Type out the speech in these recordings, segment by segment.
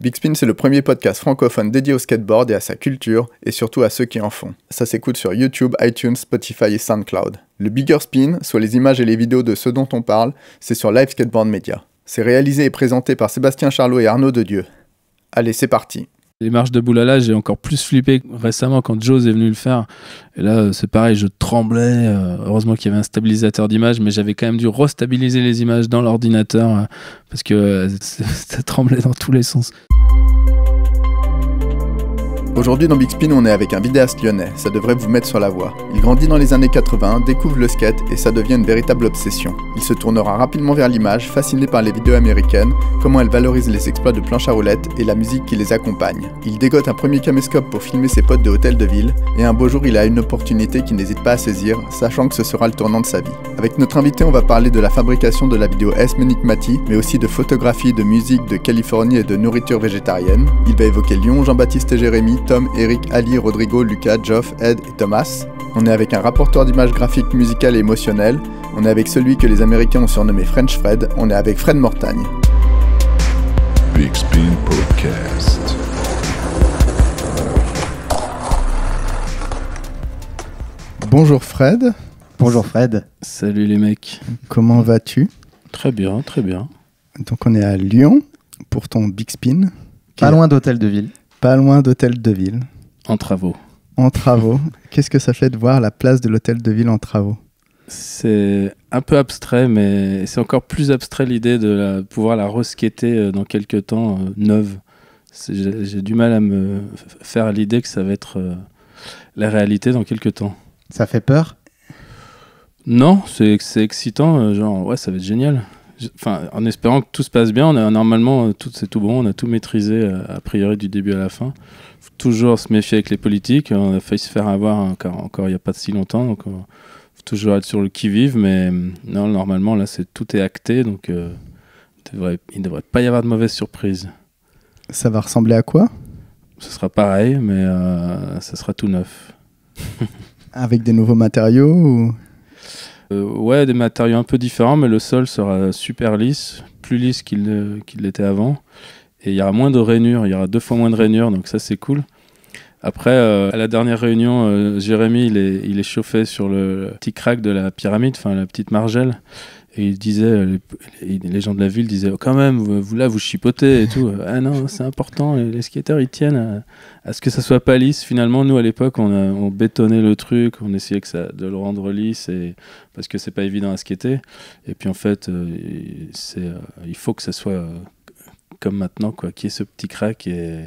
Big Spin, c'est le premier podcast francophone dédié au skateboard et à sa culture, et surtout à ceux qui en font. Ça s'écoute sur YouTube, iTunes, Spotify et SoundCloud. Le Bigger Spin, soit les images et les vidéos de ceux dont on parle, c'est sur Live Skateboard Media. C'est réalisé et présenté par Sébastien Charlot et Arnaud De Allez, c'est parti les marches de Boulala, j'ai encore plus flippé récemment quand Joe est venu le faire. Et là, c'est pareil, je tremblais. Euh, heureusement qu'il y avait un stabilisateur d'image, mais j'avais quand même dû restabiliser les images dans l'ordinateur euh, parce que euh, ça tremblait dans tous les sens. Aujourd'hui dans Big Spin, on est avec un vidéaste lyonnais, ça devrait vous mettre sur la voie. Il grandit dans les années 80, découvre le skate et ça devient une véritable obsession. Il se tournera rapidement vers l'image, fasciné par les vidéos américaines, comment elles valorisent les exploits de planches à roulettes et la musique qui les accompagne. Il dégote un premier caméscope pour filmer ses potes de hôtel de ville et un beau jour il a une opportunité qu'il n'hésite pas à saisir, sachant que ce sera le tournant de sa vie. Avec notre invité, on va parler de la fabrication de la vidéo S Mati, mais aussi de photographie, de musique, de Californie et de nourriture végétarienne. Il va évoquer Lyon, Jean-Baptiste et Jérémy, Tom, Eric, Ali, Rodrigo, Lucas, Geoff, Ed et Thomas. On est avec un rapporteur d'images graphiques, musicales et émotionnelles. On est avec celui que les Américains ont surnommé French Fred. On est avec Fred Mortagne. Big Spin Podcast. Bonjour Fred. Bonjour Fred. Salut les mecs. Comment vas-tu Très bien, très bien. Donc on est à Lyon pour ton Big Spin. Pas loin d'Hôtel de Ville. Pas loin d'Hôtel de Ville. En travaux. En travaux. Qu'est-ce que ça fait de voir la place de l'Hôtel de Ville en travaux C'est un peu abstrait, mais c'est encore plus abstrait l'idée de pouvoir la resquêter euh, dans quelques temps euh, neuve. J'ai du mal à me faire l'idée que ça va être euh, la réalité dans quelques temps. Ça fait peur Non, c'est excitant, genre ouais, ça va être génial enfin, en espérant que tout se passe bien. On a, normalement, euh, tout c'est tout bon, on a tout maîtrisé euh, a priori du début à la fin. Faut toujours se méfier avec les politiques. Hein, on a failli se faire avoir encore, il n'y a pas si longtemps, donc euh, faut toujours être sur le qui vive. Mais mm, non, normalement là, c'est tout est acté, donc il ne devrait pas y avoir de mauvaise surprise. Ça va ressembler à quoi Ce sera pareil, mais ça sera tout neuf. avec des nouveaux matériaux euh, ouais, des matériaux un peu différents, mais le sol sera super lisse, plus lisse qu'il l'était avant. Et il y aura moins de rainures, il y aura deux fois moins de rainures, donc ça c'est cool. Après, euh, à la dernière réunion, euh, Jérémy, il est, il est chauffé sur le petit crack de la pyramide, enfin la petite margelle. Euh, les, gens de la ville disaient, oh, quand même, vous, là, vous chipotez et tout. Euh, ah non, c'est important, les, skateurs, ils tiennent à, ce que ça soit pas lisse. Finalement, nous, à l'époque, on, bétonnait le truc, on essayait de le rendre lisse, parce que c'est pas évident à skater. Et puis, en fait, euh, il faut que ça soit comme maintenant, quoi, qu'il y ait ce petit crack. Et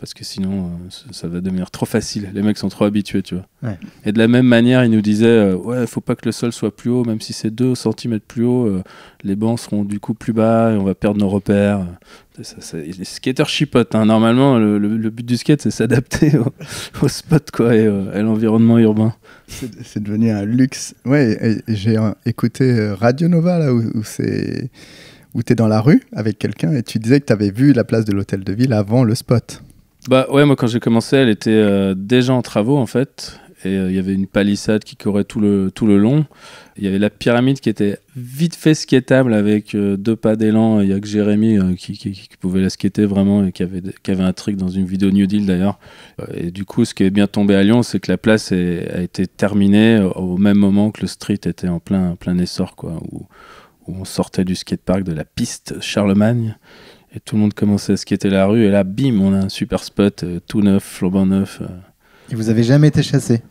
parce que sinon, euh, ça va devenir trop facile. Les mecs sont trop habitués, tu vois. Et de la même manière, ils nous disaient il euh, Ouais, faut pas que le sol soit plus haut, même si c'est 2 cm plus haut, euh, les bancs seront du coup plus bas et on va perdre nos repères. les skaters chipotent. Hein. Normalement, le, but du skate, c'est s'adapter au, spot quoi, et à l'environnement urbain. C'est devenu un luxe. Ouais, j'ai écouté Radio Nova, là, où, c'est où tu es dans la rue avec quelqu'un et tu disais que tu avais vu la place de l'hôtel de ville avant le spot. Bah ouais, moi quand j'ai commencé, elle était euh, déjà en travaux en fait. Et euh, il y avait une palissade qui courait tout le, tout le long. Il y avait la pyramide qui était vite fait skiétable avec euh, deux pas d'élan. Il y a que Jérémy qui, pouvait la skater vraiment et qui avait, qui avait un truc dans une vidéo New Deal d'ailleurs. Et du coup, ce qui est bien tombé à Lyon, c'est que la place a été terminée au même moment que le street était en plein, plein essor, quoi, où, où on sortait du skatepark de la piste Charlemagne. Et tout le monde commençait à skater la rue. Et là, bim, on a un super spot euh, tout neuf, flambant neuf. Euh. Et vous avez jamais été chassé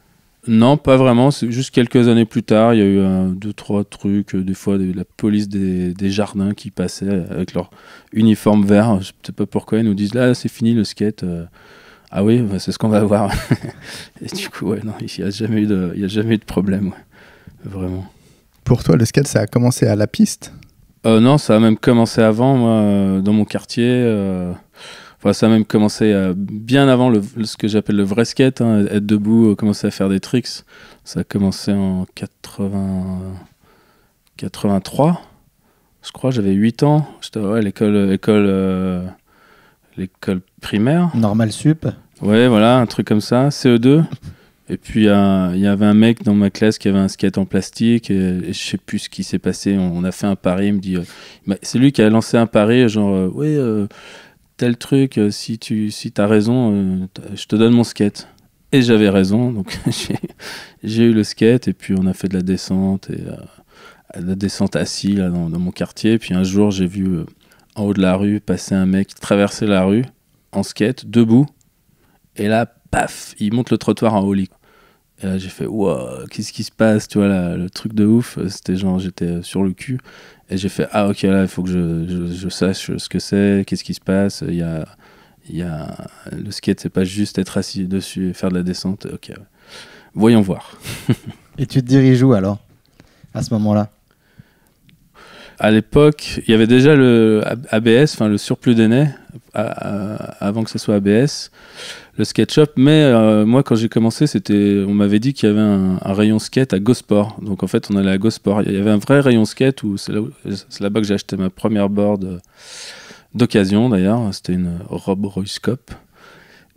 Non, pas vraiment. juste quelques années plus tard, il y a eu un, deux, trois trucs. Euh, des fois, la police des, jardins qui passait avec leur uniforme vert. Je ne sais pas pourquoi. Ils nous disent là, c'est fini le skate. Ah oui, bah, c'est ce qu'on va avoir. et du coup, non, il n'y a, jamais eu de, a jamais de problème, vraiment. Pour toi, le skate, ça a commencé à la piste euh, non, ça a même commencé avant, moi, euh, dans mon quartier. Euh, enfin, ça a même commencé bien avant le, ce que j'appelle le vrai skate, hein, être debout, commencer à faire des tricks. Ça a commencé en 80... 83, je crois, j'avais 8 ans. J'étais l'école, l'école primaire. Normal sup. Ouais, voilà, un truc comme ça, CE2. Et puis il y avait un mec dans ma classe qui avait un skate en plastique, et, je sais plus ce qui s'est passé. On, a fait un pari, il me dit, euh, bah, c'est lui qui a lancé un pari, genre, euh, oui, euh, tel truc, si tu si as raison, je te donne mon skate. Et j'avais raison, donc j'ai eu le skate, et puis on a fait de la descente, et la descente assis dans, mon quartier. puis un jour, j'ai vu en haut de la rue passer un mec traverser la rue en skate, debout, et là, paf, il monte le trottoir en holly. Et là, j'ai fait, wow, qu'est-ce qui se passe Tu vois, là, le truc de ouf, c'était genre, j'étais sur le cul. Et j'ai fait, ah, ok, là, il faut que je, je, sache ce que c'est, qu'est-ce qui se passe. Il y a, il y a... Le skate, c'est pas juste être assis dessus et faire de la descente. Ok, voyons voir. et tu te diriges où alors, à ce moment-là à l'époque, il y avait déjà le ABS, enfin le surplus d'aînés, avant que ce soit ABS le SketchUp. Mais euh, moi, quand j'ai commencé, c'était, on m'avait dit qu'il y avait un, rayon skate à Gosport. Donc en fait, on allait à Gosport. Il y avait un vrai rayon skate où c'est, là, bas que j'ai acheté ma première board euh, d'occasion d'ailleurs. C'était une Rob scope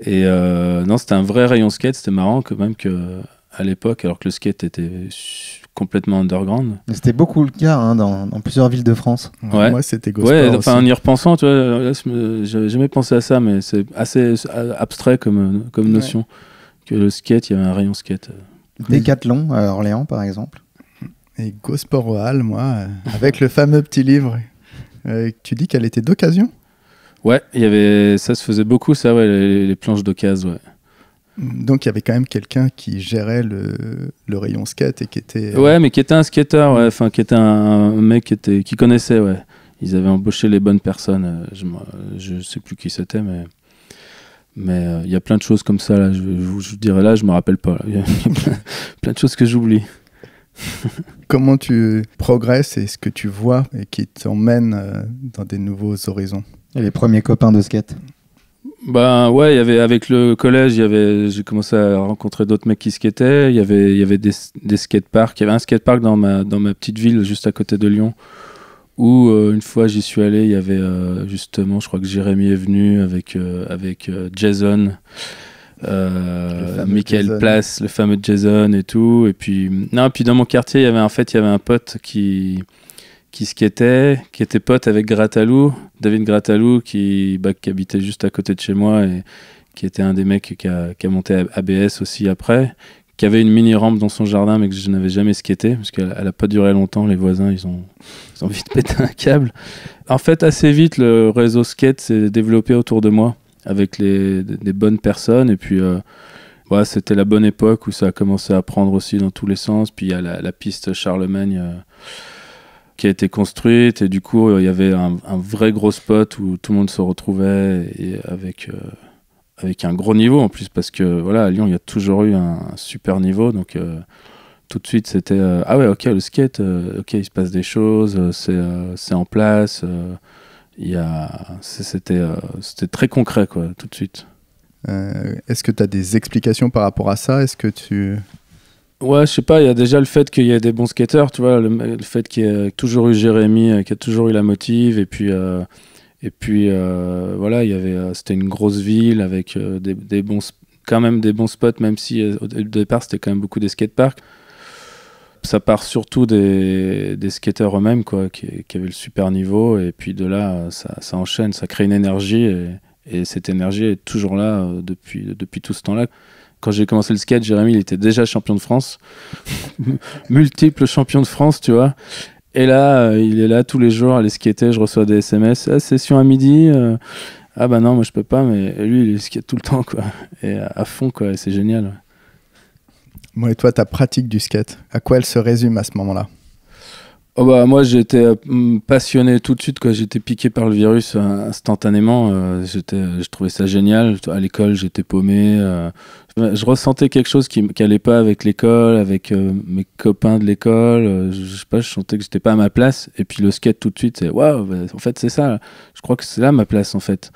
Et euh, non, c'était un vrai rayon skate. C'était marrant quand même que à l'époque, alors que le skate était complètement underground. C'était beaucoup le cas hein, dans, plusieurs villes de France. Ouais, ouais c'était Ouais, enfin, en y repensant, tu vois, j'avais jamais pensé à ça, mais c'est assez abstrait comme, comme notion. Que le skate, il y avait un rayon skate. Euh. Décathlon à Orléans, par exemple. Et Gosport Hall, moi, euh, avec le fameux petit livre. Euh, tu dis qu'elle était d'occasion Ouais, il y avait, ça se faisait beaucoup, ça, ouais, les, les planches d'occasion, ouais. Donc il y avait quand même quelqu'un qui gérait le, rayon skate et qui était. Euh, ouais, mais qui était un skater, ouais. enfin qui était un mec qui, connaissait, ouais. Ils avaient embauché les bonnes personnes. Euh, je, ne sais plus qui c'était, mais. Mais euh, il y a plein de choses comme ça, là. Je, vous dirais là, je me rappelle pas. Il y, a plein, de choses que j'oublie. Comment tu progresses et ce que tu vois et qui t'emmène dans des nouveaux horizons les premiers copains de skate ben ouais, il y avait avec le collège, il y avait j'ai commencé à rencontrer d'autres mecs qui skataient. Il y avait il y avait des, des skateparks. Il y avait un skatepark dans ma dans ma petite ville juste à côté de Lyon où euh, une fois j'y suis allé, il y avait euh, justement, je crois que Jérémy est venu avec euh, avec Jason. Michael Place, le fameux Jason et tout, et puis non, puis dans mon quartier, il y avait en fait, il y avait un pote qui, qui skatait, qui était pote avec Gratalou, David Gratalou, bah, qui, habitait juste à côté de chez moi et qui était un des mecs qui a, monté ABS aussi après, qui avait une mini rampe dans son jardin mais que je n'avais jamais skaté parce qu'elle n'a pas duré longtemps. Les voisins, ils ont, envie de vite un câble. En fait, assez vite, le réseau skate s'est développé autour de moi avec les, des bonnes personnes et puis. voilà, euh, c'était la bonne époque où ça a commencé à prendre aussi dans tous les sens. Puis il y a la, piste Charlemagne euh, qui a été construite et du coup il y avait un, vrai gros spot où tout le monde se retrouvait et avec euh, avec un gros niveau en plus parce que voilà à Lyon il y a toujours eu un, super niveau donc euh, tout de suite c'était euh, ah ouais ok le skate ok il se passe des choses c'est en place il y a c'était c'était très concret quoi tout de suite est-ce que tu as des explications par rapport à ça est-ce que tu Ouais, je sais pas, il y a déjà le fait qu'il y ait des bons skateurs, tu vois, le, fait qu'il y ait toujours eu Jérémy, euh, qu'il a toujours eu la motive, et puis, euh, et puis euh, voilà, il y avait, c'était une grosse ville avec des, bons, quand même des bons spots, même si au départ c'était quand même beaucoup des skateparks. Ça part surtout des, des skateurs eux-mêmes, quoi, qui, avaient le super niveau, et puis de là, ça, ça enchaîne, ça crée une énergie, et, et cette énergie est toujours là depuis, depuis tout ce temps-là quand j'ai commencé le skate, Jérémy, il était déjà champion de France, multiple champion de France, tu vois. Et là, euh, il est là tous les jours, à aller skater, je reçois des SMS, ah, session à midi, euh. ah bah non, moi je peux pas, mais lui, il skate tout le temps, quoi, et à, fond, quoi, c'est génial. Bon, et toi, ta pratique du skate, à quoi elle se résume à ce moment-là Oh bah, moi j'étais euh, passionné tout de suite quoi j'étais piqué par le virus euh, instantanément euh, j'étais je trouvais ça génial à l'école j'étais paumé je ressentais quelque chose qui n'allait pas avec l'école avec mes copains de l'école je, sais pas je sentais que j'étais pas à ma place et puis le skate tout de suite c'est waouh bah, en fait c'est ça je crois que c'est là ma place en fait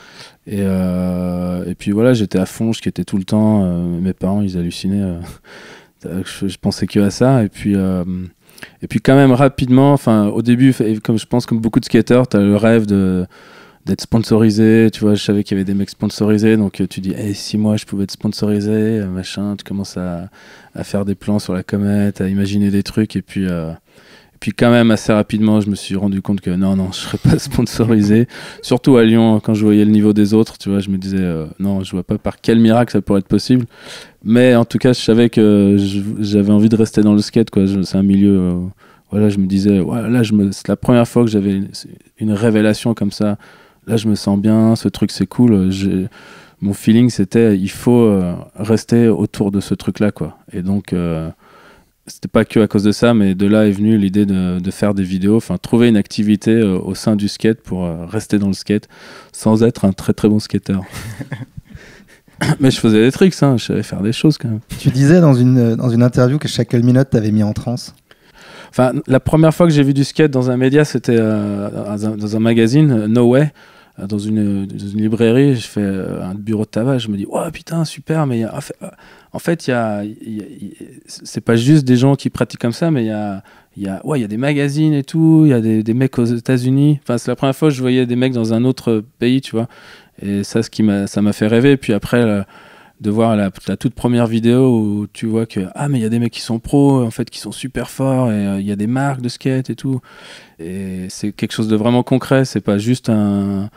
et, et puis voilà j'étais à fond je skatais tout le temps mes parents ils hallucinaient je, je, pensais que à ça et puis et puis quand même rapidement, enfin au début, comme je pense comme beaucoup de skateurs, tu as le rêve de d'être sponsorisé, tu vois, je savais qu'il y avait des mecs sponsorisés, donc tu dis, eh, si moi je pouvais être sponsorisé, euh, machin, tu commences à, à faire des plans sur la comète, à imaginer des trucs, et puis euh, puis quand même, assez rapidement, je me suis rendu compte que non, non, je serais pas sponsorisé. Surtout à Lyon, quand je voyais le niveau des autres, tu vois, je me disais, euh, non, je vois pas par quel miracle ça pourrait être possible. Mais en tout cas, je savais que j'avais envie de rester dans le skate, quoi. C'est un milieu... Euh, voilà, je me disais, voilà, me... c'est la première fois que j'avais une, révélation comme ça. Là, je me sens bien, ce truc, c'est cool. mon feeling c'était il faut euh, rester autour de ce truc là quoi et donc c'était pas que à cause de ça, mais de là est venue l'idée de, de, faire des vidéos, enfin trouver une activité euh, au sein du skate pour euh, rester dans le skate sans être un très très bon skater. mais je faisais des tricks, hein, je savais faire des choses quand même. Tu disais dans une, dans une interview que minute Minute t'avait mis en transe. Enfin, la première fois que j'ai vu du skate dans un média, c'était euh, dans, un magazine, No Way. Euh, dans une, dans une, librairie, je fais euh, un bureau de tabac, je me dis, oh putain, super, mais en fait, il y a, c'est pas juste des gens qui pratiquent comme ça, mais il y a, y, a, ouais, y a des magazines et tout, il y a des, des mecs aux États-Unis. Enfin, c'est la première fois que je voyais des mecs dans un autre pays, tu vois. Et ça, ce qui m'a, ça m'a fait rêver. puis après, de voir la, toute première vidéo où tu vois que ah mais il y a des mecs qui sont pros en fait qui sont super forts et euh, il y a des marques de skate et tout et c'est quelque chose de vraiment concret, c'est pas juste une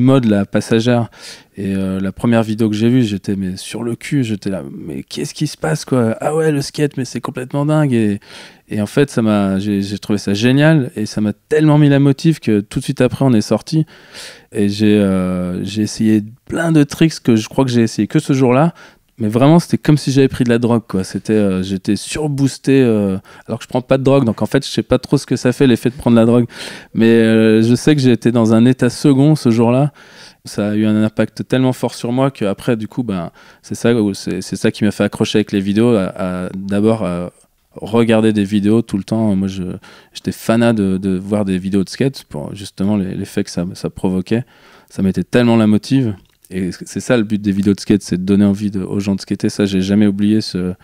mode la passagère. Et euh, la première vidéo que j'ai vue, j'étais mais sur le cul, j'étais là, mais qu'est-ce qui se passe quoi Ah ouais, le skate, mais c'est complètement dingue. Et, en fait, ça m'a, j'ai trouvé ça génial et ça m'a tellement mis la motive que tout de suite après, on est sorti et j'ai euh, essayé plein de tricks que je crois que j'ai essayé que ce jour-là mais vraiment c'était comme si j'avais pris de la drogue quoi c'était euh, j'étais surboosté euh, alors que je prends pas de drogue donc en fait je sais pas trop ce que ça fait l'effet de prendre la drogue mais euh, je sais que j'étais dans un état second ce jour-là ça a eu un impact tellement fort sur moi que après du coup ben c'est ça c'est ça qui m'a fait accrocher avec les vidéos d'abord regarder des vidéos tout le temps moi j'étais fanat de, voir des vidéos de skate pour justement l'effet que ça, provoquait ça m'était tellement la motive et c'est ça le but des vidéos de skate, c'est de donner envie de, aux gens de skater. Ça, j'ai jamais oublié ce,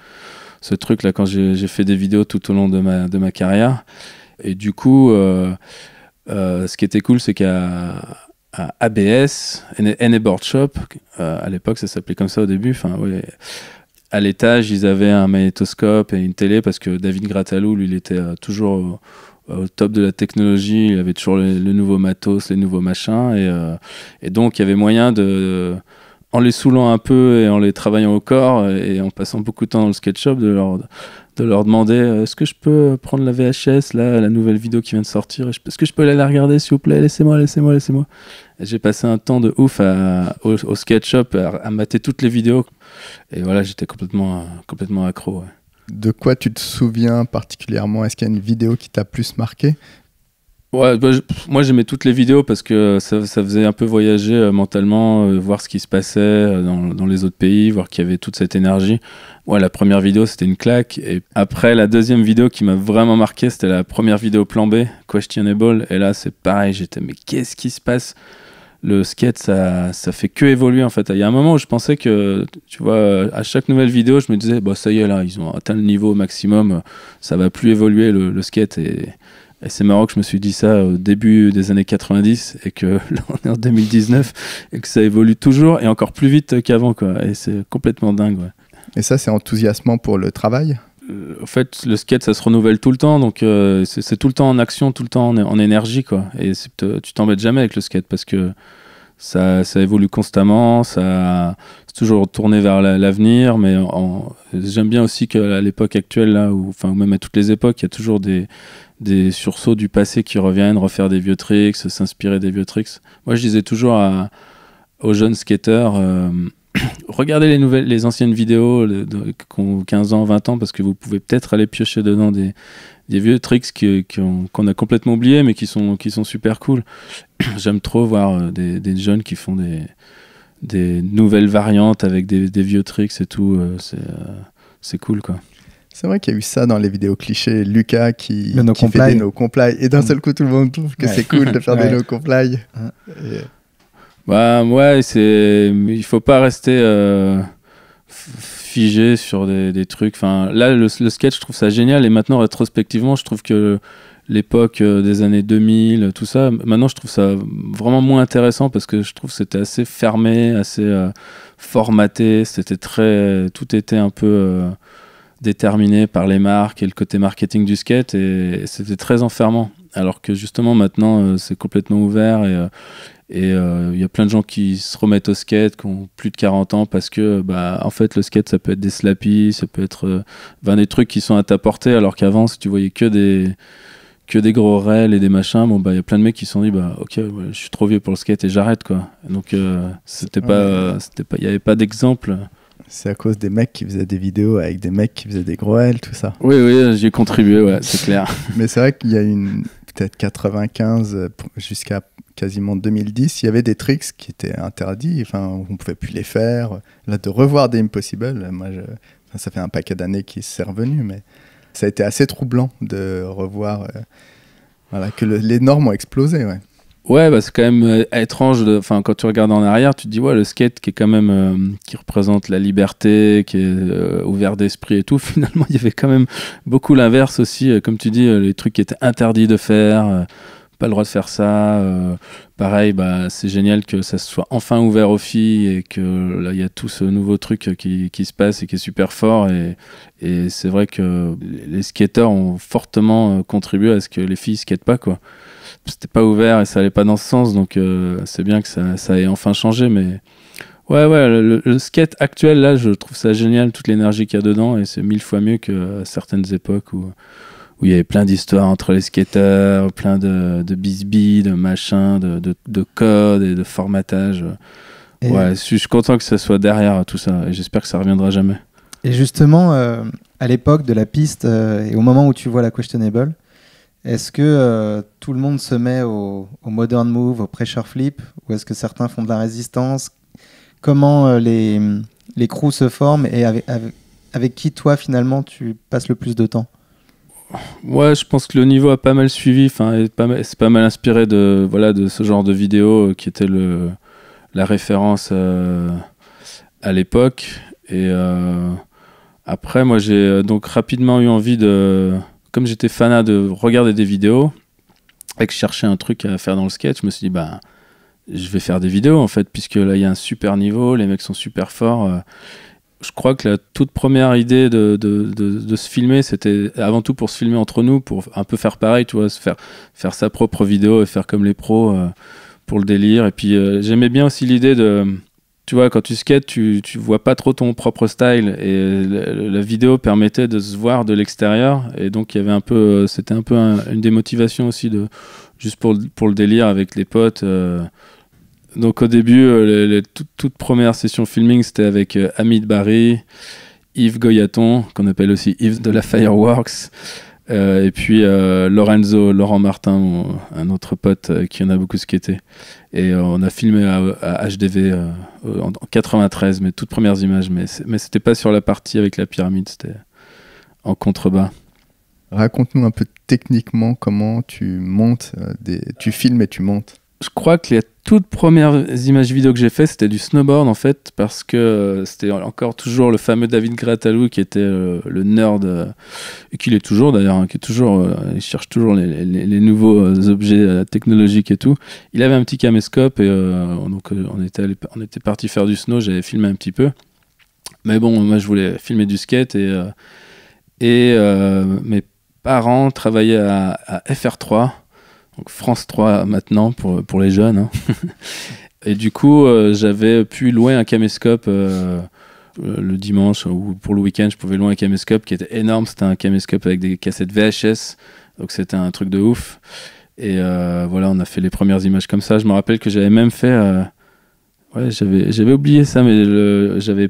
ce truc-là quand j'ai fait des vidéos tout au long de ma, de ma carrière. Et du coup, euh, euh, ce qui était cool, c'est qu'à ABS, Board Shop, euh, à l'époque, ça s'appelait comme ça au début, enfin, oui à l'étage, ils avaient un magnétoscope et une télé parce que David Gratalou, lui, il était toujours bah, au top de la technologie, il y avait toujours le, nouveau matos, les nouveaux machins, euh, et, donc il y avait moyen de, en les saoulant un peu et en les travaillant au corps et en passant beaucoup de temps dans le SketchUp, de leur, de leur demander euh, est-ce que je peux prendre la VHS, là, la nouvelle vidéo qui vient de sortir, est-ce que je peux aller la regarder s'il vous plaît, laissez-moi, laissez-moi, laissez-moi. J'ai passé un temps de ouf à, au, SketchUp, à, mater toutes les vidéos, et voilà, j'étais complètement, complètement accro de quoi tu te souviens particulièrement Est-ce qu'il y a une vidéo qui t'a plus marqué bah, moi j'aimais toutes les vidéos parce que ça, faisait un peu voyager euh, mentalement, euh, voir ce qui se passait euh, dans, les autres pays, voir qu'il y avait toute cette énergie. Ouais, la première vidéo c'était une claque. Et après, la deuxième vidéo qui m'a vraiment marqué, c'était la première vidéo plan B, Questionable. Et là c'est pareil, j'étais mais qu'est-ce qui se passe le skate, ça, ça fait que évoluer en fait. Il y a un moment où je pensais que, tu vois, à chaque nouvelle vidéo, je me disais, bah ça y est là, ils ont atteint le niveau maximum, ça va plus évoluer le, skate. Et, c'est marrant que je me suis dit ça au début des années 90 et que là on est en 2019 et que ça évolue toujours et encore plus vite qu'avant quoi. Et c'est complètement dingue. Et ça, c'est enthousiasmant pour le travail euh, en fait, le skate, ça se renouvelle tout le temps, donc euh, c'est tout le temps en action, tout le temps en, énergie, quoi. Et tu t'embêtes jamais avec le skate parce que ça, évolue constamment, ça c'est toujours tourné vers l'avenir, mais j'aime bien aussi qu'à l'époque actuelle, là, ou enfin même à toutes les époques, il y a toujours des, sursauts du passé qui reviennent, refaire des vieux tricks, s'inspirer des vieux tricks. Moi, je disais toujours aux jeunes skateurs. Euh, regardez les nouvelles, les anciennes vidéos qui ont 15 ans, 20 ans, parce que vous pouvez peut-être aller piocher dedans des, vieux tricks qu'on a complètement oubliés, mais qui sont, qui sont super cool. J'aime trop voir euh, des, jeunes qui font des, des nouvelles variantes avec des, vieux tricks et tout. Euh, euh, c'est cool, quoi. C'est vrai qu'il y a eu ça dans les vidéos clichés. Lucas qui, qui fait des no comply et d'un mm. seul coup tout le monde trouve que c'est cool de faire des no comply. Bah ouais, c'est il faut pas rester euh, figé sur des, trucs. Enfin, là le, sketch, je trouve ça génial et maintenant rétrospectivement, je trouve que l'époque euh, des années 2000, tout ça, maintenant je trouve ça vraiment moins intéressant parce que je trouve que c'était assez fermé, assez euh, formaté, c'était très tout était un peu déterminé par les marques et le côté marketing du skate et, c'était très enfermant alors que justement maintenant c'est complètement ouvert et, et euh, il y a plein de gens qui se remettent au skate, qui ont plus de 40 ans, parce que, bah, en fait, le skate, ça peut être des slappies, ça peut être euh, des trucs qui sont à ta portée, alors qu'avant, si tu voyais que des que des gros rails et des machins, bon bah il y a plein de mecs qui se sont dit bah ok je suis trop vieux pour le skate et j'arrête quoi. Donc euh, c'était pas c'était pas il y avait pas d'exemple. C'est à cause des mecs qui faisaient des vidéos avec des mecs qui faisaient des gros rails tout ça. Oui oui j'ai contribué ouais c'est clair. Mais c'est vrai qu'il y a une peut 95 euh, jusqu'à quasiment 2010, il y avait des tricks qui étaient interdits, enfin, on ne pouvait plus les faire. Là, de revoir des Impossible, moi, je... ça fait un paquet d'années qui s'est revenu, mais ça a été assez troublant de revoir euh, voilà, que les normes ont explosé. Ouais, bah c'est quand même euh, étrange. quand tu regardes en arrière, tu te dis ouais, le skate qui est quand même euh, qui représente la liberté, qui est euh, ouvert d'esprit et tout. Finalement, il y avait quand même beaucoup l'inverse aussi. comme tu dis, les trucs qui étaient interdits de faire, pas le droit de faire ça. pareil, bah c'est génial que ça soit enfin ouvert aux filles et que là il y a tout ce nouveau truc qui, se passe et qui est super fort. Et, et c'est vrai que les skateurs ont fortement contribué à ce que les filles skatent pas quoi c'était pas ouvert et ça allait pas dans ce sens. Donc euh, c'est bien que ça, ça ait enfin changé, mais. Ouais, ouais, le, skate actuel, là, je trouve ça génial, toute l'énergie qu'il y a dedans, et c'est mille fois mieux que euh, certaines époques où, où il y avait plein d'histoires entre les skateurs, plein de, de bisbis, de machins, de, de, codes et de formatage. ouais, je suis content que ça soit derrière tout ça, et j'espère que ça reviendra jamais. Et justement, euh, à l'époque de la piste, et au moment où tu vois la Questionable, est-ce que euh, tout le monde se met au, modern move, au pressure flip, ou est-ce que certains font de la résistance Comment euh, les, les crews se forment et avec, qui toi finalement tu passes le plus de temps Moi, je pense que le niveau a pas mal suivi, enfin, c'est pas mal inspiré de voilà de ce genre de vidéo euh, qui était le la référence à l'époque. Et après, moi, j'ai donc rapidement eu envie de comme j'étais fanat de regarder des vidéos et que je cherchais un truc à faire dans le sketch, je me suis dit, bah, je vais faire des vidéos en fait, puisque là, il y a un super niveau, les mecs sont super forts. Euh. Je crois que la toute première idée de, se filmer, c'était avant tout pour se filmer entre nous, pour un peu faire pareil, tu vois, se faire, faire sa propre vidéo et faire comme les pros euh, pour le délire. Et puis, euh, j'aimais bien aussi l'idée de tu vois, quand tu skates, tu, tu vois pas trop ton propre style. Et euh, la, vidéo permettait de se voir de l'extérieur. Et donc, il y avait un peu, euh, c'était un peu une démotivation aussi, de, juste pour, pour le délire avec les potes. Euh. donc, au début, les, toutes, toute première session filming, c'était avec Hamid Barry, Yves Goyaton, qu'on appelle aussi Yves de la Fireworks. Euh, et puis euh, Lorenzo, Laurent Martin, un autre pote euh, qui en a beaucoup skaté. Et on a filmé à, HDV en, 93, mes toutes premières images. Mais, mais c'était pas sur la partie avec la pyramide, c'était en contrebas. Raconte-nous un peu techniquement comment tu montes, tu filmes et tu montes. Je crois que les toutes premières images vidéo que j'ai fait, c'était du snowboard en fait, parce que euh, c'était encore toujours le fameux David Gratalou qui était euh, le nerd, euh, et qu'il est toujours d'ailleurs, hein, qui est toujours, cherche toujours les, nouveaux objets technologiques et tout. Il avait un petit caméscope et donc on était, on était parti faire du snow, j'avais filmé un petit peu. Mais bon, moi je voulais filmer du skate et, et mes parents travaillaient à, à FR3 France 3 maintenant pour, pour les jeunes. Hein. et du coup, euh, j'avais pu louer un caméscope euh, euh, le dimanche ou pour le week-end, je pouvais louer un caméscope qui était énorme. C'était un caméscope avec des cassettes VHS, donc c'était un truc de ouf. Et voilà, on a fait les premières images comme ça. Je me rappelle que j'avais même fait. ouais, j'avais oublié ça, mais j'avais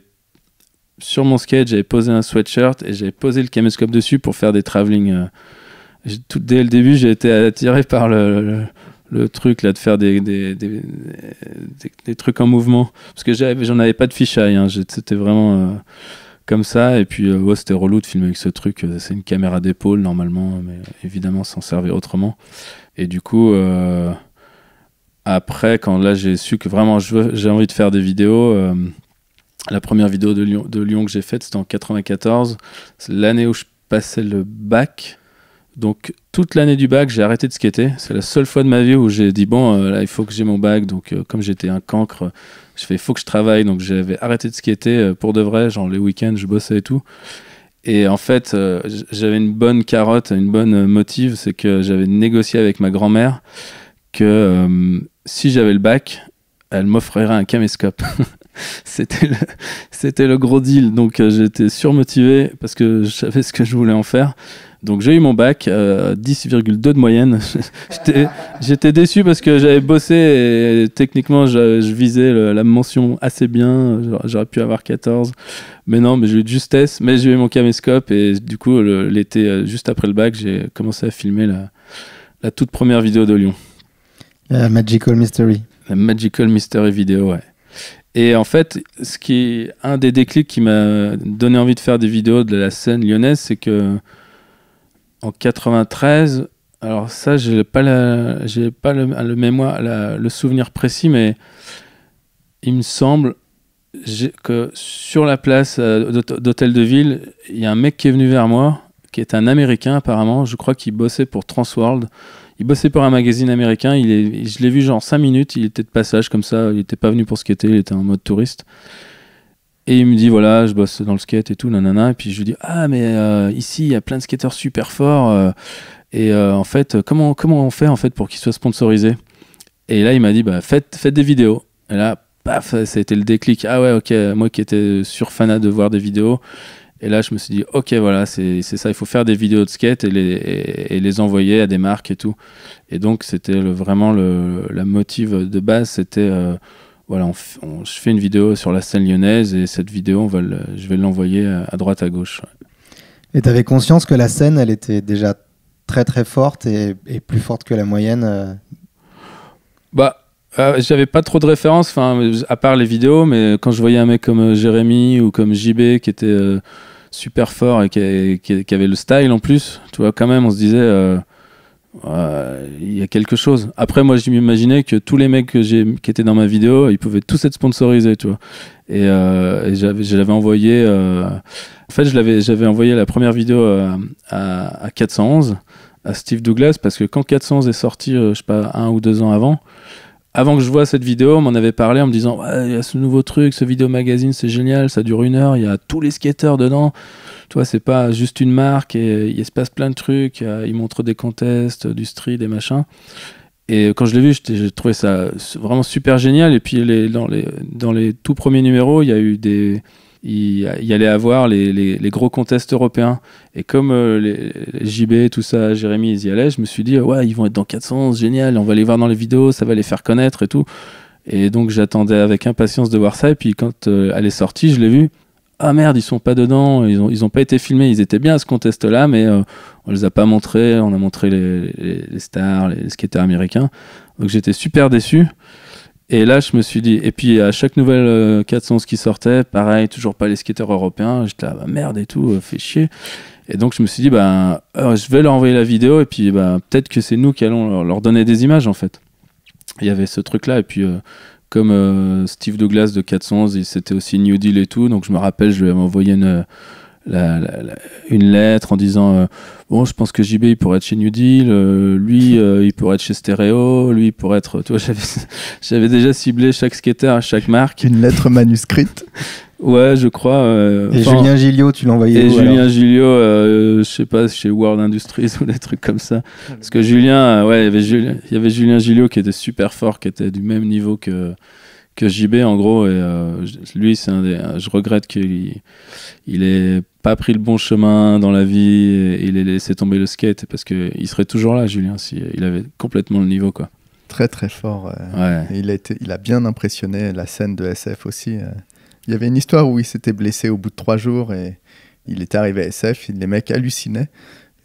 sur mon skate, j'avais posé un sweatshirt et j'avais posé le caméscope dessus pour faire des travelling dès le début, j'ai été attiré par le, truc là de faire des, trucs en mouvement. Parce que j'en avais pas de fichaille, c'était vraiment euh, comme ça. Et puis, euh, c'était relou de filmer avec ce truc. Euh, c'est une caméra d'épaule normalement, mais évidemment, s'en servir autrement. Et du coup. après, quand là j'ai su que vraiment j'ai envie de faire des vidéos, la première vidéo de Lyon, de Lyon que j'ai faite, c'était en 94, l'année où je passais le bac. Donc toute l'année du bac, j'ai arrêté de skater. C'est la seule fois de ma vie où j'ai dit bon, euh, là il faut que j'ai mon bac. Donc euh, comme j'étais un cancre, je fais il faut que je travaille. Donc j'avais arrêté de skater euh, pour de vrai. Genre les week-ends, je bossais et tout. Et en fait, j'avais une bonne carotte, une bonne motive, c'est que j'avais négocié avec ma grand-mère que si j'avais le bac, elle m'offrirait un caméscope. c'était le, c'était le gros deal. Donc j'étais surmotivé parce que je savais ce que je voulais en faire. Donc j'ai eu mon bac, 10,2 euh, de moyenne. J'étais déçu parce que j'avais bossé et techniquement je, visais la mention assez bien. J'aurais pu avoir 14. Mais non, mais j'ai eu de justesse. Mais j'ai eu mon caméscope et du coup, l'été, euh, juste après le bac, j'ai commencé à filmer la, la, toute première vidéo de Lyon. La Magical Mystery. La Magical Mystery vidéo, ouais. Et en fait, ce qui est un des déclics qui m'a donné envie de faire des vidéos de la scène lyonnaise, c'est que en 93. Alors ça, j'ai pas, j'ai pas le, souvenir précis, mais il me semble que sur la place euh, d'Hôtel de Ville, il y a un mec qui est venu vers moi, qui est un Américain apparemment. Je crois qu'il bossait pour Transworld. Il bossait pour un magazine américain. Il est, je l'ai vu genre 5 minutes. Il était de passage comme ça. Il n'était pas venu pour ce était. Il était en mode touriste. Et il me dit voilà, je bosse dans le skate et tout, nanana. Et puis je lui dis ah mais euh, ici il y a plein de skateurs super forts. Euh. et euh, en fait comment comment on fait en fait pour qu'ils soient sponsorisés Et là il m'a dit bah faites faites des vidéos. Et là paf, ça a été le déclic. Ah ouais ok, moi qui étais sur fanat de voir des vidéos. Et là je me suis dit ok voilà c'est ça, il faut faire des vidéos de skate et les, les envoyer à des marques et tout. Et donc c'était vraiment le, la motive de base, c'était voilà, je fais une vidéo sur la scène lyonnaise et cette vidéo, on va je vais l'envoyer à, droite, à gauche. Et tu avais conscience que la scène, elle était déjà très très forte et, plus forte que la moyenne euh? Bah, euh, j'avais pas trop de références, enfin, à part les vidéos, mais quand je voyais un mec comme euh, Jérémy ou comme JB qui était super fort et qui, qui, avait le style en plus, tu vois, quand même, on se disait il y a quelque chose. Après, moi, je m'imaginais que tous les mecs que qui étaient dans ma vidéo, ils pouvaient tous être sponsorisés, tu vois. Et, euh, je l'avais envoyé. Euh, en fait, je j'avais envoyé la première vidéo euh, à, 411, à Steve Douglas, parce que quand 411 est sorti, euh, je sais pas, un ou deux ans avant, avant que je vois cette vidéo, on m'en avait parlé en me disant il y a ce nouveau truc, ce vidéo magazine, c'est génial, ça dure une heure, il y a tous les skateurs dedans. Toi, c'est pas juste une marque et il se passe plein de trucs. Euh, ils montrent des contests, du street, des machins. Et quand je l'ai vu, j'ai trouvé ça vraiment super génial. Et puis dans, les, dans les tout premiers numéros, il y a eu des il, allait avoir les, les, gros contests européens. Et comme euh, les, JB, tout ça, Jérémy, ils y allaient, je me suis dit, euh, ouais, ils vont être dans 411, génial, on va les voir dans les vidéos, ça va les faire connaître et tout. Et donc j'attendais avec impatience de voir ça. Et puis quand elle est sortie, je l'ai vu ah merde, ils sont pas dedans, ils ont, ils ont pas été filmés, ils étaient bien à ce contest-là, mais euh, on les a pas montrés, on a montré les, stars, les skateurs américains. Donc j'étais super déçu. Et là, je me suis dit, et puis à chaque nouvelle 400 euh, qui sortait, pareil, toujours pas les skateurs européens, j'étais là, ah bah merde et tout, euh, fait chier. Et donc je me suis dit, bah, je vais leur envoyer la vidéo, et puis bah, peut-être que c'est nous qui allons leur, donner des images en fait. Il y avait ce truc-là, et puis comme euh, Steve Douglas de 411, c'était aussi New Deal et tout. Donc je me rappelle, je lui avais envoyé euh, une, lettre en disant euh, Bon, je pense que JB il pourrait être chez New Deal, lui il pourrait être chez Stereo, lui il pourrait être. Tu vois, j'avais déjà ciblé chaque skater à chaque marque. Une lettre manuscrite Ouais, je crois. Euh, et Julien Gilliot, tu l'envoyais. Et Julien Gilliot, euh, je sais pas, chez World Industries ou des trucs comme ça. Parce que Julien, euh, ouais, il y avait Julien, Gilliot qui était super fort, qui était du même niveau que que JB en gros. Et lui, c'est un je regrette qu'il il ait pas pris le bon chemin dans la vie et il ait laissé tomber le skate parce que il serait toujours là, Julien, s'il avait complètement le niveau quoi. Très très fort. Ouais. Il a il a bien impressionné la scène de SF aussi. Il y avait une histoire où il s'était blessé au bout de trois jours et il était arrivé à SF, et les mecs hallucinaient.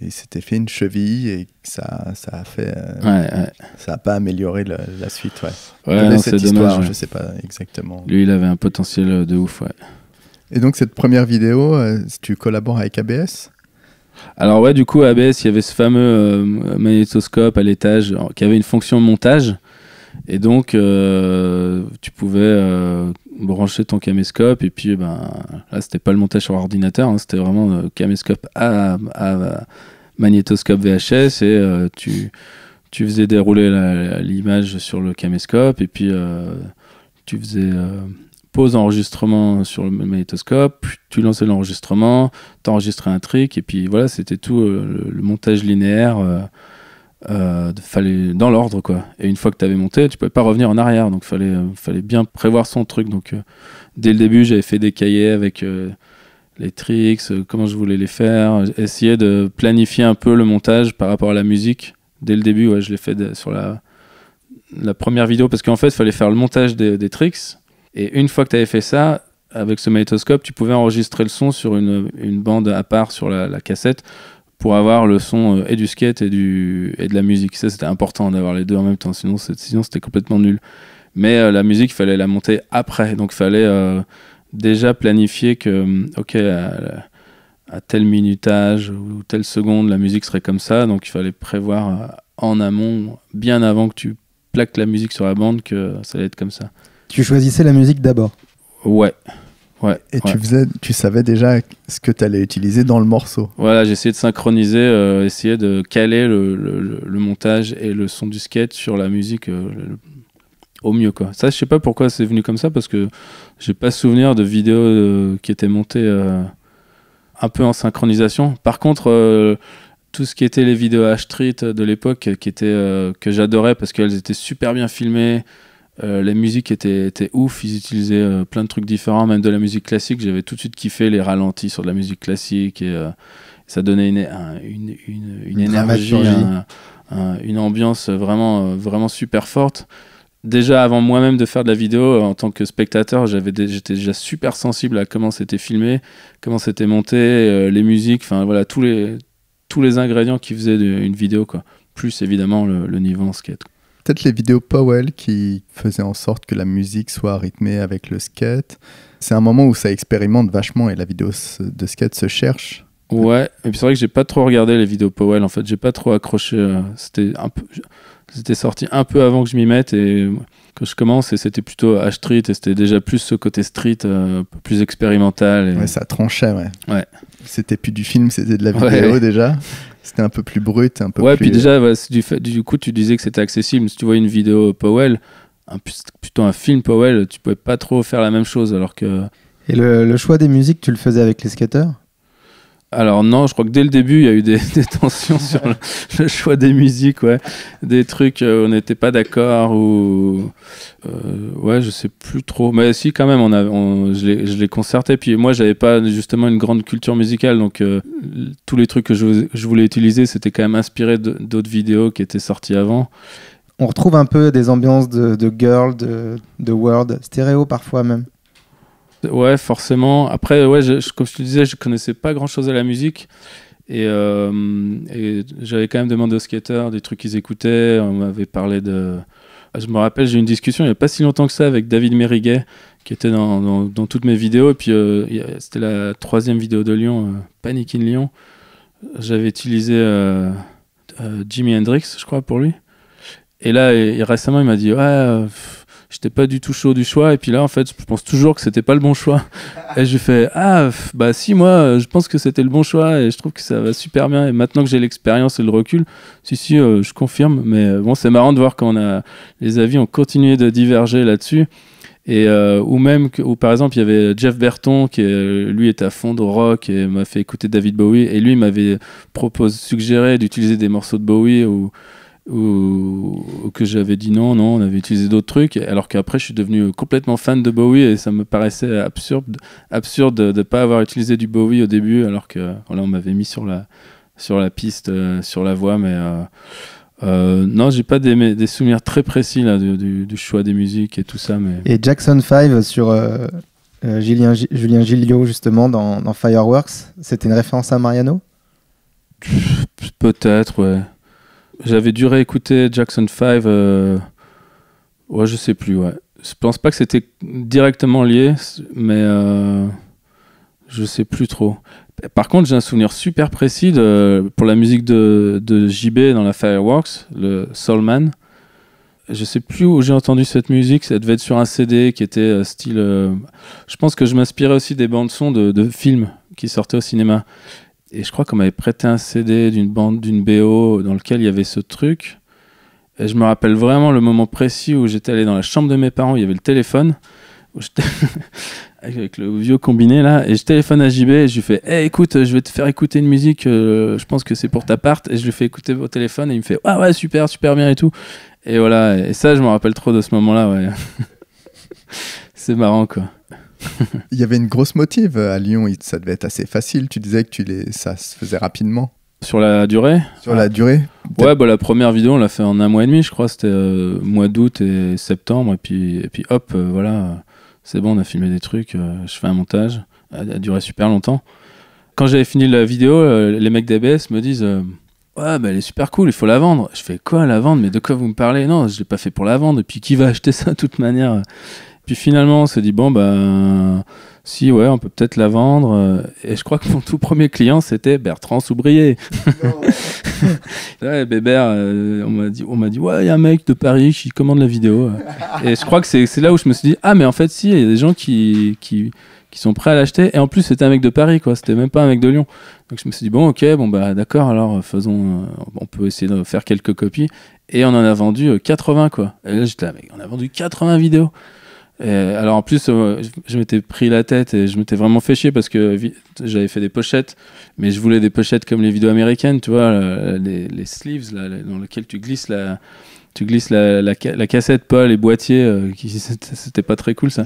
Il s'était fait une cheville et ça, ça a fait. Euh, ouais, Ça n'a pas amélioré la suite, ouais. ouais je sais pas exactement. Lui, il avait un potentiel euh, de ouf, ouais. Et donc, cette première vidéo, euh, tu collabores avec ABS Alors, ouais, du coup, ABS, il y avait ce fameux magnétoscope à l'étage qui avait une fonction de montage. Et donc, tu pouvais brancher ton caméscope et puis eh ben là c'était pas le montage sur ordinateur hein, c'était vraiment euh, caméscope à, magnétoscope VHS et euh, tu tu faisais dérouler l'image sur le caméscope et puis euh, tu faisais pause enregistrement sur le magnétoscope tu lançais l'enregistrement t'enregistrais un trick et puis voilà c'était tout le, montage linéaire euh, fallait dans l'ordre quoi. Et une fois que tu avais monté, tu pouvais pas revenir en arrière, donc fallait euh, fallait bien prévoir son truc. Donc euh, dès le début, j'avais fait des cahiers avec euh, les tricks, comment je voulais les faire, essayer de planifier un peu le montage par rapport à la musique. Dès le début, ouais, je l'ai fait sur la la première vidéo parce qu'en fait, il fallait faire le montage des, tricks. Et une fois que tu avais fait ça, avec ce magnétoscope, tu pouvais enregistrer le son sur une, bande à part sur la cassette pour avoir le son euh, et du skate et, du, et de la musique. Ça, c'était important d'avoir les deux en même temps, sinon, sinon c'était complètement nul. Mais euh, la musique, il fallait la monter après. Donc, il fallait euh, déjà planifier que, OK, à, tel minutage ou telle seconde, la musique serait comme ça. Donc, il fallait prévoir en amont, bien avant que tu plaques la musique sur la bande, que ça allait être comme ça. Tu choisissais la musique d'abord Ouais et tu faisais, tu savais déjà ce que tu allais utiliser dans le morceau. Voilà, j'ai essayé de synchroniser, euh, essayer de caler le, le, montage et le son du skate sur la musique euh, au mieux quoi. Ça, je sais pas pourquoi c'est venu comme ça parce que j'ai pas souvenir de vidéos euh, qui étaient montées un peu en synchronisation. Par contre. tout ce qui était les vidéos H Street de l'époque qui que j'adorais parce qu'elles étaient super bien filmées euh, les la musique était, ouf, ils utilisaient euh, plein de trucs différents, même de la musique classique. J'avais tout de suite kiffé les ralentis sur de la musique classique et euh, ça donnait une, énergie, une ambiance vraiment, vraiment super forte. Déjà avant moi-même de faire de la vidéo, en tant que spectateur, j'étais déjà super sensible à comment c'était filmé, comment c'était monté, les musiques, enfin voilà, tous les, tous les ingrédients qui faisaient une vidéo, quoi. Plus évidemment le, le niveau en skate peut-être les vidéos Powell qui faisaient en sorte que la musique soit rythmée avec le skate. C'est un moment où ça expérimente vachement et la vidéo de skate se cherche. Ouais, et puis c'est vrai que j'ai pas trop regardé les vidéos Powell en fait, j'ai pas trop accroché. Euh, c'était un peu, c'était sorti un peu avant que je m'y mette et que je commence et c'était plutôt H Street et c'était déjà plus ce côté street, euh, plus expérimental. Ouais, ça tranchait, ouais. Ouais. C'était plus du film, c'était de la vidéo déjà. C'était un peu plus brut, un peu ouais, puis déjà, euh, bah, du, fait, du coup, tu disais que c'était accessible. Si tu vois une vidéo Powell, un, plutôt un film Powell, tu pouvais pas trop faire la même chose alors que... Et le, le choix des musiques, tu le faisais avec les skateurs alors non, je crois que dès le début, il y a eu des, tensions sur le, choix des musiques, ouais. des trucs où euh, on n'était pas d'accord ou euh, ouais, je sais plus trop. Mais si quand même, on a, je les concertais Puis moi, j'avais pas justement une grande culture musicale, donc euh, tous les trucs que je, voulais utiliser, c'était quand même inspiré d'autres vidéos qui étaient sorties avant. On retrouve un peu des ambiances de, girl, de world, stéréo parfois même ouais, forcément. Après, ouais, je, comme je te disais, je connaissais pas grand chose à la musique. Euh, et, j'avais quand même demandé aux skateurs des trucs qu'ils écoutaient. On m'avait parlé de. Ah, je me rappelle, j'ai eu une discussion il n'y a pas si longtemps que ça avec David Meriguet, qui était dans, dans, toutes mes vidéos. Et puis, euh, c'était la troisième vidéo de Lyon, euh, Panic in Lyon. J'avais utilisé euh, Jimi Hendrix, je crois, pour lui. Et là, récemment, il m'a dit Ouais, j'étais pas du tout chaud du choix et puis là en fait je pense toujours que c'était pas le bon choix et je fais ah bah si moi euh, je pense que c'était le bon choix et je trouve que ça va super bien et maintenant que j'ai l'expérience et le recul si si euh, je confirme mais euh, bon c'est marrant de voir qu'on a les avis ont continué de diverger là-dessus et ou même ou par exemple il y avait Jeff Berton qui lui est à fond de rock et m'a fait écouter David Bowie et lui m'avait proposé suggéré d'utiliser des morceaux de Bowie ou ou que j'avais dit non, non, on avait utilisé d'autres trucs, alors qu'après je suis devenu complètement fan de Bowie et ça me paraissait absurde, absurde de ne pas avoir utilisé du Bowie au début, alors que on m'avait mis sur la, sur la piste, euh, sur la voie, mais euh, euh non, j'ai pas des, souvenirs très précis du, choix des musiques et tout ça. Mais... Et Jackson 5 sur euh, Julien, Julien Gilliot, justement, dans, dans Fireworks, c'était une référence à Mariano Peut-être, ouais. J'avais dû réécouter Jackson 5. Euh, ouais, je sais plus, ouais. Je pense pas que c'était directement lié, mais euh, je sais plus trop. Par contre, j'ai un souvenir super précis pour la musique de, de, JB dans la Fireworks, le Man. Je sais plus où j'ai entendu cette musique, ça devait être sur un CD qui était euh, style. je pense que je m'inspirais aussi des bandes-sons de, de films qui sortaient au cinéma et je crois qu'on m'avait prêté un CD d'une bande, d'une BO dans lequel il y avait ce truc. Et je me rappelle vraiment le moment précis où j'étais allé dans la chambre de mes parents, il y avait le téléphone, avec le vieux combiné là, et je téléphone à JB et je lui fais écoute, je vais te faire écouter une musique, euh, je pense que c'est pour ta part, et je lui fais écouter au téléphone et il me fait ah ouais, super, super bien et tout. Et voilà, et ça, je me rappelle trop de ce moment là, c'est marrant quoi. Il y avait une grosse motive à Lyon, ça devait être assez facile. Tu disais que tu les... ça se faisait rapidement. Sur la durée Sur la durée Ouais, bah, la première vidéo, on l'a fait en un mois et demi, je crois. C'était euh, mois d'août et septembre. Et puis, et puis hop, euh, voilà, c'est bon, on a filmé des trucs. Euh, je fais un montage. Elle a duré super longtemps. Quand j'avais fini la vidéo, les mecs d'ABS me disent Ouais, bah, elle est super cool, il faut la vendre. Je fais quoi la vendre Mais de quoi vous me parlez Non, je l'ai pas fait pour la vendre. Et puis qui va acheter ça de toute manière puis finalement, on s'est dit, bon, ben, si, ouais, on peut peut-être la vendre. Euh, et je crois que mon tout premier client, c'était Bertrand Soubrier. ouais, euh, on m'a dit, on m'a dit, ouais, il y a un mec de Paris qui commande la vidéo. et je crois que c'est là où je me suis dit, ah, mais en fait, si, il y a des gens qui, qui, sont prêts à l'acheter. Et en plus, c'était un mec de Paris, quoi. C'était même pas un mec de Lyon. Donc je me suis dit, bon, ok, bon, bah, d'accord, alors faisons, euh, on peut essayer de faire quelques copies. Et on en a vendu 80, quoi. Et là, j'étais là, mec, on a vendu 80 vidéos alors en plus, euh, je m'étais pris la tête et je m'étais vraiment fait chier parce que j'avais fait des pochettes, mais je voulais des pochettes comme les vidéos américaines, tu vois, euh, les, sleeves dans lesquelles tu glisses la, tu glisses la, cassette, pas les boîtiers, euh, qui c'était pas très cool ça.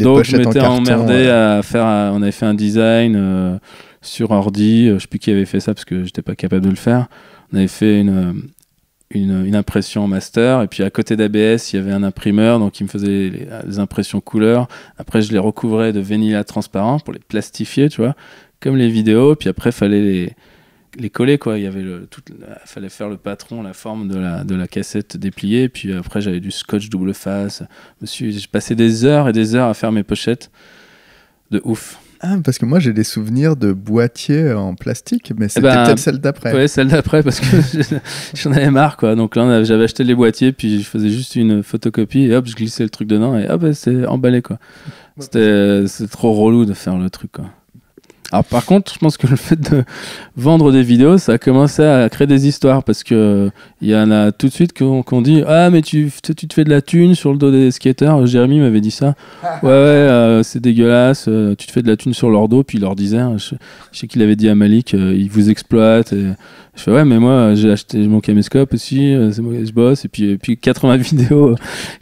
Donc je m'étais emmerdé à faire, on avait fait un design sur ordi, je sais plus qui avait fait ça parce que j'étais pas capable de le faire. On avait fait une une, impression master. Et puis à côté d'ABS, il y avait un imprimeur, donc il me faisait les, impressions couleurs. Après, je les recouvrais de vinyle transparent pour les plastifier, tu vois, comme les vidéos. Puis après, fallait les, les coller, quoi. Il y avait le, tout, fallait faire le patron, la forme de la, de la cassette dépliée. puis après, j'avais du scotch double face. je passais des heures et des heures à faire mes pochettes de ouf. Ah, parce que moi j'ai des souvenirs de boîtiers en plastique, mais eh c'était ben, celle d'après. Oui celle d'après, parce que j'en avais marre, quoi. Donc là, j'avais acheté les boîtiers, puis je faisais juste une photocopie, et hop, je glissais le truc dedans, et hop, c'est emballé, quoi. C'était euh, trop relou de faire le truc, quoi. Ah, par contre, je pense que le fait de vendre des vidéos, ça a commencé à créer des histoires parce que il y en a tout de suite qu'on dit ah mais tu, tu, te fais de la thune sur le dos des skateurs. Jérémy m'avait dit ça. Ouais ouais, euh, c'est dégueulasse. Euh, tu te fais de la thune sur leur dos. Puis il leur disait, hein, je, sais qu'il avait dit à Malik, euh, ils vous exploitent. Je fais ouais, mais moi j'ai acheté mon caméscope aussi, euh, c'est moi je bosse et puis puis 80 vidéos,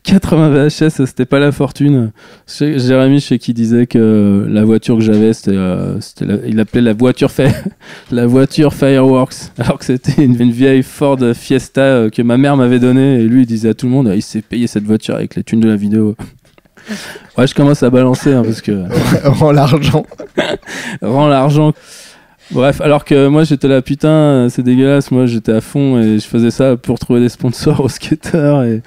80 VHS, c'était pas la fortune. Jérémy sais qui disait que la voiture que j'avais c'était euh, il appelait la voiture la voiture Fireworks alors que c'était une, vieille Ford Fiesta euh, que ma mère m'avait donnée et lui il disait à tout le monde ah, il s'est payé cette voiture avec les thunes de la vidéo. Ouais, je commence à balancer hein, parce que Rends l'argent. rend l'argent. Bref, alors que moi j'étais là, putain, c'est dégueulasse. Moi j'étais à fond et je faisais ça pour trouver des sponsors aux skateurs et,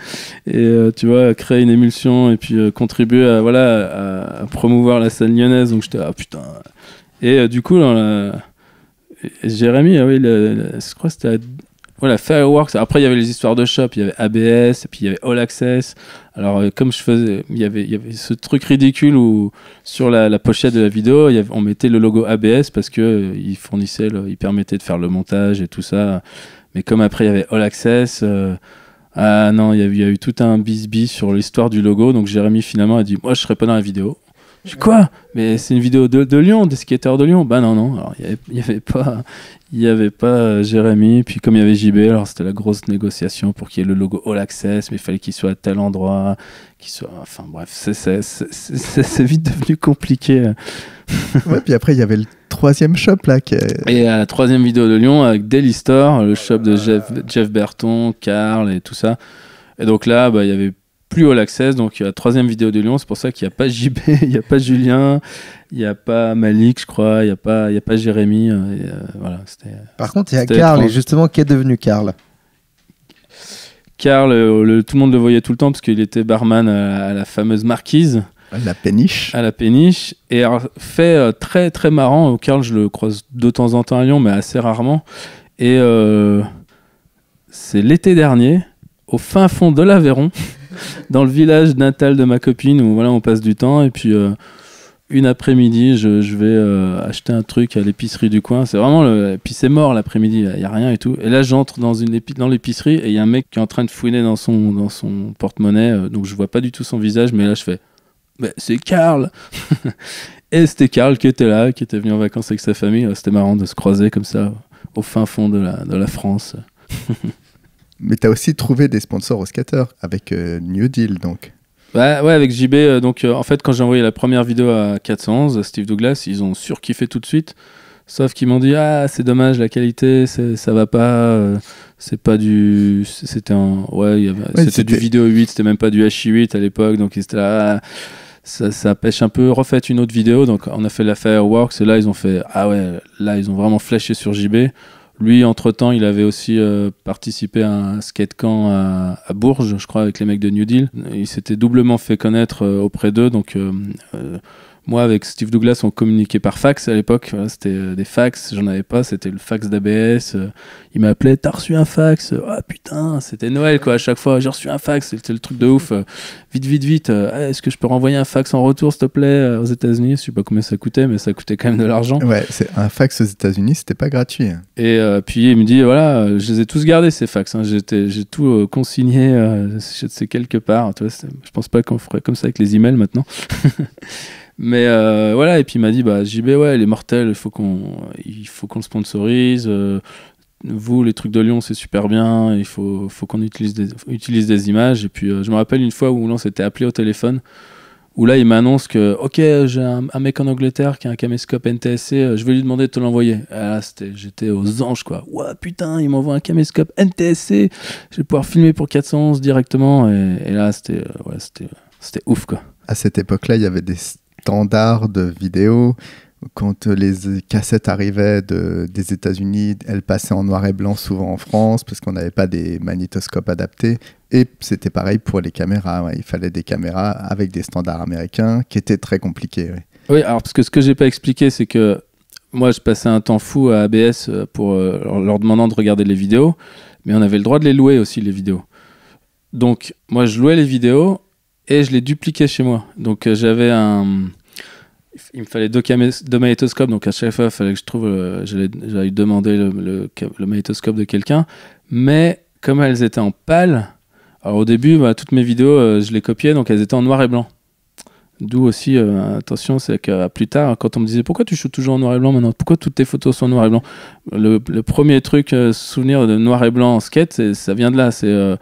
et euh, tu vois, créer une émulsion et puis euh, contribuer à, voilà, à, promouvoir la scène lyonnaise. Donc j'étais là, putain. Et euh, du coup, dans Jérémy, ah oui, je crois que c'était à voilà, Fireworks. Après, il y avait les histoires de shop, il y avait ABS, et puis il y avait All Access. Alors, euh, comme je faisais, il y avait, il y avait ce truc ridicule où sur la, pochette de la vidéo, il on mettait le logo ABS parce que euh, permettait de faire le montage et tout ça. Mais comme après, il y avait All Access. Euh, ah non, il y, a eu, eu tout un bisbis sur l'histoire du logo. Donc Jérémy finalement a dit Moi, je serai pas dans la vidéo quoi Mais c'est une vidéo de, Lyon, des skateurs de Lyon. Bah non, non. il n'y avait, pas, il y avait pas euh, Jérémy. Puis comme il y avait JB, alors c'était la grosse négociation pour qu'il y ait le logo All Access, mais il fallait qu'il soit à tel endroit, qu'il soit. Enfin bref, c'est vite devenu compliqué. ouais, puis après il y avait le troisième shop là. Et la troisième vidéo de Lyon avec Daily Store, le shop de Jeff, Jeff Berton, Carl et tout ça. Et donc là, bah il y avait plus All Access, donc la troisième vidéo de Lyon, c'est pour ça qu'il n'y a pas JB, il n'y a pas Julien, il n'y a pas Malik, je crois, il n'y a, pas, a pas Jérémy. Euh, euh, Par contre, il y a Karl, et justement, qui est devenu Karl Karl, euh, tout le monde le voyait tout le temps parce qu'il était barman à, la fameuse marquise. À la péniche. À la péniche. Et alors, fait très très marrant, Karl, je le croise de temps en temps à Lyon, mais assez rarement. Et c'est l'été dernier, au fin fond de l'Aveyron dans le village natal de ma copine où voilà, on passe du temps. Et puis euh, une après-midi, je, vais euh, acheter un truc à l'épicerie du coin. C'est vraiment le... puis c'est mort l'après-midi, il n'y a rien et tout. Et là, j'entre dans, une dans l'épicerie et il y a un mec qui est en train de fouiner dans son, dans son porte-monnaie. Euh, donc je vois pas du tout son visage, mais là, je fais C'est Karl Et c'était Karl qui était là, qui était venu en vacances avec sa famille. C'était marrant de se croiser comme ça au fin fond de la, de la France. Mais tu as aussi trouvé des sponsors au skater avec euh, New Deal, donc. ouais, avec JB, euh, donc euh, en fait, quand j'ai envoyé la première vidéo à 411, Steve Douglas, ils ont surkiffé tout de suite. Sauf qu'ils m'ont dit Ah, c'est dommage, la qualité, ça va pas. c'est pas du. C'était un. Ouais, c'était du vidéo 8, c'était même pas du HI8 à l'époque, donc ils étaient là. Ah, ça, pêche un peu. Refaites une autre vidéo. Donc, on a fait la Fireworks et là, ils ont fait. Ah ouais, là, ils ont vraiment flashé sur JB. Lui, entre-temps, il avait aussi euh, participé à un skate camp à, Bourges, je crois, avec les mecs de New Deal. Il s'était doublement fait connaître euh, auprès d'eux, donc euh, moi, avec Steve Douglas, on communiquait par fax à l'époque. Euh, c'était euh, des fax, j'en avais pas. C'était le fax d'ABS. Euh, il m'appelait, t'as reçu un fax Ah putain, c'était Noël quoi. À chaque fois, j'ai reçu un fax. C'était le truc de ouf. Vite, vite, vite. Ah, est-ce que je peux renvoyer un fax en retour, s'il te plaît, aux États-Unis Je sais pas combien ça coûtait, mais ça coûtait quand même de l'argent. Ouais, c'est un fax aux États-Unis, c'était pas gratuit. Hein. Et puis il me dit voilà, je les ai tous gardés ces fax. Hein, j'ai tout consigné, je sais quelque part. Je ne je pense pas qu'on ferait comme ça avec les emails maintenant. Mais euh, voilà, et puis il m'a dit bah, JB, ouais, elle est mortelle, il faut qu'on le sponsorise. Euh, vous, les trucs de Lyon, c'est super bien, il faut, faut qu'on utilise des, utilise des images. Et puis euh, je me rappelle une fois où l'on s'était appelé au téléphone où là il m'annonce que ok j'ai un, mec en Angleterre qui a un caméscope NTSC je vais lui demander de te l'envoyer ah, là j'étais aux anges quoi ouah putain il m'envoie un caméscope NTSC je vais pouvoir filmer pour 411 directement et, là c'était ouais, c'était ouf quoi à cette époque là il y avait des standards de vidéo. Quand les cassettes arrivaient de, des États-Unis, elles passaient en noir et blanc souvent en France parce qu'on n'avait pas des magnétoscopes adaptés. Et c'était pareil pour les caméras. Il fallait des caméras avec des standards américains qui étaient très compliqués. Oui, alors parce que ce que j'ai pas expliqué, c'est que moi, je passais un temps fou à ABS euh, pour euh, leur demandant de regarder les vidéos, mais on avait le droit de les louer aussi les vidéos. Donc, moi, je louais les vidéos et je l'ai dupliqué chez moi. Donc euh, j'avais un il me fallait deux, deux, magnétoscopes, donc à chaque fois, il fallait que je trouve, euh, j'allais demander le, le, magnétoscope de quelqu'un. Mais comme elles étaient en pâle, alors au début, bah, toutes mes vidéos, euh, je les copiais, donc elles étaient en noir et blanc. D'où aussi, euh, attention, c'est que plus tard, quand on me disait pourquoi tu shoots toujours en noir et blanc maintenant, pourquoi toutes tes photos sont en noir et blanc, le, premier truc, souvenir de noir et blanc en skate, ça vient de là. C'est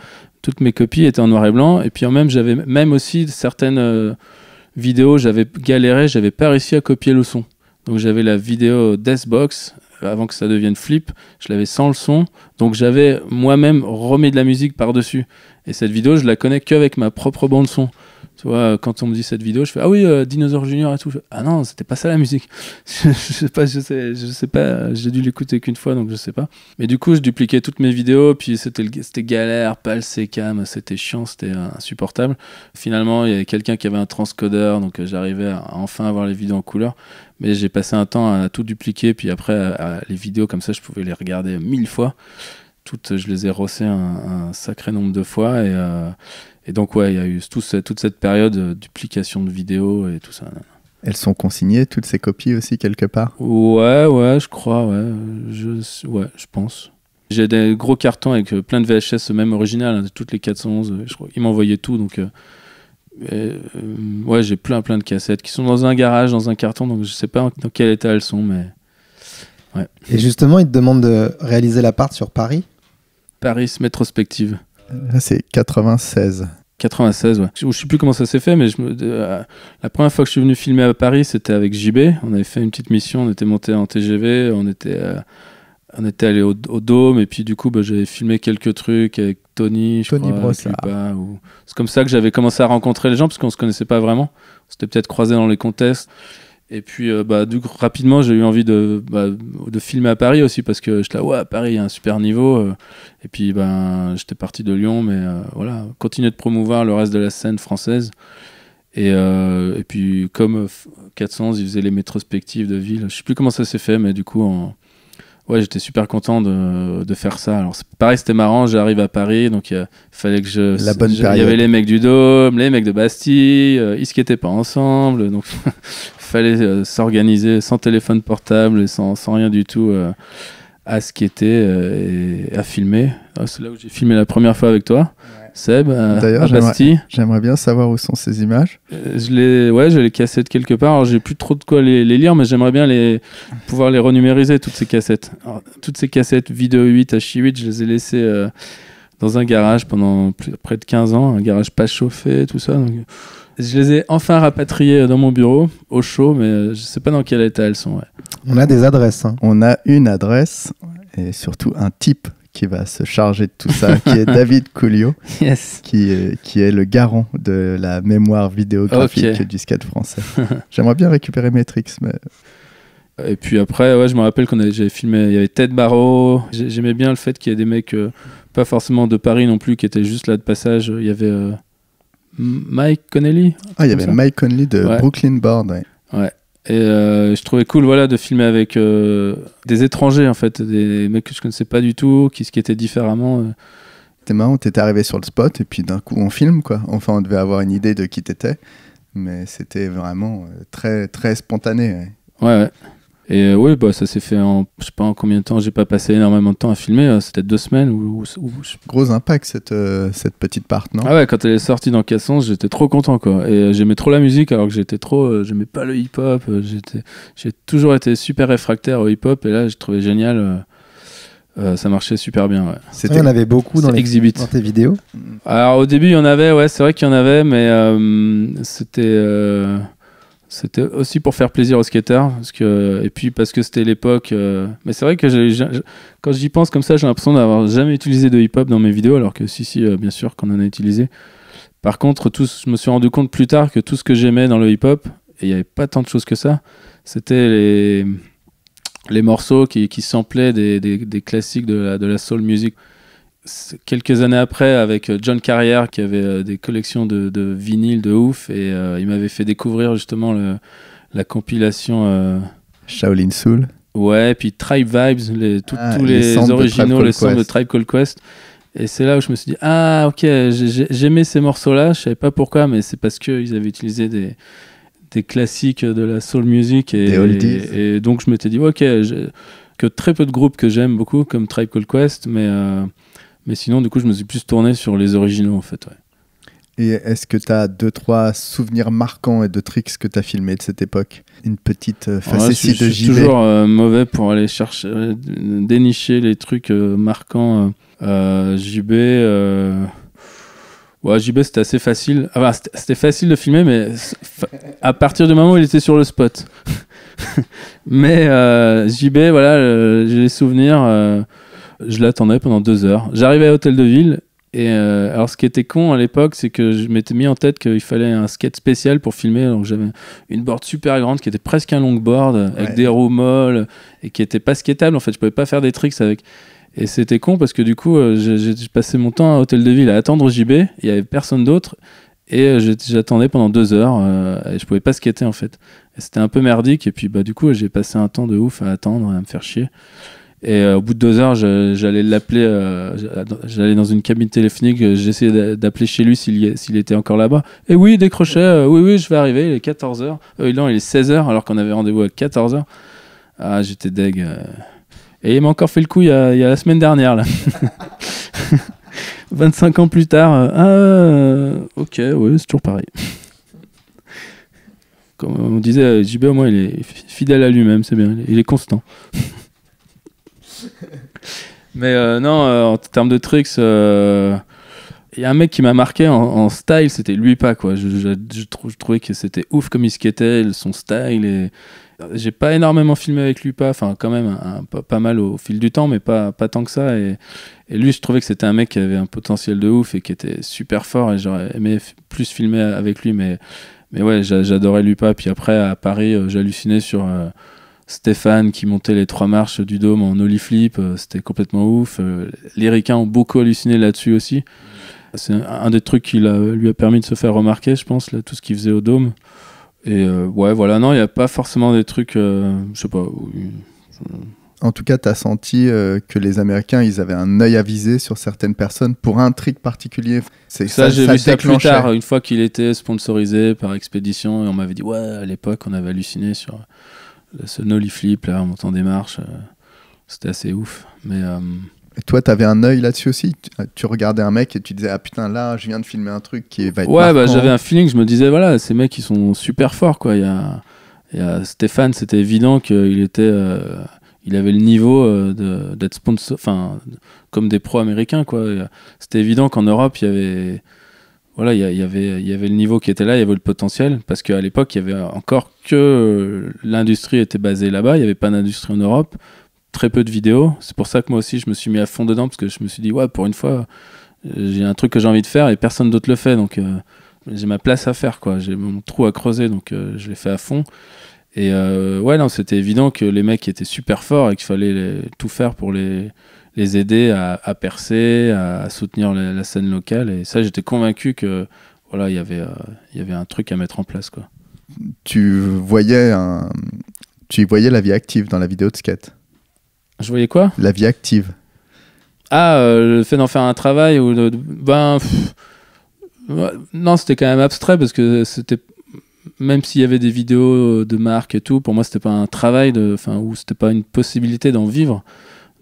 toutes mes copies étaient en noir et blanc. Et puis même, j'avais même aussi certaines euh, vidéos, j'avais galéré, j'avais pas réussi à copier le son. Donc j'avais la vidéo Deathbox euh, avant que ça devienne flip, je l'avais sans le son, donc j'avais moi-même remis de la musique par-dessus. Et cette vidéo, je la connais qu'avec ma propre bande son. Euh, quand on me dit cette vidéo, je fais Ah oui, euh, Dinosaur Junior et tout. ah non, c'était pas ça la musique. je, sais pas, je sais, je sais pas, j'ai dû l'écouter qu'une fois donc je sais pas. Mais du coup, je dupliquais toutes mes vidéos, puis c'était galère, pas le sécam, c'était chiant, c'était insupportable. Finalement, il y avait quelqu'un qui avait un transcodeur, donc euh, j'arrivais à enfin avoir les vidéos en couleur. Mais j'ai passé un temps à tout dupliquer, puis après, les vidéos comme ça, je pouvais les regarder mille fois toutes, je les ai rossées un, sacré nombre de fois et, et donc, ouais, il y a eu toute cette période de euh, duplication de vidéos et tout ça. Elles sont consignées, toutes ces copies aussi, quelque part Ouais, ouais, je crois, ouais. Je, ouais, je pense. J'ai des gros cartons avec euh, plein de VHS, même original, hein, toutes les 411. Euh, je crois, ils m'envoyaient tout, donc. ouais, j'ai plein, plein de cassettes qui sont dans un garage, dans un carton, donc je sais pas dans quel état elles sont, mais. Ouais. Et justement, ils te demandent de réaliser la l'appart sur Paris Paris, métrospective c'est 96. 96, ouais. Je, ne sais plus comment ça s'est fait, mais je euh, la première fois que je suis venu filmer à Paris, c'était avec JB. On avait fait une petite mission, on était monté en TGV, on était, euh, on était allé au, Dôme, et puis du coup, bah, j'avais filmé quelques trucs avec Tony, je Tony crois, C'est comme ça que j'avais commencé à rencontrer les gens, parce qu'on se connaissait pas vraiment. On s'était peut-être croisés dans les contests. Et puis, euh, bah, du coup, rapidement, j'ai eu envie de, bah, de filmer à Paris aussi parce que j'étais là, ouais, à Paris, il y a un super niveau. Euh. et puis, ben, j'étais parti de Lyon, mais euh, voilà, continuer de promouvoir le reste de la scène française. Et, et puis, comme 411, ils faisaient les métrospectives de ville. Je sais plus comment ça s'est fait, mais du coup, ouais, j'étais super content de, de, faire ça. Alors, pareil, c'était marrant. J'arrive à Paris, donc il fallait que je. La bonne Il y avait les mecs du Dôme, les mecs de Bastille, ils se étaient pas ensemble. Donc. fallait euh, s'organiser sans téléphone portable et sans, sans rien du tout euh, à ce qui était euh, et à filmer. Ah, c'est là où j'ai filmé la première fois avec toi, Seb, à, D'ailleurs, J'aimerais bien savoir où sont ces images. je les, ouais, j'ai les cassettes quelque part. j'ai plus trop de quoi les, lire, mais j'aimerais bien les, pouvoir les renumériser, toutes ces cassettes. toutes ces cassettes vidéo 8 à 8, je les ai laissées dans un garage pendant près de 15 ans, un garage pas chauffé, tout ça. Je les ai enfin rapatriés euh, dans mon bureau, au chaud, mais euh, je sais pas dans quel état elles sont. On a des adresses. Hein. On a une adresse et surtout un type qui va se charger de tout ça, qui est David Coulio, qui, est, euh, qui est le garant de la mémoire vidéographique du skate français. J'aimerais bien récupérer mes mais et puis après, ouais, je me rappelle qu'on avait, filmé, il y avait Ted Barrow. J'aimais bien le fait qu'il y ait des mecs, pas forcément de Paris non plus, qui étaient juste là de passage. Il y avait Mike Connelly Ah, il y avait Mike Connelly de Brooklyn Board, ouais. ouais. Et euh, je trouvais cool voilà, de filmer avec euh, des étrangers, en fait, des mecs que je ne connaissais pas du tout, qui, qui étaient différemment. Euh. C'était marrant, t'étais arrivé sur le spot, et puis d'un coup, on filme, quoi. Enfin, on devait avoir une idée de qui t'étais, mais c'était vraiment très, très spontané. ouais. ouais. Et euh, oui, bah, ça s'est fait en, je sais pas en combien de temps, j'ai pas passé énormément de temps à filmer, euh, c'était deux semaines. Ou, Gros impact cette, euh, cette petite part, non Ah ouais, quand elle est sortie dans casson j'étais trop content quoi. Et j'aimais trop la musique alors que j'étais trop, j'aimais pas le hip-hop, j'étais, j'ai toujours été super réfractaire au hip-hop et là je trouvais génial. ça marchait super bien. Ouais. C'était, On avait beaucoup dans, les, tes vidéos Alors au début, il y en avait, ouais, c'est vrai qu'il y en avait, mais c'était. C'était aussi pour faire plaisir aux skateurs, que, et puis parce que c'était l'époque. Euh, mais c'est vrai que quand j'y pense comme ça, j'ai l'impression d'avoir jamais utilisé de hip-hop dans mes vidéos, alors que si, si, euh, bien sûr qu'on en a utilisé. Par contre, je me suis rendu compte plus tard que tout ce que j'aimais dans le hip-hop, et il n'y avait pas tant de choses que ça, c'était les, morceaux qui, qui des, classiques de la soul music quelques années après avec euh, John Carrier qui avait euh, des collections de, de vinyles de ouf et euh, il m'avait fait découvrir justement le, la compilation Shaolin Soul. Ouais, puis Tribe Vibes, les, ah, tous les, originaux, les sons de Tribe Called Quest. Et c'est là où je me suis dit ah ok j'aimais ces morceaux-là, je savais pas pourquoi mais c'est parce ils avaient utilisé des des classiques de la soul music et, et, et donc je m'étais dit ok que très peu de groupes que j'aime beaucoup comme Tribe Called Quest mais mais sinon, du coup, je me suis plus tourné sur les originaux, en fait. Ouais. Et est-ce que tu as deux, trois souvenirs marquants et de tricks que tu as filmés de cette époque Une petite euh, facétie de Je suis toujours euh, mauvais pour aller chercher, euh, dénicher les trucs euh, marquants. JB. Ouais, JB, c'était assez facile. Ah, bah, c'était facile de filmer, mais à partir du moment où il était sur le spot. mais JB, voilà, j'ai les souvenirs. Je l'attendais pendant deux heures. J'arrivais à l'hôtel de ville. Et euh, alors, ce qui était con à l'époque, c'est que je m'étais mis en tête qu'il fallait un skate spécial pour filmer. Donc, j'avais une board super grande qui était presque un longboard avec des roues molles et qui était pas skatable. En fait, je pouvais pas faire des tricks avec. Et c'était con parce que du coup, euh, j'ai passé mon temps à l'hôtel de Ville à attendre JB. Il n'y avait personne d'autre. Et euh, j'attendais pendant deux heures et je pouvais pas skater en fait. C'était un peu merdique. Et puis, bah, du coup, j'ai passé un temps de ouf à attendre, à me faire chier. Et euh, au bout de deux heures, j'allais l'appeler, euh, j'allais dans une cabine téléphonique, euh, j'essayais d'appeler chez lui s'il était encore là-bas. Et oui, il décrochait, oui, oui, je vais arriver, il est 14h. non, il est 16h alors qu'on avait rendez-vous à 14h. Ah, j'étais deg. Et il m'a encore fait le coup il y a, y a la semaine dernière, là. 25 ans plus tard, ah, ok, oui, c'est toujours pareil. Comme on disait, JB, au moins, il est fidèle à lui-même, c'est bien, il est constant. Mais euh, non, euh, en termes de tricks, euh, il y a un mec qui m'a marqué en, style, c'était lui quoi. Je, trouvais que c'était ouf comme il skatait, son style. Et... J'ai pas énormément filmé avec lui enfin quand même pas, mal au, fil du temps, mais pas, pas tant que ça. Et, lui, je trouvais que c'était un mec qui avait un potentiel de ouf et qui était super fort. Et j'aurais aimé plus filmer avec lui, mais, mais ouais, j'adorais lui Puis après, à Paris, j'hallucinais sur Stéphane qui montait les trois marches du dôme en oliflip, euh, c'était complètement ouf. Euh, les Ricains ont beaucoup halluciné là-dessus aussi. C'est un des trucs qui lui a permis de se faire remarquer, je pense, tout ce qu'il faisait au dôme. Et euh, ouais, voilà, non, il n'y a pas forcément des trucs, je sais pas. En tout cas, tu as senti que les Américains, ils avaient un œil avisé sur certaines personnes pour un trick particulier. C'est ça, ça j'ai vu ça plus tard, une fois qu'il était sponsorisé par Expédition, et on m'avait dit, ouais, à l'époque, on avait halluciné sur ce Flip là, en montant des marches. Euh, c'était assez ouf. Mais. Euh, et toi, tu avais un œil là-dessus aussi euh, Tu regardais un mec et tu disais Ah putain, là, je viens de filmer un truc qui va Ouais, bah, j'avais un feeling, je me disais Voilà, ces mecs, ils sont super forts, quoi. Il y a, il y a Stéphane, c'était évident qu'il était. il avait le niveau d'être sponsor. Enfin, comme des pros américains, quoi. C'était évident qu'en Europe, il y avait voilà, y, il y avait le niveau qui était là, il y avait le potentiel, parce qu'à l'époque, il y avait encore que euh, l'industrie était basée là-bas, il n'y avait pas d'industrie en Europe, très peu de vidéos. C'est pour ça que moi aussi, je me suis mis à fond dedans, parce que je me suis dit, ouais, pour une fois, euh, j'ai un truc que j'ai envie de faire et personne d'autre le fait, donc euh, j'ai ma place à faire, quoi. J'ai mon trou à creuser, donc je l'ai fait à fond. Et euh, ouais, non, c'était évident que les mecs étaient super forts et qu'il fallait tout faire pour les les aider à, percer, à, soutenir la, scène locale. Et ça, j'étais convaincu que voilà, il y avait, euh, il y avait un truc à mettre en place, quoi. Tu voyais un, tu voyais la vie active dans la vidéo de skate. Je voyais quoi La vie active. Ah, euh, le fait d'en faire un travail ou ben non, c'était quand même abstrait parce que c'était même s'il y avait des vidéos de marque et tout, pour moi c'était pas un travail de, enfin ou c'était pas une possibilité d'en vivre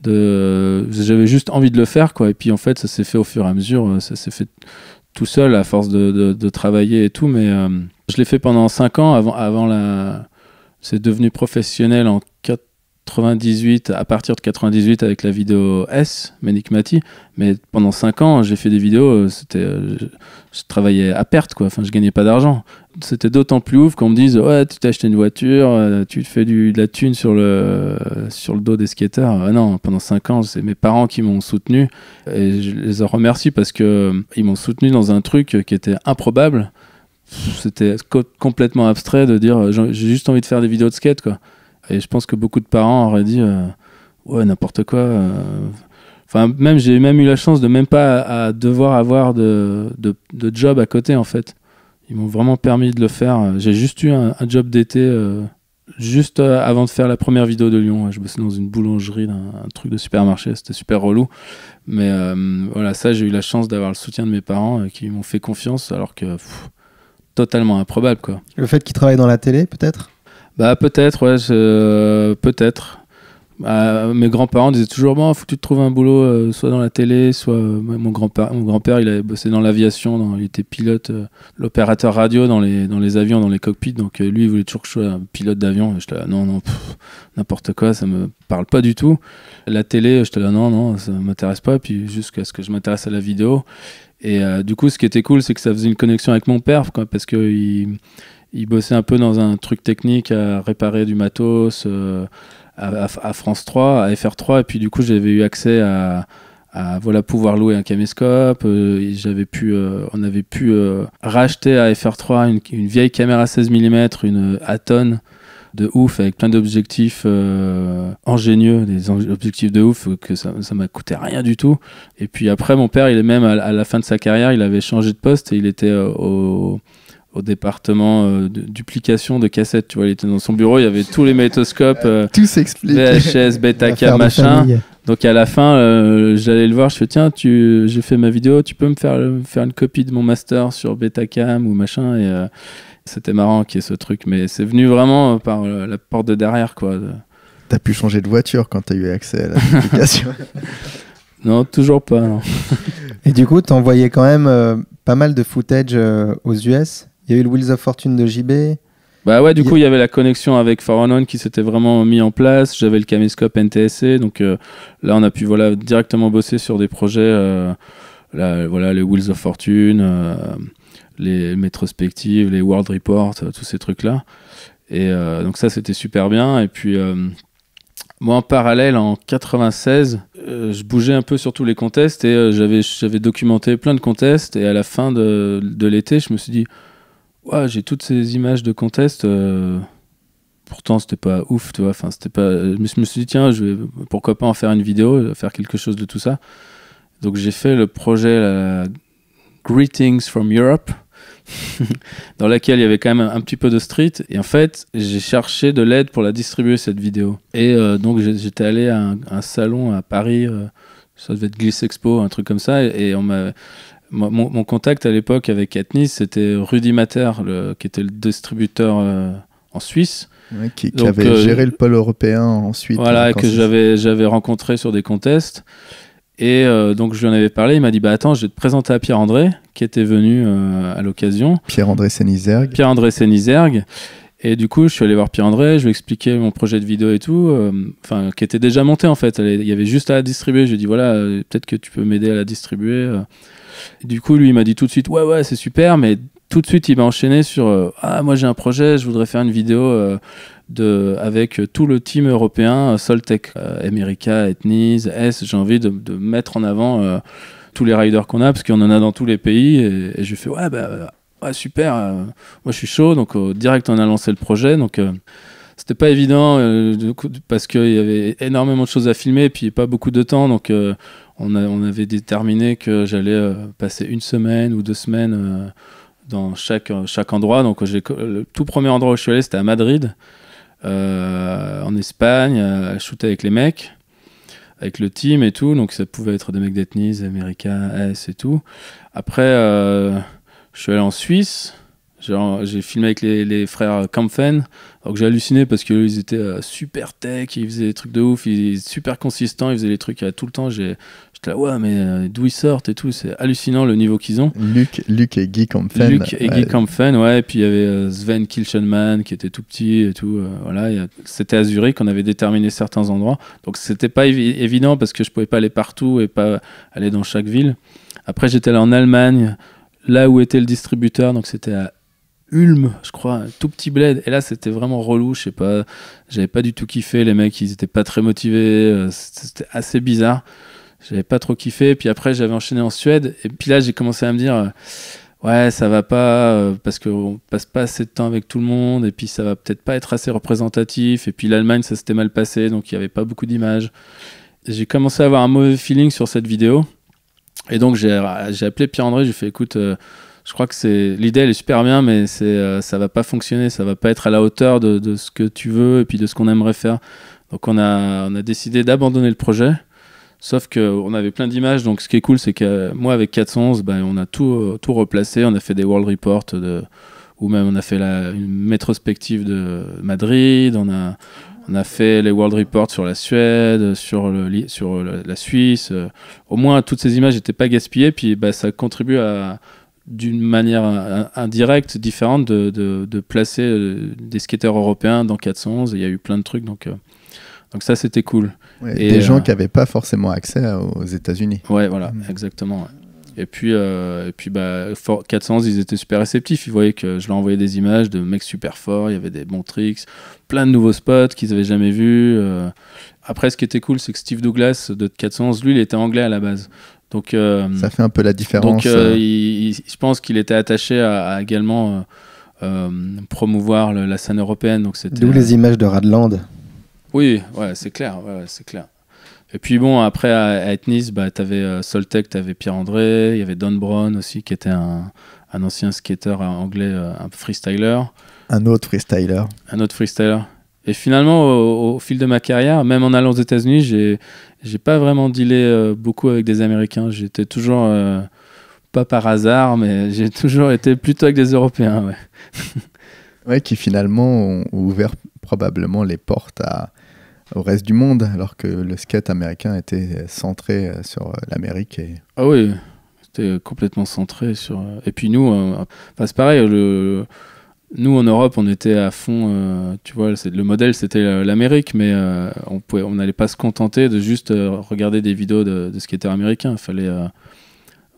de j'avais juste envie de le faire quoi et puis en fait ça s'est fait au fur et à mesure euh, ça s'est fait tout seul à force de, de, travailler et tout mais euh, je l'ai fait pendant 5 ans avant avant la c'est devenu professionnel en 98, à partir de 98 avec la vidéo S, Mati, Mais pendant 5 ans, j'ai fait des vidéos, euh, c'était, euh, je, travaillais à perte, quoi. Enfin, je gagnais pas d'argent. C'était d'autant plus ouf qu'on me dise Ouais, tu t'es acheté une voiture, euh, tu fais du, de la thune sur le, sur le dos des skateurs. non, pendant 5 ans, c'est mes parents qui m'ont soutenu. Et je les remercie parce qu'ils m'ont soutenu dans un truc qui était improbable. C'était complètement abstrait de dire J'ai juste envie de faire des vidéos de skate, quoi. Et je pense que beaucoup de parents auraient dit euh, ouais n'importe quoi. Euh. Enfin même j'ai même eu la chance de même pas à, devoir avoir de, de, job à côté en fait. Ils m'ont vraiment permis de le faire. J'ai juste eu un, job d'été euh, juste avant de faire la première vidéo de Lyon. Je bossais dans une boulangerie, d'un un truc de supermarché, c'était super relou. Mais voilà, ça j'ai eu la chance d'avoir le soutien de mes parents qui m'ont fait confiance alors que totalement improbable quoi. Le fait qu'ils travaillent dans la télé peut-être bah peut-être, ouais, euh, peut-être. Bah, mes grands-parents disaient toujours bon, faut que tu te trouves un boulot, euh, soit dans la télé, soit euh, mon grand-père, mon grand-père, il avait bossé dans l'aviation, il était pilote, l'opérateur radio dans les dans les avions, dans les cockpits. Donc lui, il voulait toujours que je sois un pilote d'avion. je là, non, non, n'importe quoi, ça me parle pas du tout. La télé, te là, non, non, ça m'intéresse pas. Puis jusqu'à ce que je m'intéresse à la vidéo. Et du coup, ce qui était cool, c'est que ça faisait une connexion avec mon père, quoi, parce que il, il bossait un peu dans un truc technique à réparer du matos euh, à, France 3, à FR3. Et puis du coup, j'avais eu accès à, voilà, pouvoir louer un caméscope. Euh, j'avais pu, euh, on avait pu racheter à FR3 une, vieille caméra 16 mm, une Aton de ouf avec plein d'objectifs ingénieux, des objectifs de ouf que ça ça m'a coûté rien du tout. Et puis après mon père, il est même à, la fin de sa carrière, il avait changé de poste et il était au au département euh, de duplication de cassettes. Tu vois, il était dans son bureau, il y avait tous les métoscopes, euh, tout s'explique, VHS, Betacam, machin. Donc à la fin, euh, j'allais le voir, je fais tiens, tu, j'ai fait ma vidéo, tu peux me faire faire une copie de mon master sur Betacam ou machin et euh, c'était marrant qu'il y ait ce truc, mais c'est venu vraiment par la porte de derrière quoi. T'as pu changer de voiture quand t'as eu accès à la duplication. non, toujours pas. Et du coup, t'envoyais quand même pas mal de footage aux US il y a eu le Wheels of Fortune de JB. Bah ouais, du coup, il y avait la connexion avec Foronon qui s'était vraiment mis en place. J'avais le caméscope NTSC. Donc euh, là, on a pu voilà, directement bosser sur des projets. Euh, voilà, les Wheels of Fortune, euh, les métrospectives, les World Report, tous ces trucs-là. Et donc ça, c'était super bien. Et puis. Moi, en parallèle, en 96, je bougeais un peu sur tous les contests et j'avais j'avais documenté plein de contests. Et à la fin de, de l'été, je me suis dit, ouais, j'ai toutes ces images de contest. Euh, pourtant, c'était pas ouf, tu vois. Enfin, c'était pas. Euh, je me suis dit tiens, je vais, pourquoi pas en faire une vidéo, faire quelque chose de tout ça. Donc j'ai fait le projet Greetings from Europe, dans laquelle il y avait quand même un, petit peu de street. Et en fait, j'ai cherché de l'aide pour la distribuer cette vidéo. Et euh, donc j'étais allé à un, salon à Paris. ça devait être Gliss Expo, un truc comme ça, et on m'a mon, contact à l'époque avec Atnis, c'était Rudy Mater, le, qui était le distributeur euh, en Suisse. qui, avait euh, géré le pôle européen ensuite. Voilà, hein, que j'avais, j'avais rencontré sur des contests. Et euh, donc je lui en avais parlé, il m'a dit bah attends, je vais te présenter à Pierre André qui était venu à l'occasion. Pierre André Senizerg. Pierre André Senizerg. Et du coup, je suis allé voir Pierre André, je lui ai expliqué mon projet de vidéo et tout, enfin qui était déjà monté en fait. Il y avait juste à la distribuer. Je ai dit voilà, peut-être que tu peux m'aider à la distribuer du coup, lui, il m'a dit tout de suite, ouais, ouais, c'est super, mais tout de suite, il m'a enchaîné sur, euh, ah, moi j'ai un projet, je voudrais faire une vidéo euh, de, avec tout le team européen, euh, Soltech, America, Ethnies, S, j'ai envie de, mettre en avant tous les riders qu'on a, parce qu'on en a dans tous les pays, et, je fais, ouais, bah, ouais, super, moi je suis chaud, donc direct on a lancé le projet, donc c'était pas évident parce qu'il y avait énormément de choses à filmer et puis pas beaucoup de temps donc on, avait déterminé que j'allais euh, passer une semaine ou deux semaines euh, dans euh, chaque, endroit. Donc le tout premier endroit où je suis allé, c'était à Madrid, en Espagne, à shooter avec les mecs, avec le team et tout. Donc ça pouvait être des mecs d'ethnies, américains, S et tout. Après, je suis allé en Suisse. J'ai filmé avec les, frères Kampfen. donc j'ai halluciné parce qu'ils étaient euh, super tech, ils faisaient des trucs de ouf, ils étaient super consistants, ils faisaient des trucs euh, tout le temps. J'étais là, ouais, mais euh, d'où ils sortent et tout, c'est hallucinant le niveau qu'ils ont. Luc, Luc et Guy Kampfen Luc et Guy Kampfen ouais, et puis il y avait Sven Kilchenman qui était tout petit et tout. voilà, c'était à Zurich, qu'on avait déterminé certains endroits. Donc c'était pas évident parce que je pouvais pas aller partout et pas aller dans chaque ville. Après, j'étais là en Allemagne, là où était le distributeur, donc c'était à Ulm, je crois, tout petit bled. Et là, c'était vraiment relou. Je sais pas, j'avais pas du tout kiffé. Les mecs, ils étaient pas très motivés. Euh, c'était assez bizarre. J'avais pas trop kiffé. Puis après, j'avais enchaîné en Suède. Et puis là, j'ai commencé à me dire, euh, ouais, ça va pas euh, parce qu'on passe pas assez de temps avec tout le monde. Et puis ça va peut-être pas être assez représentatif. Et puis l'Allemagne, ça s'était mal passé, donc il y avait pas beaucoup d'images. J'ai commencé à avoir un mauvais feeling sur cette vidéo. Et donc j'ai appelé Pierre André. J'ai fait, écoute je crois que c'est l'idée, est super bien, mais c'est ne euh, ça va pas fonctionner, ça va pas être à la hauteur de, de ce que tu veux et puis de ce qu'on aimerait faire. Donc on a, on a décidé d'abandonner le projet. Sauf qu'on avait plein d'images, donc ce qui est cool, c'est que moi, avec 411, ben, on a tout, euh, tout replacé. On a fait des world reports, de, ou même on a fait la, une métrospective de Madrid, on a, on a fait les world reports sur la Suède, sur, le, sur la, Suisse. Au moins, toutes ces images n'étaient pas gaspillées, puis bah ça contribue à d'une manière indirecte, différente, de, placer euh, des skateurs européens dans 411. Il y a eu plein de trucs, donc, euh, donc ça c'était cool. et des gens euh, qui n'avaient pas forcément accès aux États-Unis. Ouais, voilà, mm. exactement. Et puis, et puis bah, 411, ils étaient super réceptifs. Ils voyaient que je leur envoyais des images de mecs super forts, il y avait des bons tricks, plein de nouveaux spots qu'ils n'avaient jamais vus. Après, ce qui était cool, c'est que Steve Douglas de 411, lui, il était anglais à la base. Donc, euh, ça fait un peu la différence. Donc, euh, euh. je pense qu'il était attaché à, également promouvoir la scène européenne. Donc c'était. D'où les images de Radland. Oui, ouais, c'est clair, c'est clair. Et puis bon, après à, à tu bah, t'avais tu avais Pierre André, il y avait Don Brown aussi qui était un, un ancien skater anglais, un freestyler. Un autre freestyler. Un autre freestyler. Et finalement, au, fil de ma carrière, même en allant aux États-Unis, j'ai j'ai pas vraiment dealé euh, beaucoup avec des Américains. J'étais toujours euh, pas par hasard, mais j'ai toujours été plutôt avec des Européens, ouais. ouais, qui finalement ont ouvert probablement les portes au reste du monde, alors que le skate américain était euh, centré sur l'Amérique. Et... Ah oui, c'était complètement centré sur. Et puis nous, bah, c'est pareil, le nous en Europe, on était à fond. Euh, tu vois, le modèle c'était euh, l'Amérique, mais euh, on on n'allait pas se contenter de juste regarder des vidéos de, de skateurs américains. Il fallait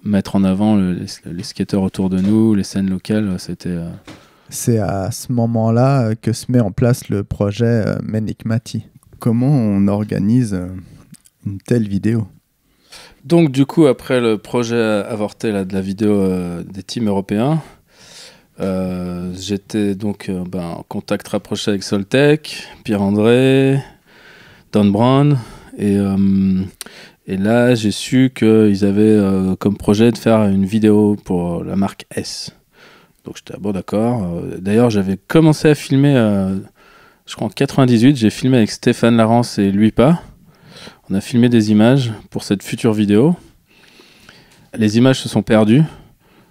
mettre en avant les, skateurs autour de nous, les scènes locales. C'était. C'est à ce moment-là que se met en place le projet Menikmati. Comment on organise une telle vidéo Donc du coup, après le projet avorté là, de la vidéo des teams européens euh, j'étais donc euh, ben, en contact rapproché avec Soltech, Pierre André, Don Brown. Et, euh, et là, j'ai su qu'ils avaient comme projet de faire une vidéo pour la marque S. Donc j'étais ah, bon d'accord. D'ailleurs, j'avais commencé à filmer, je crois en 98, j'ai filmé avec Stéphane Larence et lui pas. On a filmé des images pour cette future vidéo. Les images se sont perdues.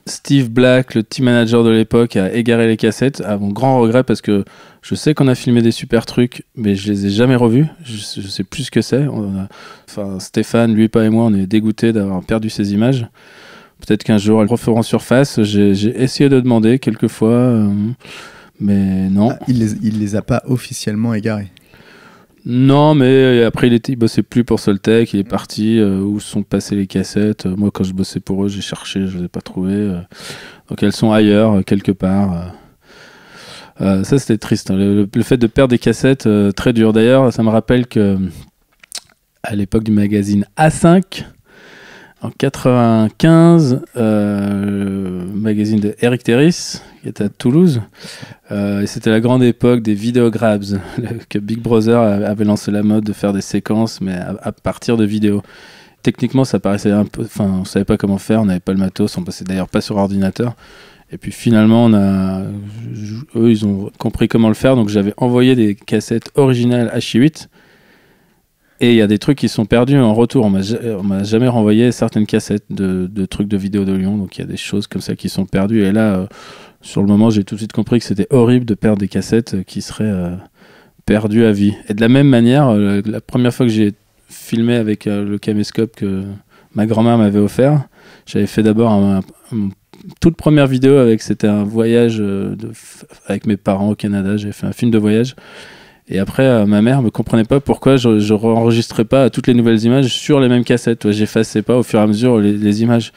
Steve Black, le team manager de l'époque, a égaré les cassettes, à mon grand regret, parce que je sais qu'on a filmé des super trucs, mais je les ai jamais revus. Je, sais plus ce que c'est. Enfin, Stéphane, lui, pas et moi, on est dégoûtés d'avoir perdu ces images. Peut-être qu'un jour elles referont surface. J'ai essayé de demander quelques fois, euh, mais non. Ah, il, les, il les a pas officiellement égarés. Non, mais euh, après, il, était, bossait plus pour Soltech, il est parti. Euh, où sont passées les cassettes euh, Moi, quand je bossais pour eux, j'ai cherché, je les ai pas trouvées. donc elles sont ailleurs, quelque part. ça, c'était triste. Hein. Le, fait de perdre des cassettes, très dur. D'ailleurs, ça me rappelle que à l'époque du magazine A5, en 95, le euh, magazine de Eric Terris, qui était à Toulouse. Euh, c'était la grande époque des vidéograbs, que Big Brother avait lancé la mode de faire des séquences, mais à, partir de vidéos. Techniquement, ça paraissait un peu. Enfin, on savait pas comment faire, on n'avait pas le matos, on passait d'ailleurs pas sur ordinateur. Et puis finalement, on a, eux, ils ont compris comment le faire. Donc j'avais envoyé des cassettes originales H8 et il y a des trucs qui sont perdus en retour. On m'a jamais renvoyé certaines cassettes de, trucs de vidéos de Lyon. Donc il y a des choses comme ça qui sont perdues. Et là, euh, sur le moment, j'ai tout de suite compris que c'était horrible de perdre des cassettes euh, qui seraient euh, perdues à vie. Et de la même manière, la première fois que j'ai filmé avec le caméscope que ma grand-mère m'avait offert, j'avais fait d'abord un, toute première vidéo avec c'était un voyage de, avec mes parents au Canada. J'ai fait un film de voyage et après, euh, ma mère me comprenait pas pourquoi je, je pas toutes les nouvelles images sur les mêmes cassettes. j'effacais J'effaçais pas au fur et à mesure les, images.